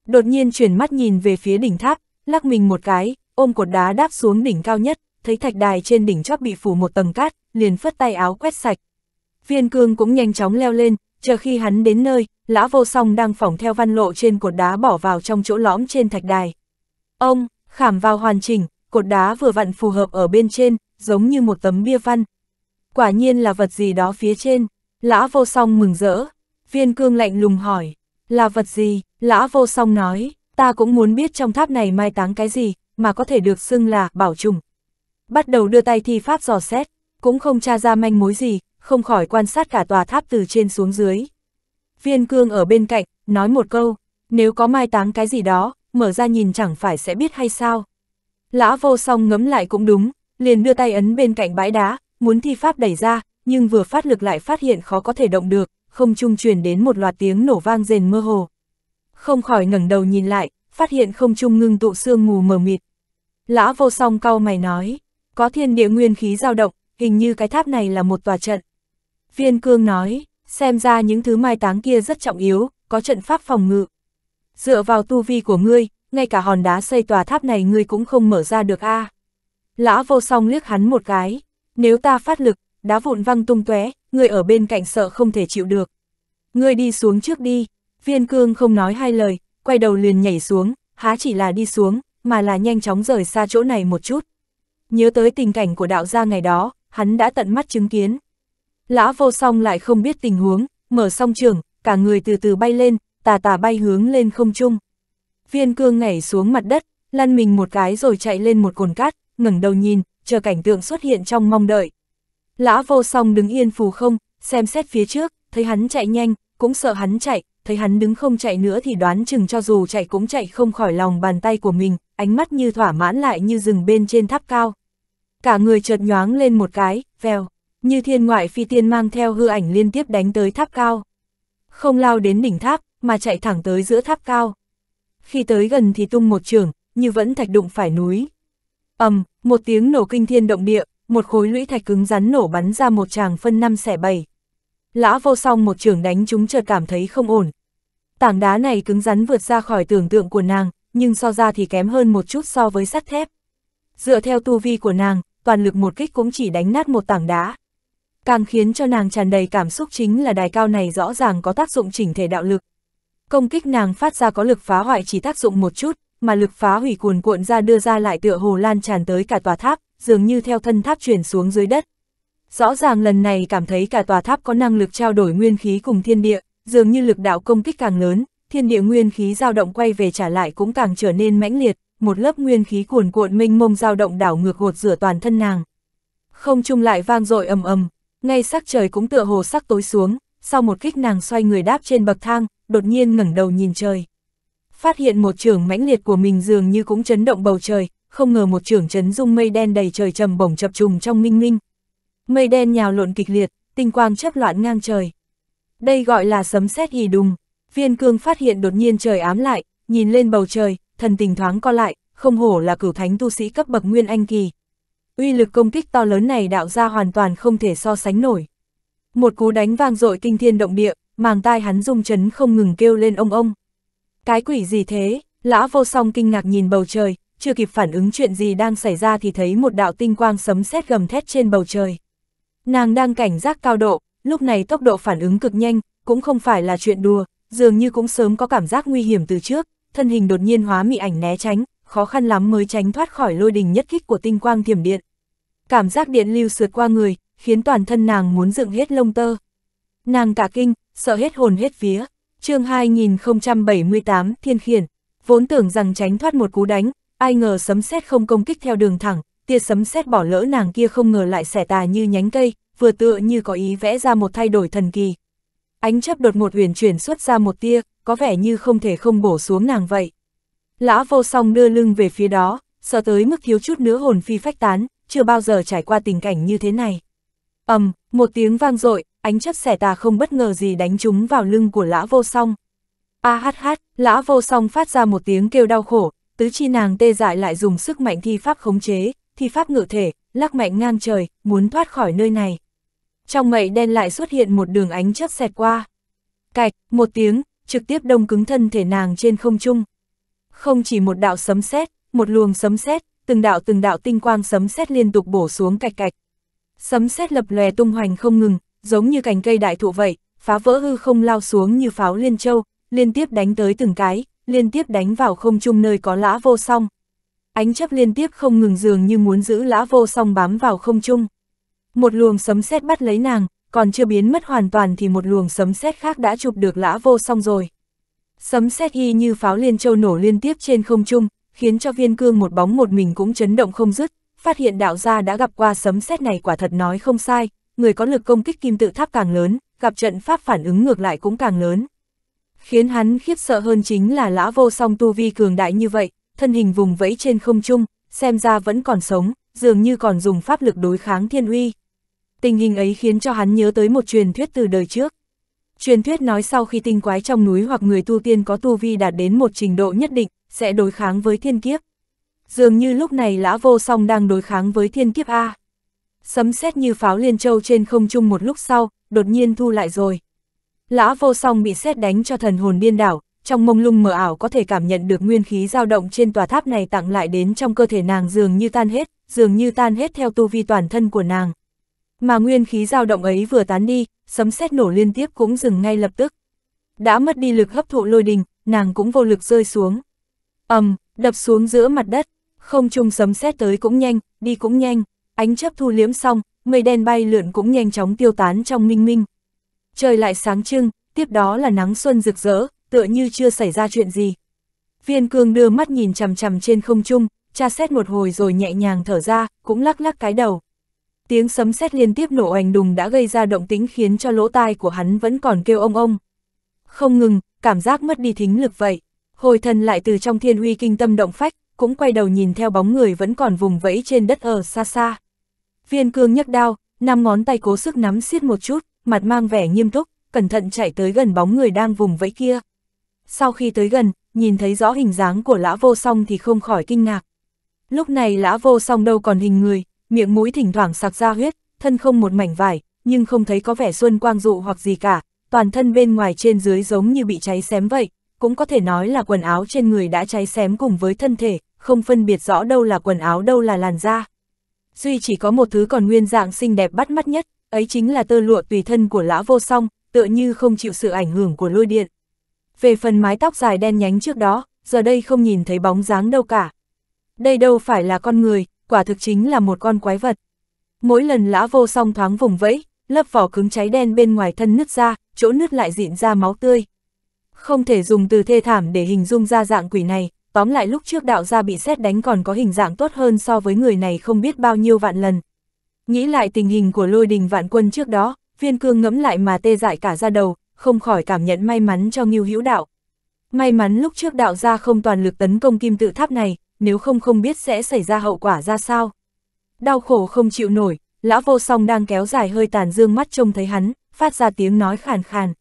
Đột nhiên chuyển mắt nhìn về phía đỉnh tháp, lắc mình một cái, ôm cột đá đáp xuống đỉnh cao nhất, thấy thạch đài trên đỉnh chóp bị phủ một tầng cát, liền phất tay áo quét sạch. Viên cương cũng nhanh chóng leo lên, chờ khi hắn đến nơi, lã vô song đang phỏng theo văn lộ trên cột đá bỏ vào trong chỗ lõm trên thạch đài. Ông, khảm vào hoàn chỉnh, cột đá vừa vặn phù hợp ở bên trên, giống như một tấm bia văn. Quả nhiên là vật gì đó phía trên, lã vô song mừng rỡ, viên cương lạnh lùng hỏi, là vật gì, lã vô song nói, ta cũng muốn biết trong tháp này mai táng cái gì, mà có thể được xưng là bảo trùng. Bắt đầu đưa tay thi pháp dò xét, cũng không tra ra manh mối gì, không khỏi quan sát cả tòa tháp từ trên xuống dưới. Viên cương ở bên cạnh, nói một câu, nếu có mai táng cái gì đó, mở ra nhìn chẳng phải sẽ biết hay sao. Lã vô song ngấm lại cũng đúng, liền đưa tay ấn bên cạnh bãi đá, muốn thi pháp đẩy ra, nhưng vừa phát lực lại phát hiện khó có thể động được, không trung truyền đến một loạt tiếng nổ vang rền mơ hồ. Không khỏi ngẩng đầu nhìn lại, phát hiện không trung ngưng tụ sương mù mờ mịt. Lã vô song cau mày nói, có thiên địa nguyên khí dao động, hình như cái tháp này là một tòa trận. Viên cương nói, xem ra những thứ mai táng kia rất trọng yếu, có trận pháp phòng ngự dựa vào tu vi của ngươi, ngay cả hòn đá xây tòa tháp này ngươi cũng không mở ra được a. À. Lã vô song liếc hắn một cái, nếu ta phát lực, đá vụn văng tung tóe, ngươi ở bên cạnh sợ không thể chịu được. Ngươi đi xuống trước đi, viên cương không nói hai lời, quay đầu liền nhảy xuống, há chỉ là đi xuống, mà là nhanh chóng rời xa chỗ này một chút. Nhớ tới tình cảnh của đạo gia ngày đó, hắn đã tận mắt chứng kiến. Lã vô song lại không biết tình huống, mở song trường, cả người từ từ bay lên, tà tà bay hướng lên không trung. Viên cương nhảy xuống mặt đất, lăn mình một cái rồi chạy lên một cồn cát, ngẩng đầu nhìn, chờ cảnh tượng xuất hiện trong mong đợi. Lã vô song đứng yên phù không, xem xét phía trước, thấy hắn chạy nhanh, cũng sợ hắn chạy, thấy hắn đứng không chạy nữa thì đoán chừng cho dù chạy cũng chạy không khỏi lòng bàn tay của mình, ánh mắt như thỏa mãn lại như rừng bên trên tháp cao. Cả người chợt nhoáng lên một cái, vèo, như thiên ngoại phi tiên mang theo hư ảnh liên tiếp đánh tới tháp cao. Không lao đến đỉnh tháp, mà chạy thẳng tới giữa tháp cao. Khi tới gần thì tung một trường, như vẫn thạch đụng phải núi. ầm, một tiếng nổ kinh thiên động địa, một khối lũy thạch cứng rắn nổ bắn ra một tràng phân năm xẻ bảy. Lã vô song một trường đánh chúng chợt cảm thấy không ổn. Tảng đá này cứng rắn vượt ra khỏi tưởng tượng của nàng, nhưng so ra thì kém hơn một chút so với sắt thép. Dựa theo tu vi của nàng, toàn lực một kích cũng chỉ đánh nát một tảng đá. Càng khiến cho nàng tràn đầy cảm xúc chính là đài cao này rõ ràng có tác dụng chỉnh thể đạo lực. Công kích nàng phát ra có lực phá hoại chỉ tác dụng một chút, mà lực phá hủy cuồn cuộn ra đưa ra lại tựa hồ lan tràn tới cả tòa tháp, dường như theo thân tháp chuyển xuống dưới đất. Rõ ràng lần này cảm thấy cả tòa tháp có năng lực trao đổi nguyên khí cùng thiên địa, dường như lực đạo công kích càng lớn, thiên địa nguyên khí dao động quay về trả lại cũng càng trở nên mãnh liệt, một lớp nguyên khí cuồn cuộn minh mông dao động đảo ngược gột rửa toàn thân nàng. Không trung lại vang dội ầm ầm, ngay sắc trời cũng tựa hồ sắc tối xuống, sau một kích nàng xoay người đáp trên bậc thang, đột nhiên ngẩng đầu nhìn trời. Phát hiện một trường mãnh liệt của mình dường như cũng chấn động bầu trời, không ngờ một trường chấn dung mây đen đầy trời trầm bổng chập trùng trong minh minh. Mây đen nhào lộn kịch liệt, tinh quang chớp loạn ngang trời. Đây gọi là sấm sét hì đùng. Viên cương phát hiện đột nhiên trời ám lại, nhìn lên bầu trời, thần tình thoáng co lại, không hổ là cửu thánh tu sĩ cấp bậc nguyên anh kỳ. Uy lực công kích to lớn này đạo ra hoàn toàn không thể so sánh nổi. Một cú đánh vang dội kinh thiên động địa, màng tai hắn rung chấn không ngừng kêu lên ông ông. Cái quỷ gì thế, lã vô song kinh ngạc nhìn bầu trời, chưa kịp phản ứng chuyện gì đang xảy ra thì thấy một đạo tinh quang sấm sét gầm thét trên bầu trời. Nàng đang cảnh giác cao độ, lúc này tốc độ phản ứng cực nhanh, cũng không phải là chuyện đùa, dường như cũng sớm có cảm giác nguy hiểm từ trước, thân hình đột nhiên hóa mị ảnh né tránh, khó khăn lắm mới tránh thoát khỏi lôi đình nhất kích của tinh quang thiểm điện. Cảm giác điện lưu sượt qua người, khiến toàn thân nàng muốn dựng hết lông tơ. Nàng cả kinh, sợ hết hồn hết vía. chương 2078 thiên khiển, vốn tưởng rằng tránh thoát một cú đánh, ai ngờ sấm sét không công kích theo đường thẳng, tia sấm sét bỏ lỡ nàng kia không ngờ lại xẻ tà như nhánh cây, vừa tựa như có ý vẽ ra một thay đổi thần kỳ. Ánh chấp đột một huyền chuyển xuất ra một tia, có vẻ như không thể không bổ xuống nàng vậy. Lã vô song đưa lưng về phía đó, sợ tới mức thiếu chút nữa hồn phi phách tán, chưa bao giờ trải qua tình cảnh như thế này. ầm, um, một tiếng vang dội, ánh chấp xẻ tà không bất ngờ gì đánh chúng vào lưng của lã vô song. A hát hát, lã vô song phát ra một tiếng kêu đau khổ, tứ chi nàng tê dại lại dùng sức mạnh thi pháp khống chế, thi pháp ngự thể, lắc mạnh ngang trời, muốn thoát khỏi nơi này. Trong mây đen lại xuất hiện một đường ánh chớp xẹt qua. Cạch, một tiếng, trực tiếp đông cứng thân thể nàng trên không trung. Không chỉ một đạo sấm sét, một luồng sấm sét, từng đạo từng đạo tinh quang sấm sét liên tục bổ xuống cạch cạch. Sấm sét lập lòe tung hoành không ngừng, giống như cành cây đại thụ vậy, phá vỡ hư không lao xuống như pháo liên châu, liên tiếp đánh tới từng cái, liên tiếp đánh vào không trung nơi có lã vô song. Ánh chấp liên tiếp không ngừng dường như muốn giữ lã vô song bám vào không trung. Một luồng sấm sét bắt lấy nàng, còn chưa biến mất hoàn toàn thì một luồng sấm sét khác đã chụp được lã vô song rồi. Sấm sét y như pháo liên châu nổ liên tiếp trên không trung, khiến cho viên cương một bóng một mình cũng chấn động không dứt, phát hiện đạo gia đã gặp qua sấm sét này quả thật nói không sai, người có lực công kích kim tự tháp càng lớn, gặp trận pháp phản ứng ngược lại cũng càng lớn. Khiến hắn khiếp sợ hơn chính là lã vô song tu vi cường đại như vậy, thân hình vùng vẫy trên không trung, xem ra vẫn còn sống, dường như còn dùng pháp lực đối kháng thiên uy. Tình hình ấy khiến cho hắn nhớ tới một truyền thuyết từ đời trước. Truyền thuyết nói sau khi tinh quái trong núi hoặc người tu tiên có tu vi đạt đến một trình độ nhất định, sẽ đối kháng với thiên kiếp. Dường như lúc này lã vô song đang đối kháng với thiên kiếp A sấm sét như pháo liên châu trên không trung một lúc sau, đột nhiên thu lại rồi. Lã vô song bị sét đánh cho thần hồn điên đảo, trong mông lung mờ ảo có thể cảm nhận được nguyên khí dao động trên tòa tháp này tặng lại đến trong cơ thể nàng dường như tan hết, dường như tan hết theo tu vi toàn thân của nàng. Mà nguyên khí dao động ấy vừa tán đi, sấm sét nổ liên tiếp cũng dừng ngay lập tức. Đã mất đi lực hấp thụ lôi đình, nàng cũng vô lực rơi xuống. ầm, đập xuống giữa mặt đất, không trung sấm sét tới cũng nhanh, đi cũng nhanh. Ánh chấp thu liếm xong, mây đen bay lượn cũng nhanh chóng tiêu tán trong minh minh. Trời lại sáng trưng, tiếp đó là nắng xuân rực rỡ, tựa như chưa xảy ra chuyện gì. Viên cương đưa mắt nhìn chằm chằm trên không trung, tra xét một hồi rồi nhẹ nhàng thở ra, cũng lắc lắc cái đầu. Tiếng sấm sét liên tiếp nổ oành đùng đã gây ra động tính khiến cho lỗ tai của hắn vẫn còn kêu ông ông. Không ngừng, cảm giác mất đi thính lực vậy. Hồi thần lại từ trong thiên huy kinh tâm động phách, cũng quay đầu nhìn theo bóng người vẫn còn vùng vẫy trên đất ở xa xa. Viên cương nhấc đao, năm ngón tay cố sức nắm siết một chút, mặt mang vẻ nghiêm túc, cẩn thận chạy tới gần bóng người đang vùng vẫy kia. Sau khi tới gần, nhìn thấy rõ hình dáng của lã vô song thì không khỏi kinh ngạc. Lúc này lã vô song đâu còn hình người, miệng mũi thỉnh thoảng sạc ra huyết, thân không một mảnh vải, nhưng không thấy có vẻ xuân quang dụ hoặc gì cả, toàn thân bên ngoài trên dưới giống như bị cháy xém vậy, cũng có thể nói là quần áo trên người đã cháy xém cùng với thân thể, không phân biệt rõ đâu là quần áo đâu là làn da duy chỉ có một thứ còn nguyên dạng xinh đẹp bắt mắt nhất, ấy chính là tơ lụa tùy thân của lão vô song, tựa như không chịu sự ảnh hưởng của lôi điện. Về phần mái tóc dài đen nhánh trước đó, giờ đây không nhìn thấy bóng dáng đâu cả. Đây đâu phải là con người, quả thực chính là một con quái vật. Mỗi lần lão vô song thoáng vùng vẫy, lớp vỏ cứng cháy đen bên ngoài thân nứt ra, chỗ nứt lại dịn ra máu tươi. Không thể dùng từ thê thảm để hình dung ra dạng quỷ này, tóm lại lúc trước đạo gia bị xét đánh còn có hình dạng tốt hơn so với người này không biết bao nhiêu vạn lần. Nghĩ lại tình hình của lôi đình vạn quân trước đó, viên cương ngẫm lại mà tê dại cả ra đầu, không khỏi cảm nhận may mắn cho nghiêu hữu đạo. May mắn lúc trước đạo gia không toàn lực tấn công kim tự tháp này, nếu không không biết sẽ xảy ra hậu quả ra sao. Đau khổ không chịu nổi, lão vô song đang kéo dài hơi tàn dương mắt trông thấy hắn, phát ra tiếng nói khàn khàn.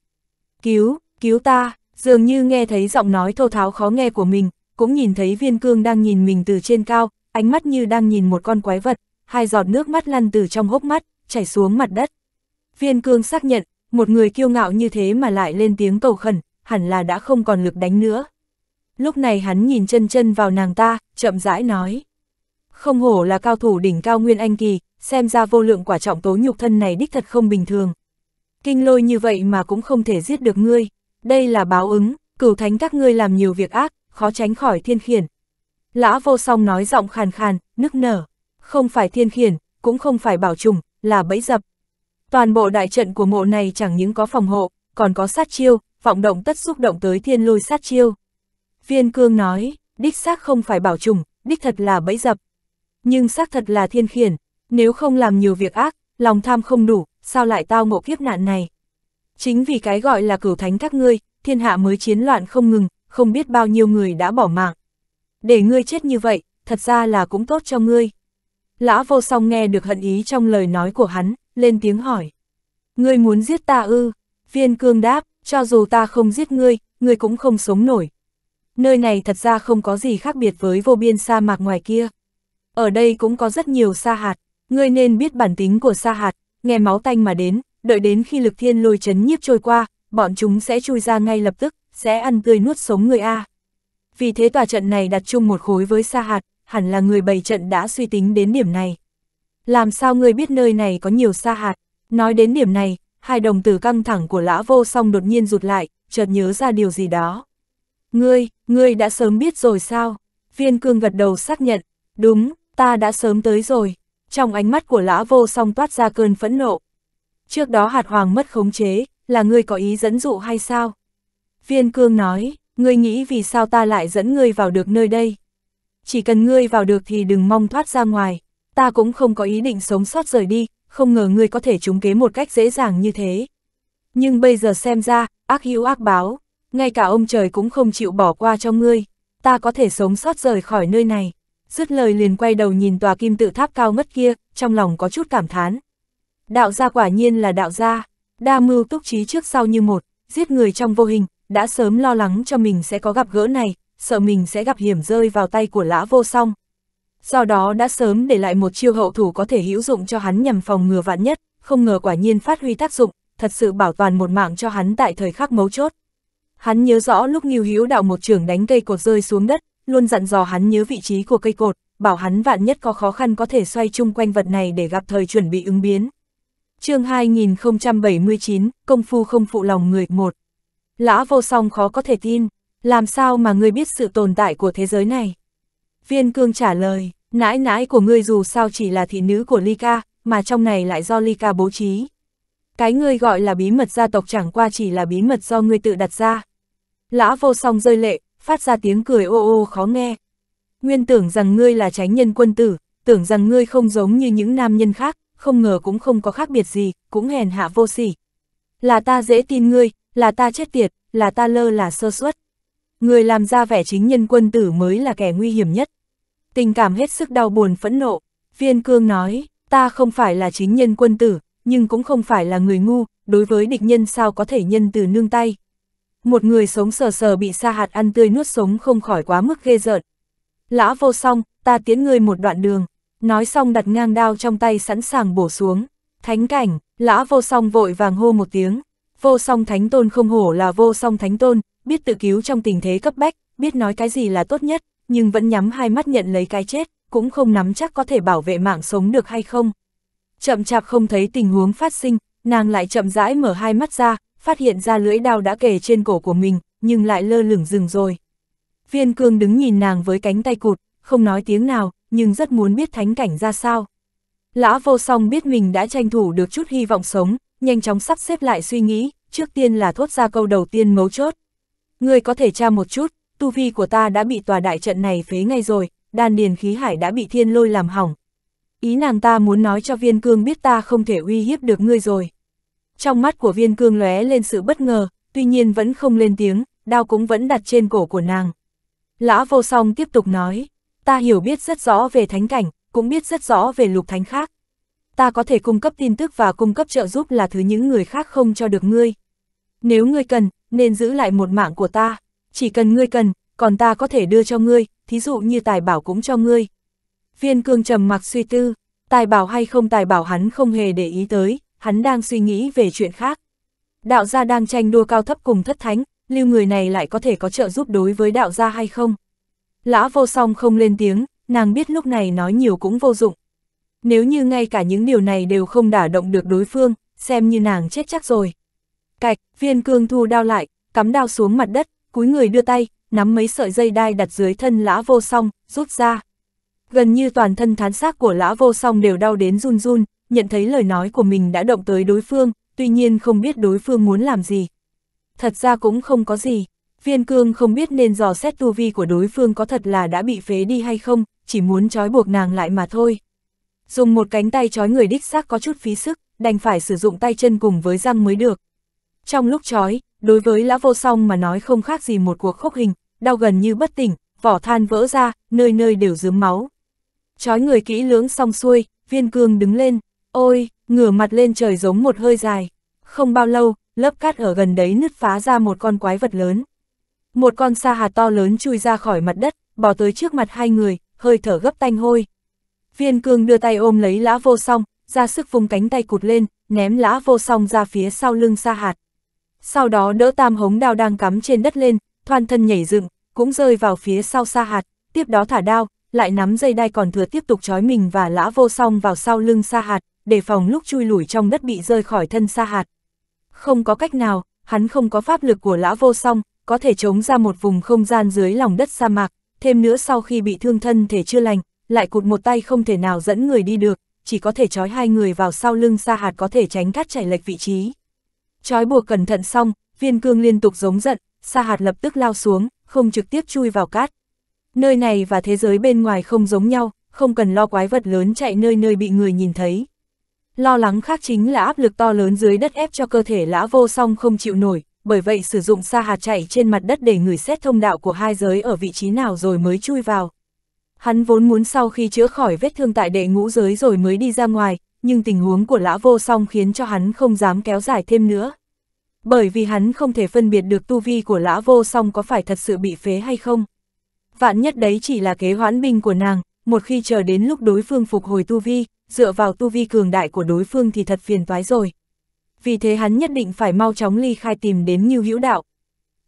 Cứu, cứu ta, dường như nghe thấy giọng nói thô tháo khó nghe của mình, cũng nhìn thấy viên cương đang nhìn mình từ trên cao, ánh mắt như đang nhìn một con quái vật, hai giọt nước mắt lăn từ trong hốc mắt, chảy xuống mặt đất. Viên cương xác nhận, một người kiêu ngạo như thế mà lại lên tiếng cầu khẩn, hẳn là đã không còn lực đánh nữa. Lúc này hắn nhìn chân chân vào nàng ta, chậm rãi nói. Không hổ là cao thủ đỉnh cao nguyên anh kỳ, xem ra vô lượng quả trọng tố nhục thân này đích thật không bình thường. Kinh lôi như vậy mà cũng không thể giết được ngươi. Đây là báo ứng, cửu thánh các ngươi làm nhiều việc ác, khó tránh khỏi thiên khiển. Lã vô song nói giọng khàn khàn, nức nở, không phải thiên khiển, cũng không phải bảo trùng, là bẫy dập. Toàn bộ đại trận của mộ này chẳng những có phòng hộ, còn có sát chiêu, vọng động tất xúc động tới thiên lôi sát chiêu. Viên cương nói, đích xác không phải bảo trùng, đích thật là bẫy dập. Nhưng xác thật là thiên khiển, nếu không làm nhiều việc ác, lòng tham không đủ, sao lại tao ngộ kiếp nạn này. Chính vì cái gọi là cửu thánh các ngươi, thiên hạ mới chiến loạn không ngừng, không biết bao nhiêu người đã bỏ mạng. Để ngươi chết như vậy, thật ra là cũng tốt cho ngươi. Lã vô song nghe được hận ý trong lời nói của hắn, lên tiếng hỏi. Ngươi muốn giết ta ư? Viên cương đáp, cho dù ta không giết ngươi, ngươi cũng không sống nổi. Nơi này thật ra không có gì khác biệt với vô biên sa mạc ngoài kia. Ở đây cũng có rất nhiều sa hạt, ngươi nên biết bản tính của sa hạt, nghe máu tanh mà đến, đợi đến khi lực thiên lôi chấn nhiếp trôi qua, bọn chúng sẽ chui ra ngay lập tức, sẽ ăn tươi nuốt sống người A. Vì thế tòa trận này đặt chung một khối với Sa Hạt, hẳn là người bày trận đã suy tính đến điểm này. Làm sao người biết nơi này có nhiều Sa Hạt? Nói đến điểm này, hai đồng tử căng thẳng của lã vô song đột nhiên rụt lại, chợt nhớ ra điều gì đó. Ngươi, ngươi đã sớm biết rồi sao? Viên cương gật đầu xác nhận, đúng, ta đã sớm tới rồi. Trong ánh mắt của lã vô song toát ra cơn phẫn nộ. Trước đó hạt hoàng mất khống chế, là ngươi có ý dẫn dụ hay sao? Viên cương nói, ngươi nghĩ vì sao ta lại dẫn ngươi vào được nơi đây. Chỉ cần ngươi vào được thì đừng mong thoát ra ngoài, ta cũng không có ý định sống sót rời đi, không ngờ ngươi có thể trúng kế một cách dễ dàng như thế. Nhưng bây giờ xem ra, ác hữu ác báo, ngay cả ông trời cũng không chịu bỏ qua cho ngươi, ta có thể sống sót rời khỏi nơi này. Dứt lời liền quay đầu nhìn tòa kim tự tháp cao ngất kia, trong lòng có chút cảm thán. Đạo gia quả nhiên là đạo gia, đa mưu túc trí trước sau như một, giết người trong vô hình, đã sớm lo lắng cho mình sẽ có gặp gỡ này, sợ mình sẽ gặp hiểm rơi vào tay của lã vô song. Do đó đã sớm để lại một chiêu hậu thủ có thể hữu dụng cho hắn nhằm phòng ngừa vạn nhất, không ngờ quả nhiên phát huy tác dụng, thật sự bảo toàn một mạng cho hắn tại thời khắc mấu chốt. Hắn nhớ rõ lúc Ngưu hiếu đạo một trường đánh cây cột rơi xuống đất, luôn dặn dò hắn nhớ vị trí của cây cột, bảo hắn vạn nhất có khó khăn có thể xoay chung quanh vật này để gặp thời chuẩn bị ứng biến. chương 2079, Công phu không phụ lòng người 1 Lã vô song khó có thể tin, làm sao mà ngươi biết sự tồn tại của thế giới này? Viên cương trả lời, nãi nãi của ngươi dù sao chỉ là thị nữ của Ly Ca, mà trong này lại do Ly Ca bố trí. Cái ngươi gọi là bí mật gia tộc chẳng qua chỉ là bí mật do ngươi tự đặt ra. Lã vô song rơi lệ, phát ra tiếng cười ô ô khó nghe. Nguyên tưởng rằng ngươi là tránh nhân quân tử, tưởng rằng ngươi không giống như những nam nhân khác, không ngờ cũng không có khác biệt gì, cũng hèn hạ vô sỉ. Là ta dễ tin ngươi, là ta chết tiệt, là ta lơ là sơ suất. Người làm ra vẻ chính nhân quân tử mới là kẻ nguy hiểm nhất. Tình cảm hết sức đau buồn phẫn nộ, viên cương nói, ta không phải là chính nhân quân tử, nhưng cũng không phải là người ngu, đối với địch nhân sao có thể nhân từ nương tay. Một người sống sờ sờ bị sa hạt ăn tươi nuốt sống không khỏi quá mức ghê rợn. Lã vô song, ta tiến ngươi một đoạn đường, nói xong đặt ngang đao trong tay sẵn sàng bổ xuống. Thánh cảnh, lã vô song vội vàng hô một tiếng, Vô song thánh tôn không hổ là vô song thánh tôn, biết tự cứu trong tình thế cấp bách, biết nói cái gì là tốt nhất, nhưng vẫn nhắm hai mắt nhận lấy cái chết, cũng không nắm chắc có thể bảo vệ mạng sống được hay không. Chậm chạp không thấy tình huống phát sinh, nàng lại chậm rãi mở hai mắt ra, phát hiện ra lưỡi đao đã kề trên cổ của mình, nhưng lại lơ lửng dừng rồi. Viên cương đứng nhìn nàng với cánh tay cụt, không nói tiếng nào, nhưng rất muốn biết thánh cảnh ra sao. Lã vô song biết mình đã tranh thủ được chút hy vọng sống, nhanh chóng sắp xếp lại suy nghĩ, trước tiên là thốt ra câu đầu tiên mấu chốt. Người có thể tra một chút, tu vi của ta đã bị tòa đại trận này phế ngay rồi, đan điền khí hải đã bị thiên lôi làm hỏng. Ý nàng ta muốn nói cho viên cương biết ta không thể uy hiếp được ngươi rồi. Trong mắt của viên cương lóe lên sự bất ngờ, tuy nhiên vẫn không lên tiếng, đao cũng vẫn đặt trên cổ của nàng. Lã vô song tiếp tục nói, ta hiểu biết rất rõ về thánh cảnh, cũng biết rất rõ về lục thánh khác, ta có thể cung cấp tin tức và cung cấp trợ giúp là thứ những người khác không cho được ngươi. Nếu ngươi cần, nên giữ lại một mạng của ta, chỉ cần ngươi cần, còn ta có thể đưa cho ngươi, thí dụ như tài bảo cũng cho ngươi. Viên cương trầm mặc suy tư, tài bảo hay không tài bảo hắn không hề để ý tới, hắn đang suy nghĩ về chuyện khác. Đạo gia đang tranh đua cao thấp cùng thất thánh, lưu người này lại có thể có trợ giúp đối với đạo gia hay không? Lã vô song không lên tiếng, nàng biết lúc này nói nhiều cũng vô dụng, nếu như ngay cả những điều này đều không đả động được đối phương, xem như nàng chết chắc rồi. Cạch, viên cương thu đao lại, cắm đao xuống mặt đất, cúi người đưa tay, nắm mấy sợi dây đai đặt dưới thân lã vô song, rút ra. Gần như toàn thân thán xác của lã vô song đều đau đến run run, nhận thấy lời nói của mình đã động tới đối phương, tuy nhiên không biết đối phương muốn làm gì. Thật ra cũng không có gì, viên cương không biết nên dò xét tu vi của đối phương có thật là đã bị phế đi hay không, chỉ muốn trói buộc nàng lại mà thôi dùng một cánh tay chói người đích xác có chút phí sức, đành phải sử dụng tay chân cùng với răng mới được. Trong lúc chói, đối với lã vô song mà nói không khác gì một cuộc khốc hình, đau gần như bất tỉnh, vỏ than vỡ ra, nơi nơi đều dướm máu. chói người kỹ lưỡng xong xuôi, viên cương đứng lên, ôi, ngửa mặt lên trời giống một hơi dài. Không bao lâu, lớp cát ở gần đấy nứt phá ra một con quái vật lớn. Một con sa hà to lớn chui ra khỏi mặt đất, bỏ tới trước mặt hai người, hơi thở gấp tanh hôi, Viên cương đưa tay ôm lấy lã vô song, ra sức vùng cánh tay cụt lên, ném lã vô song ra phía sau lưng xa hạt. Sau đó đỡ tam hống đao đang cắm trên đất lên, thoan thân nhảy dựng, cũng rơi vào phía sau xa hạt, tiếp đó thả đao, lại nắm dây đai còn thừa tiếp tục trói mình và lã vô song vào sau lưng xa hạt, để phòng lúc chui lủi trong đất bị rơi khỏi thân xa hạt. Không có cách nào, hắn không có pháp lực của lã vô song, có thể chống ra một vùng không gian dưới lòng đất sa mạc, thêm nữa sau khi bị thương thân thể chưa lành, lại cụt một tay không thể nào dẫn người đi được, chỉ có thể trói hai người vào sau lưng sa hạt có thể tránh cắt chảy lệch vị trí. Trói buộc cẩn thận xong, viên cương liên tục giống giận, sa hạt lập tức lao xuống, không trực tiếp chui vào cát. Nơi này và thế giới bên ngoài không giống nhau, không cần lo quái vật lớn chạy nơi nơi bị người nhìn thấy. Lo lắng khác chính là áp lực to lớn dưới đất ép cho cơ thể lã vô song không chịu nổi, bởi vậy sử dụng sa hạt chạy trên mặt đất để người xét thông đạo của hai giới ở vị trí nào rồi mới chui vào. Hắn vốn muốn sau khi chữa khỏi vết thương tại đệ ngũ giới rồi mới đi ra ngoài, nhưng tình huống của lã vô song khiến cho hắn không dám kéo dài thêm nữa. Bởi vì hắn không thể phân biệt được tu vi của lã vô song có phải thật sự bị phế hay không. Vạn nhất đấy chỉ là kế hoãn binh của nàng, một khi chờ đến lúc đối phương phục hồi tu vi, dựa vào tu vi cường đại của đối phương thì thật phiền toái rồi. Vì thế hắn nhất định phải mau chóng ly khai tìm đến như Hữu Đạo.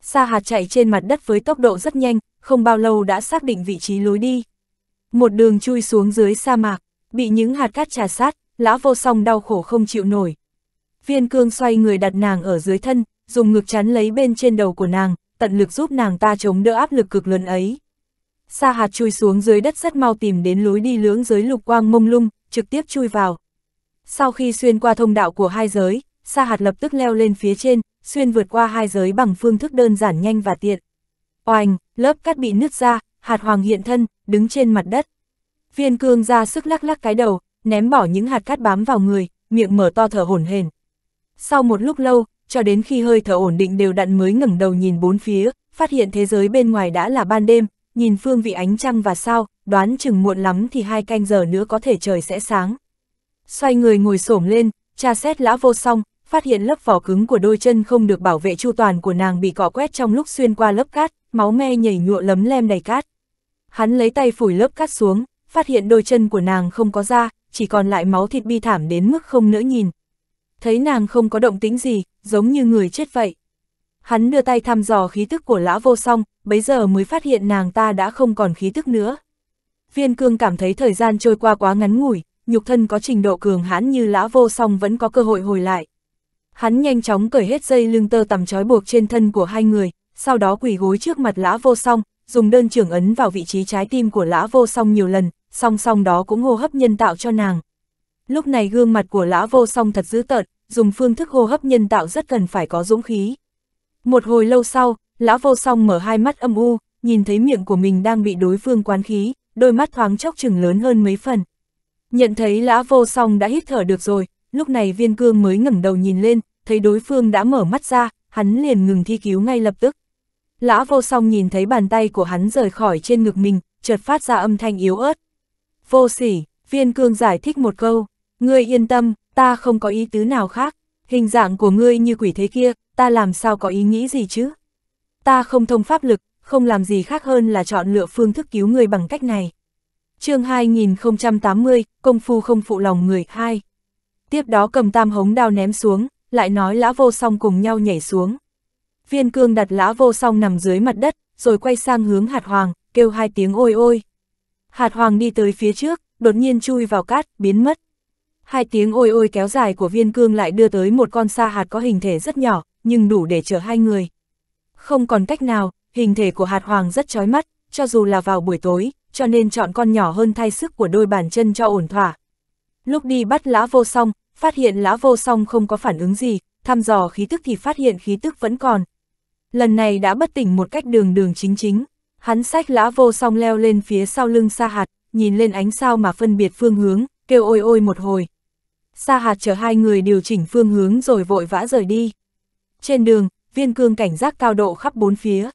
Sa hạt chạy trên mặt đất với tốc độ rất nhanh, không bao lâu đã xác định vị trí lối đi một đường chui xuống dưới sa mạc, bị những hạt cát trà sát, lão vô song đau khổ không chịu nổi. Viên cương xoay người đặt nàng ở dưới thân, dùng ngực chắn lấy bên trên đầu của nàng, tận lực giúp nàng ta chống đỡ áp lực cực lớn ấy. Sa hạt chui xuống dưới đất rất mau tìm đến lối đi lưỡng giới lục quang mông lung, trực tiếp chui vào. Sau khi xuyên qua thông đạo của hai giới, sa hạt lập tức leo lên phía trên, xuyên vượt qua hai giới bằng phương thức đơn giản nhanh và tiện. Oanh, lớp cát bị nứt ra, hạt hoàng hiện thân, đứng trên mặt đất. Viên cương ra sức lắc lắc cái đầu, ném bỏ những hạt cát bám vào người, miệng mở to thở hổn hển. Sau một lúc lâu, cho đến khi hơi thở ổn định đều đặn mới ngẩng đầu nhìn bốn phía, phát hiện thế giới bên ngoài đã là ban đêm, nhìn phương vị ánh trăng và sao, đoán chừng muộn lắm thì hai canh giờ nữa có thể trời sẽ sáng. Xoay người ngồi xổm lên, tra xét lã vô song, phát hiện lớp vỏ cứng của đôi chân không được bảo vệ chu toàn của nàng bị cọ quét trong lúc xuyên qua lớp cát, máu me nhảy nhụa lấm lem đầy cát. Hắn lấy tay phủi lớp cát xuống, phát hiện đôi chân của nàng không có da, chỉ còn lại máu thịt bi thảm đến mức không nỡ nhìn. Thấy nàng không có động tĩnh gì, giống như người chết vậy. Hắn đưa tay thăm dò khí tức của lão vô song, bấy giờ mới phát hiện nàng ta đã không còn khí tức nữa. Viên cương cảm thấy thời gian trôi qua quá ngắn ngủi, nhục thân có trình độ cường hãn như lão vô song vẫn có cơ hội hồi lại. Hắn nhanh chóng cởi hết dây lưng tơ tằm trói buộc trên thân của hai người, sau đó quỳ gối trước mặt lã vô song, dùng đơn trưởng ấn vào vị trí trái tim của lã vô song nhiều lần, song song đó cũng hô hấp nhân tạo cho nàng. Lúc này gương mặt của lã vô song thật dữ tợn, dùng phương thức hô hấp nhân tạo rất cần phải có dũng khí. Một hồi lâu sau, lã vô song mở hai mắt âm u, nhìn thấy miệng của mình đang bị đối phương quán khí, đôi mắt thoáng chốc chừng lớn hơn mấy phần. Nhận thấy lã vô song đã hít thở được rồi, lúc này viên cương mới ngẩng đầu nhìn lên, thấy đối phương đã mở mắt ra, hắn liền ngừng thi cứu ngay lập tức. Lã vô song nhìn thấy bàn tay của hắn rời khỏi trên ngực mình, chợt phát ra âm thanh yếu ớt. Vô sỉ, viên cương giải thích một câu, ngươi yên tâm, ta không có ý tứ nào khác, hình dạng của ngươi như quỷ thế kia, ta làm sao có ý nghĩ gì chứ? Ta không thông pháp lực, không làm gì khác hơn là chọn lựa phương thức cứu người bằng cách này. chương 2080, Công phu không phụ lòng người 2 tiếp đó cầm tam hống đao ném xuống, lại nói lã vô song cùng nhau nhảy xuống. Viên cương đặt lã vô song nằm dưới mặt đất, rồi quay sang hướng hạt hoàng, kêu hai tiếng ôi ôi. Hạt hoàng đi tới phía trước, đột nhiên chui vào cát, biến mất. Hai tiếng ôi ôi kéo dài của viên cương lại đưa tới một con sa hạt có hình thể rất nhỏ, nhưng đủ để chở hai người. Không còn cách nào, hình thể của hạt hoàng rất chói mắt, cho dù là vào buổi tối, cho nên chọn con nhỏ hơn thay sức của đôi bàn chân cho ổn thỏa. Lúc đi bắt lã vô song, phát hiện lão vô song không có phản ứng gì, thăm dò khí tức thì phát hiện khí tức vẫn còn. Lần này đã bất tỉnh một cách đường đường chính chính, hắn sách lão vô song leo lên phía sau lưng sa hạt, nhìn lên ánh sao mà phân biệt phương hướng, kêu ôi ôi một hồi. Sa hạt chở hai người điều chỉnh phương hướng rồi vội vã rời đi. Trên đường, viên cương cảnh giác cao độ khắp bốn phía.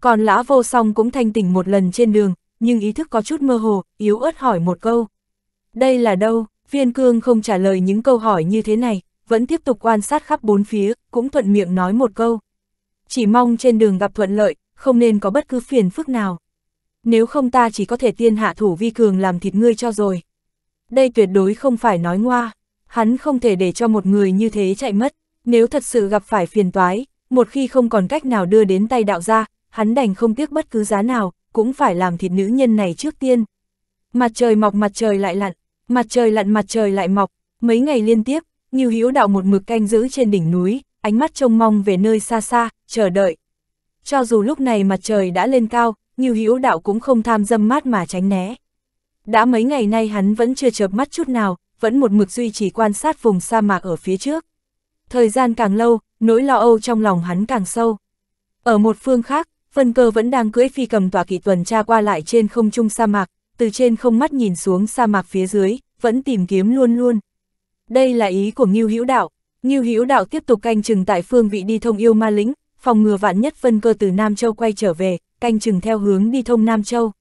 Còn lão vô song cũng thanh tỉnh một lần trên đường, nhưng ý thức có chút mơ hồ, yếu ớt hỏi một câu. Đây là đâu? Viên cương không trả lời những câu hỏi như thế này, vẫn tiếp tục quan sát khắp bốn phía, cũng thuận miệng nói một câu. Chỉ mong trên đường gặp thuận lợi, không nên có bất cứ phiền phức nào. Nếu không ta chỉ có thể tiên hạ thủ vi cường làm thịt ngươi cho rồi. Đây tuyệt đối không phải nói ngoa, hắn không thể để cho một người như thế chạy mất, nếu thật sự gặp phải phiền toái, một khi không còn cách nào đưa đến tay đạo ra, hắn đành không tiếc bất cứ giá nào, cũng phải làm thịt nữ nhân này trước tiên. Mặt trời mọc mặt trời lại lặn, Mặt trời lặn mặt trời lại mọc, mấy ngày liên tiếp, Ngưu Hữu Đạo một mực canh giữ trên đỉnh núi, ánh mắt trông mong về nơi xa xa, chờ đợi. Cho dù lúc này mặt trời đã lên cao, Ngưu Hữu Đạo cũng không tham dâm mát mà tránh né. Đã mấy ngày nay hắn vẫn chưa chợp mắt chút nào, vẫn một mực duy trì quan sát vùng sa mạc ở phía trước. Thời gian càng lâu, nỗi lo âu trong lòng hắn càng sâu. Ở một phương khác, Vân Cơ vẫn đang cưỡi phi cầm tòa kỵ tuần tra qua lại trên không trung sa mạc, từ trên không mắt nhìn xuống sa mạc phía dưới, vẫn tìm kiếm luôn luôn. Đây là ý của Ngưu Hữu Đạo. Ngưu Hữu Đạo tiếp tục canh chừng tại phương vị đi thông yêu ma lĩnh, phòng ngừa vạn nhất phân cơ từ Nam Châu quay trở về, canh chừng theo hướng đi thông Nam Châu.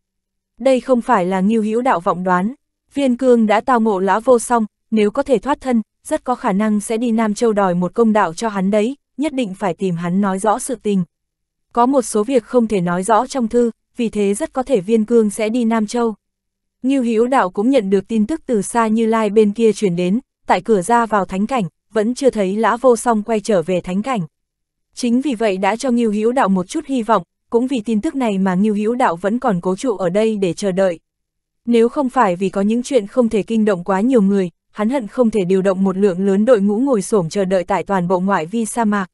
Đây không phải là Ngưu Hữu Đạo vọng đoán, Viên Cương đã tao ngộ lão vô song, nếu có thể thoát thân, rất có khả năng sẽ đi Nam Châu đòi một công đạo cho hắn đấy, nhất định phải tìm hắn nói rõ sự tình. Có một số việc không thể nói rõ trong thư, vì thế rất có thể Viên Cương sẽ đi Nam Châu. Ngưu Hữu Đạo cũng nhận được tin tức từ xa Như Lai bên kia chuyển đến, tại cửa ra vào thánh cảnh, vẫn chưa thấy Lã Vô Song quay trở về thánh cảnh. Chính vì vậy đã cho Ngưu Hữu Đạo một chút hy vọng, cũng vì tin tức này mà Ngưu Hữu Đạo vẫn còn cố trụ ở đây để chờ đợi. Nếu không phải vì có những chuyện không thể kinh động quá nhiều người, hắn hận không thể điều động một lượng lớn đội ngũ ngồi xổm chờ đợi tại toàn bộ ngoại vi sa mạc.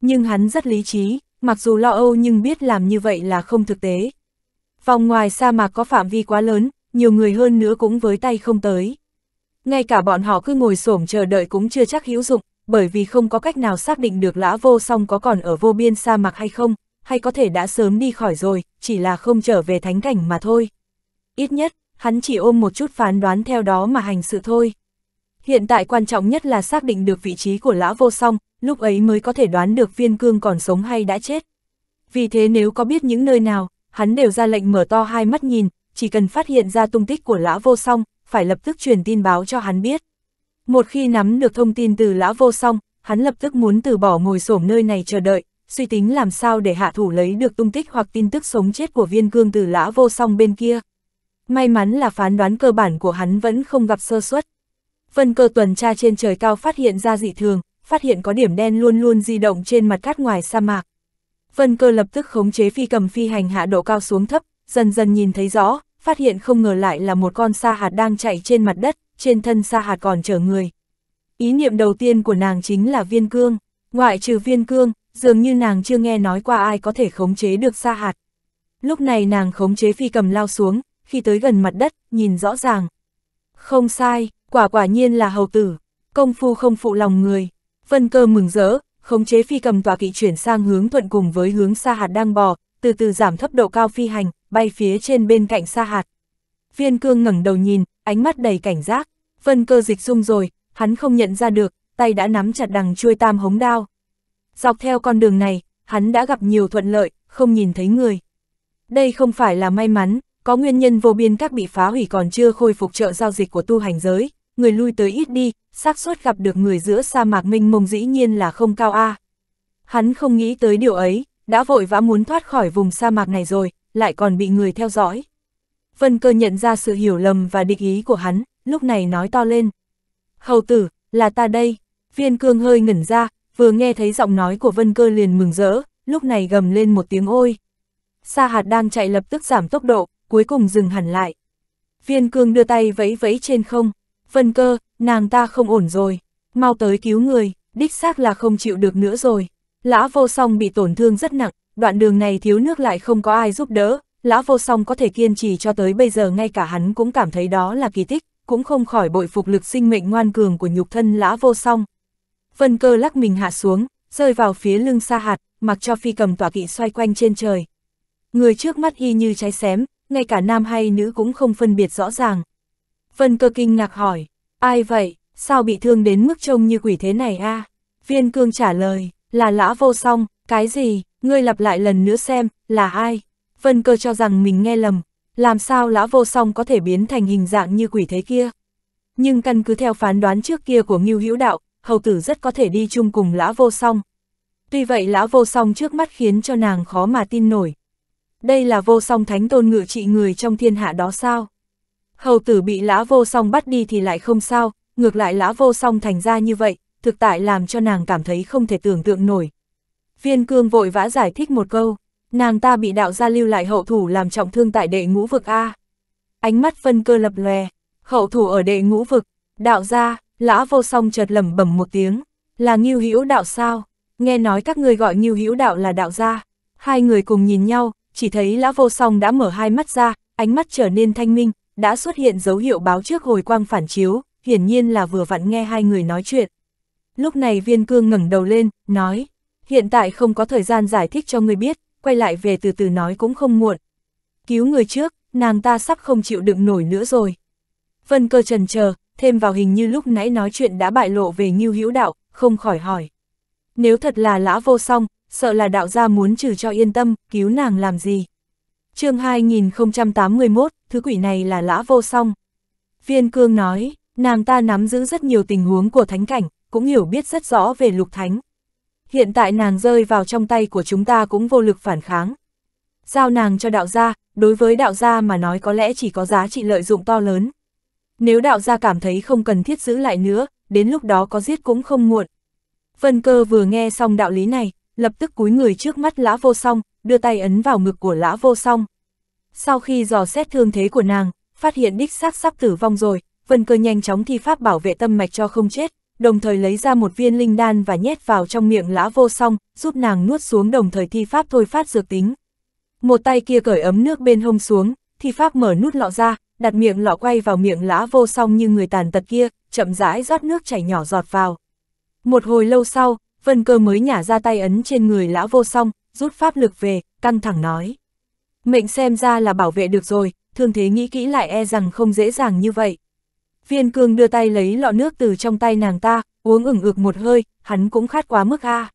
Nhưng hắn rất lý trí, mặc dù lo âu nhưng biết làm như vậy là không thực tế. Vòng ngoài sa mạc có phạm vi quá lớn, nhiều người hơn nữa cũng với tay không tới. Ngay cả bọn họ cứ ngồi xổm chờ đợi cũng chưa chắc hữu dụng, bởi vì không có cách nào xác định được lã vô song có còn ở vô biên sa mạc hay không, hay có thể đã sớm đi khỏi rồi, chỉ là không trở về thánh cảnh mà thôi. Ít nhất, hắn chỉ ôm một chút phán đoán theo đó mà hành sự thôi. Hiện tại quan trọng nhất là xác định được vị trí của lã vô song, lúc ấy mới có thể đoán được viên cương còn sống hay đã chết. Vì thế nếu có biết những nơi nào, hắn đều ra lệnh mở to hai mắt nhìn, chỉ cần phát hiện ra tung tích của lão Vô Song, phải lập tức truyền tin báo cho hắn biết. Một khi nắm được thông tin từ lão Vô Song, hắn lập tức muốn từ bỏ ngồi xổm nơi này chờ đợi, suy tính làm sao để hạ thủ lấy được tung tích hoặc tin tức sống chết của viên cương từ lão Vô Song bên kia. May mắn là phán đoán cơ bản của hắn vẫn không gặp sơ suất. Vân cơ tuần tra trên trời cao phát hiện ra dị thường, phát hiện có điểm đen luôn luôn di động trên mặt cát ngoài sa mạc. Vân cơ lập tức khống chế phi cầm phi hành hạ độ cao xuống thấp, dần dần nhìn thấy rõ, phát hiện không ngờ lại là một con sa hạt đang chạy trên mặt đất, trên thân sa hạt còn chở người. Ý niệm đầu tiên của nàng chính là viên cương, ngoại trừ viên cương, dường như nàng chưa nghe nói qua ai có thể khống chế được sa hạt. Lúc này nàng khống chế phi cầm lao xuống, khi tới gần mặt đất, nhìn rõ ràng. Không sai, quả quả nhiên là hầu tử, công phu không phụ lòng người. Vân cơ mừng rỡ, khống chế phi cầm tòa kỵ chuyển sang hướng thuận cùng với hướng sa hạt đang bò, từ từ giảm thấp độ cao phi hành, bay phía trên bên cạnh sa hạt. Viên cương ngẩng đầu nhìn, ánh mắt đầy cảnh giác, phân cơ dịch dung rồi, hắn không nhận ra được, tay đã nắm chặt đằng chuôi tam hống đao. Dọc theo con đường này, hắn đã gặp nhiều thuận lợi, không nhìn thấy người. Đây không phải là may mắn, có nguyên nhân vô biên các bị phá hủy còn chưa khôi phục trợ giao dịch của tu hành giới, người lui tới ít đi, xác suất gặp được người giữa sa mạc minh mông dĩ nhiên là không cao a. À. Hắn không nghĩ tới điều ấy, đã vội vã muốn thoát khỏi vùng sa mạc này rồi, lại còn bị người theo dõi. Vân cơ nhận ra sự hiểu lầm và địch ý của hắn, lúc này nói to lên. Hầu tử, là ta đây. Viên cương hơi ngẩn ra, vừa nghe thấy giọng nói của vân cơ liền mừng rỡ, lúc này gầm lên một tiếng ôi. Sa hạt đang chạy lập tức giảm tốc độ, cuối cùng dừng hẳn lại. Viên cương đưa tay vẫy vẫy trên không. Vân cơ, nàng ta không ổn rồi. Mau tới cứu người, đích xác là không chịu được nữa rồi. Lã vô song bị tổn thương rất nặng, đoạn đường này thiếu nước lại không có ai giúp đỡ, lão vô song có thể kiên trì cho tới bây giờ ngay cả hắn cũng cảm thấy đó là kỳ tích, cũng không khỏi bội phục lực sinh mệnh ngoan cường của nhục thân lão vô song. Vân cơ lắc mình hạ xuống, rơi vào phía lưng sa hạt, mặc cho phi cầm tỏa kỵ xoay quanh trên trời. Người trước mắt y như cháy xém, ngay cả nam hay nữ cũng không phân biệt rõ ràng. Vân cơ kinh ngạc hỏi, ai vậy, sao bị thương đến mức trông như quỷ thế này a à? Viên cương trả lời, là lã vô song, cái gì, ngươi lặp lại lần nữa xem, là ai? Vân cơ cho rằng mình nghe lầm, làm sao lão vô song có thể biến thành hình dạng như quỷ thế kia? Nhưng căn cứ theo phán đoán trước kia của Ngưu Hữu Đạo, hầu tử rất có thể đi chung cùng lão vô song. Tuy vậy lão vô song trước mắt khiến cho nàng khó mà tin nổi. Đây là vô song thánh tôn ngự trị người trong thiên hạ đó sao? Hầu tử bị lão vô song bắt đi thì lại không sao, ngược lại lão vô song thành ra như vậy, thực tại làm cho nàng cảm thấy không thể tưởng tượng nổi, Viên cương vội vã giải thích một câu, nàng ta bị đạo gia lưu lại hậu thủ làm trọng thương tại đệ ngũ vực A. Ánh mắt phân cơ lập lòe, hậu thủ ở đệ ngũ vực, đạo gia, lã vô song chợt lẩm bẩm một tiếng, là nghiêu hữu đạo sao, nghe nói các người gọi nghiêu hữu đạo là đạo gia. Hai người cùng nhìn nhau, chỉ thấy lã vô song đã mở hai mắt ra, ánh mắt trở nên thanh minh, đã xuất hiện dấu hiệu báo trước hồi quang phản chiếu, hiển nhiên là vừa vặn nghe hai người nói chuyện. Lúc này viên cương ngẩng đầu lên, nói, hiện tại không có thời gian giải thích cho người biết, quay lại về từ từ nói cũng không muộn. Cứu người trước, nàng ta sắp không chịu đựng nổi nữa rồi. Vân cơ trần chờ, thêm vào hình như lúc nãy nói chuyện đã bại lộ về Ngưu Hữu Đạo, không khỏi hỏi. Nếu thật là lã vô song, sợ là đạo gia muốn trừ cho yên tâm, cứu nàng làm gì. chương 2081, thứ quỷ này là lã vô song. Viên cương nói, nàng ta nắm giữ rất nhiều tình huống của thánh cảnh, cũng hiểu biết rất rõ về lục thánh, Hiện tại nàng rơi vào trong tay của chúng ta cũng vô lực phản kháng. Giao nàng cho đạo gia, đối với đạo gia mà nói có lẽ chỉ có giá trị lợi dụng to lớn. Nếu đạo gia cảm thấy không cần thiết giữ lại nữa, đến lúc đó có giết cũng không muộn. Vân cơ vừa nghe xong đạo lý này, lập tức cúi người trước mắt lã vô song, đưa tay ấn vào ngực của lã vô song. Sau khi dò xét thương thế của nàng, phát hiện đích xác sắp tử vong rồi, vân cơ nhanh chóng thi pháp bảo vệ tâm mạch cho không chết, đồng thời lấy ra một viên linh đan và nhét vào trong miệng lã vô song, giúp nàng nuốt xuống đồng thời thi pháp thôi phát dược tính. Một tay kia cởi ấm nước bên hông xuống, thi pháp mở nút lọ ra, đặt miệng lọ quay vào miệng lã vô song như người tàn tật kia, chậm rãi rót nước chảy nhỏ giọt vào. Một hồi lâu sau, vân cơ mới nhả ra tay ấn trên người lã vô song, rút pháp lực về, căng thẳng nói. Mệnh xem ra là bảo vệ được rồi, thương thế nghĩ kỹ lại e rằng không dễ dàng như vậy. Viên cương đưa tay lấy lọ nước từ trong tay nàng ta, uống ửng ực một hơi, hắn cũng khát quá mức a.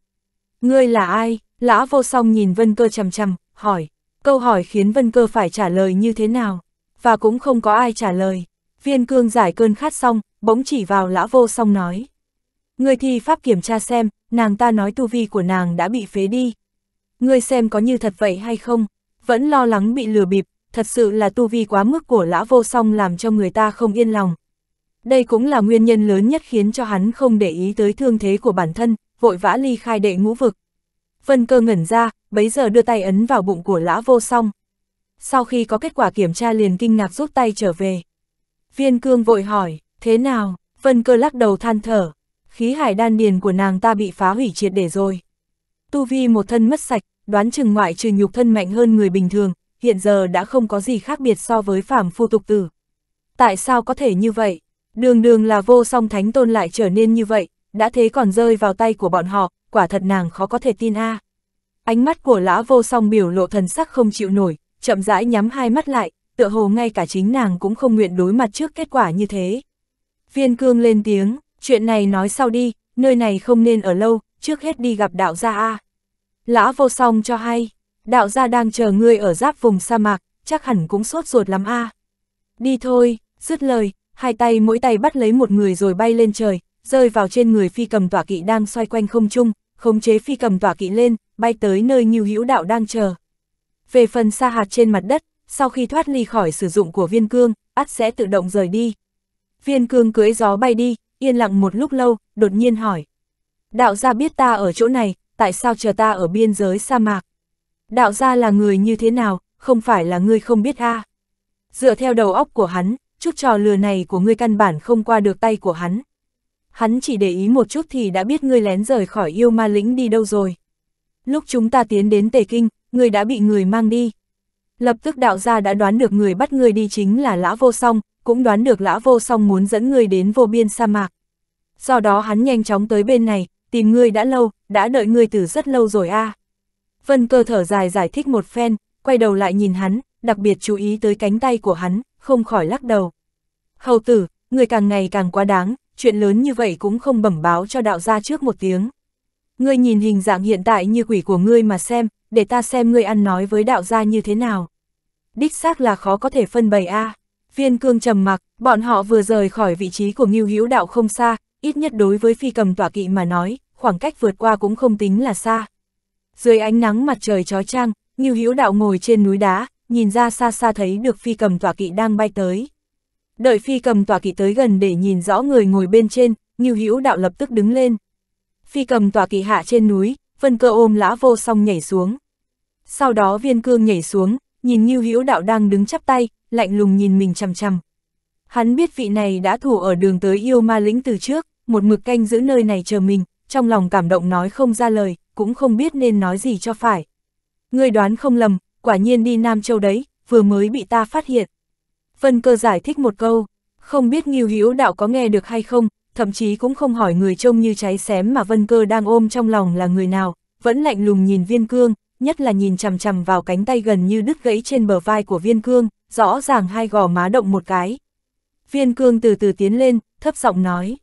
Ngươi là ai? Lã vô song nhìn vân cơ chầm chầm, hỏi. Câu hỏi khiến vân cơ phải trả lời như thế nào? Và cũng không có ai trả lời. Viên cương giải cơn khát xong, bỗng chỉ vào lã vô song nói. Ngươi thi pháp kiểm tra xem, nàng ta nói tu vi của nàng đã bị phế đi. Ngươi xem có như thật vậy hay không? Vẫn lo lắng bị lừa bịp, thật sự là tu vi quá mức của lã vô song làm cho người ta không yên lòng, đây cũng là nguyên nhân lớn nhất khiến cho hắn không để ý tới thương thế của bản thân, vội vã ly khai đệ ngũ vực. Vân cơ ngẩn ra, bấy giờ đưa tay ấn vào bụng của lã vô song. Sau khi có kết quả kiểm tra liền kinh ngạc rút tay trở về. Viên cương vội hỏi, thế nào? Vân cơ lắc đầu than thở. Khí hải đan điền của nàng ta bị phá hủy triệt để rồi. Tu vi một thân mất sạch, đoán chừng ngoại trừ nhục thân mạnh hơn người bình thường, hiện giờ đã không có gì khác biệt so với phàm phu tục tử. Tại sao có thể như vậy? Đường đường là vô song thánh tôn lại trở nên như vậy, đã thế còn rơi vào tay của bọn họ, quả thật nàng khó có thể tin a. À. Ánh mắt của lã vô song biểu lộ thần sắc không chịu nổi, chậm rãi nhắm hai mắt lại, tựa hồ ngay cả chính nàng cũng không nguyện đối mặt trước kết quả như thế. Viên cương lên tiếng, chuyện này nói sau đi, nơi này không nên ở lâu, trước hết đi gặp đạo gia A. À. Lã vô song cho hay, đạo gia đang chờ ngươi ở giáp vùng sa mạc, chắc hẳn cũng sốt ruột lắm A. À. Đi thôi, dứt lời, hai tay mỗi tay bắt lấy một người rồi bay lên trời, rơi vào trên người phi cầm tỏa kỵ đang xoay quanh không trung, khống chế phi cầm tỏa kỵ lên, bay tới nơi nhiêu Hữu Đạo đang chờ. Về phần sa hạt trên mặt đất, sau khi thoát ly khỏi sử dụng của viên cương, ắt sẽ tự động rời đi. Viên cương cưỡi gió bay đi, yên lặng một lúc lâu, đột nhiên hỏi. Đạo gia biết ta ở chỗ này, tại sao chờ ta ở biên giới sa mạc? Đạo gia là người như thế nào, không phải là ngươi không biết a à? Dựa theo đầu óc của hắn, chút trò lừa này của ngươi căn bản không qua được tay của hắn. Hắn chỉ để ý một chút thì đã biết ngươi lén rời khỏi yêu ma lĩnh đi đâu rồi. Lúc chúng ta tiến đến Tề Kinh, ngươi đã bị người mang đi. Lập tức đạo gia đã đoán được người bắt ngươi đi chính là Lã Vô Song, cũng đoán được Lã Vô Song muốn dẫn ngươi đến vô biên sa mạc. Do đó hắn nhanh chóng tới bên này, tìm ngươi đã lâu, đã đợi ngươi từ rất lâu rồi a. À. Vân cơ thở dài giải thích một phen, quay đầu lại nhìn hắn, đặc biệt chú ý tới cánh tay của hắn, không khỏi lắc đầu. Hầu tử, người càng ngày càng quá đáng, chuyện lớn như vậy cũng không bẩm báo cho đạo gia trước một tiếng. Ngươi nhìn hình dạng hiện tại như quỷ của ngươi mà xem, để ta xem ngươi ăn nói với đạo gia như thế nào. Đích xác là khó có thể phân bày a. À. Viên cương trầm mặc, bọn họ vừa rời khỏi vị trí của Ngưu Hữu đạo không xa, ít nhất đối với phi cầm tỏa kỵ mà nói, khoảng cách vượt qua cũng không tính là xa. Dưới ánh nắng mặt trời chói chang, Ngưu Hữu đạo ngồi trên núi đá, nhìn ra xa xa thấy được phi cầm tỏa kỵ đang bay tới. Đợi phi cầm tòa kỳ tới gần để nhìn rõ người ngồi bên trên, Ngưu Hữu đạo lập tức đứng lên. Phi cầm tòa kỳ hạ trên núi, vân cơ ôm lã vô song nhảy xuống. Sau đó viên cương nhảy xuống, nhìn Ngưu Hữu đạo đang đứng chắp tay, lạnh lùng nhìn mình chằm chằm. Hắn biết vị này đã thủ ở đường tới yêu ma lĩnh từ trước, một mực canh giữ nơi này chờ mình, trong lòng cảm động nói không ra lời, cũng không biết nên nói gì cho phải. ngươi đoán không lầm, quả nhiên đi Nam Châu đấy, vừa mới bị ta phát hiện. Vân Cơ giải thích một câu, không biết Ngưu Hữu Đạo có nghe được hay không, thậm chí cũng không hỏi người trông như cháy xém mà Vân Cơ đang ôm trong lòng là người nào, vẫn lạnh lùng nhìn Viên Cương, nhất là nhìn chằm chằm vào cánh tay gần như đứt gãy trên bờ vai của Viên Cương, rõ ràng hai gò má động một cái. Viên Cương từ từ tiến lên, thấp giọng nói: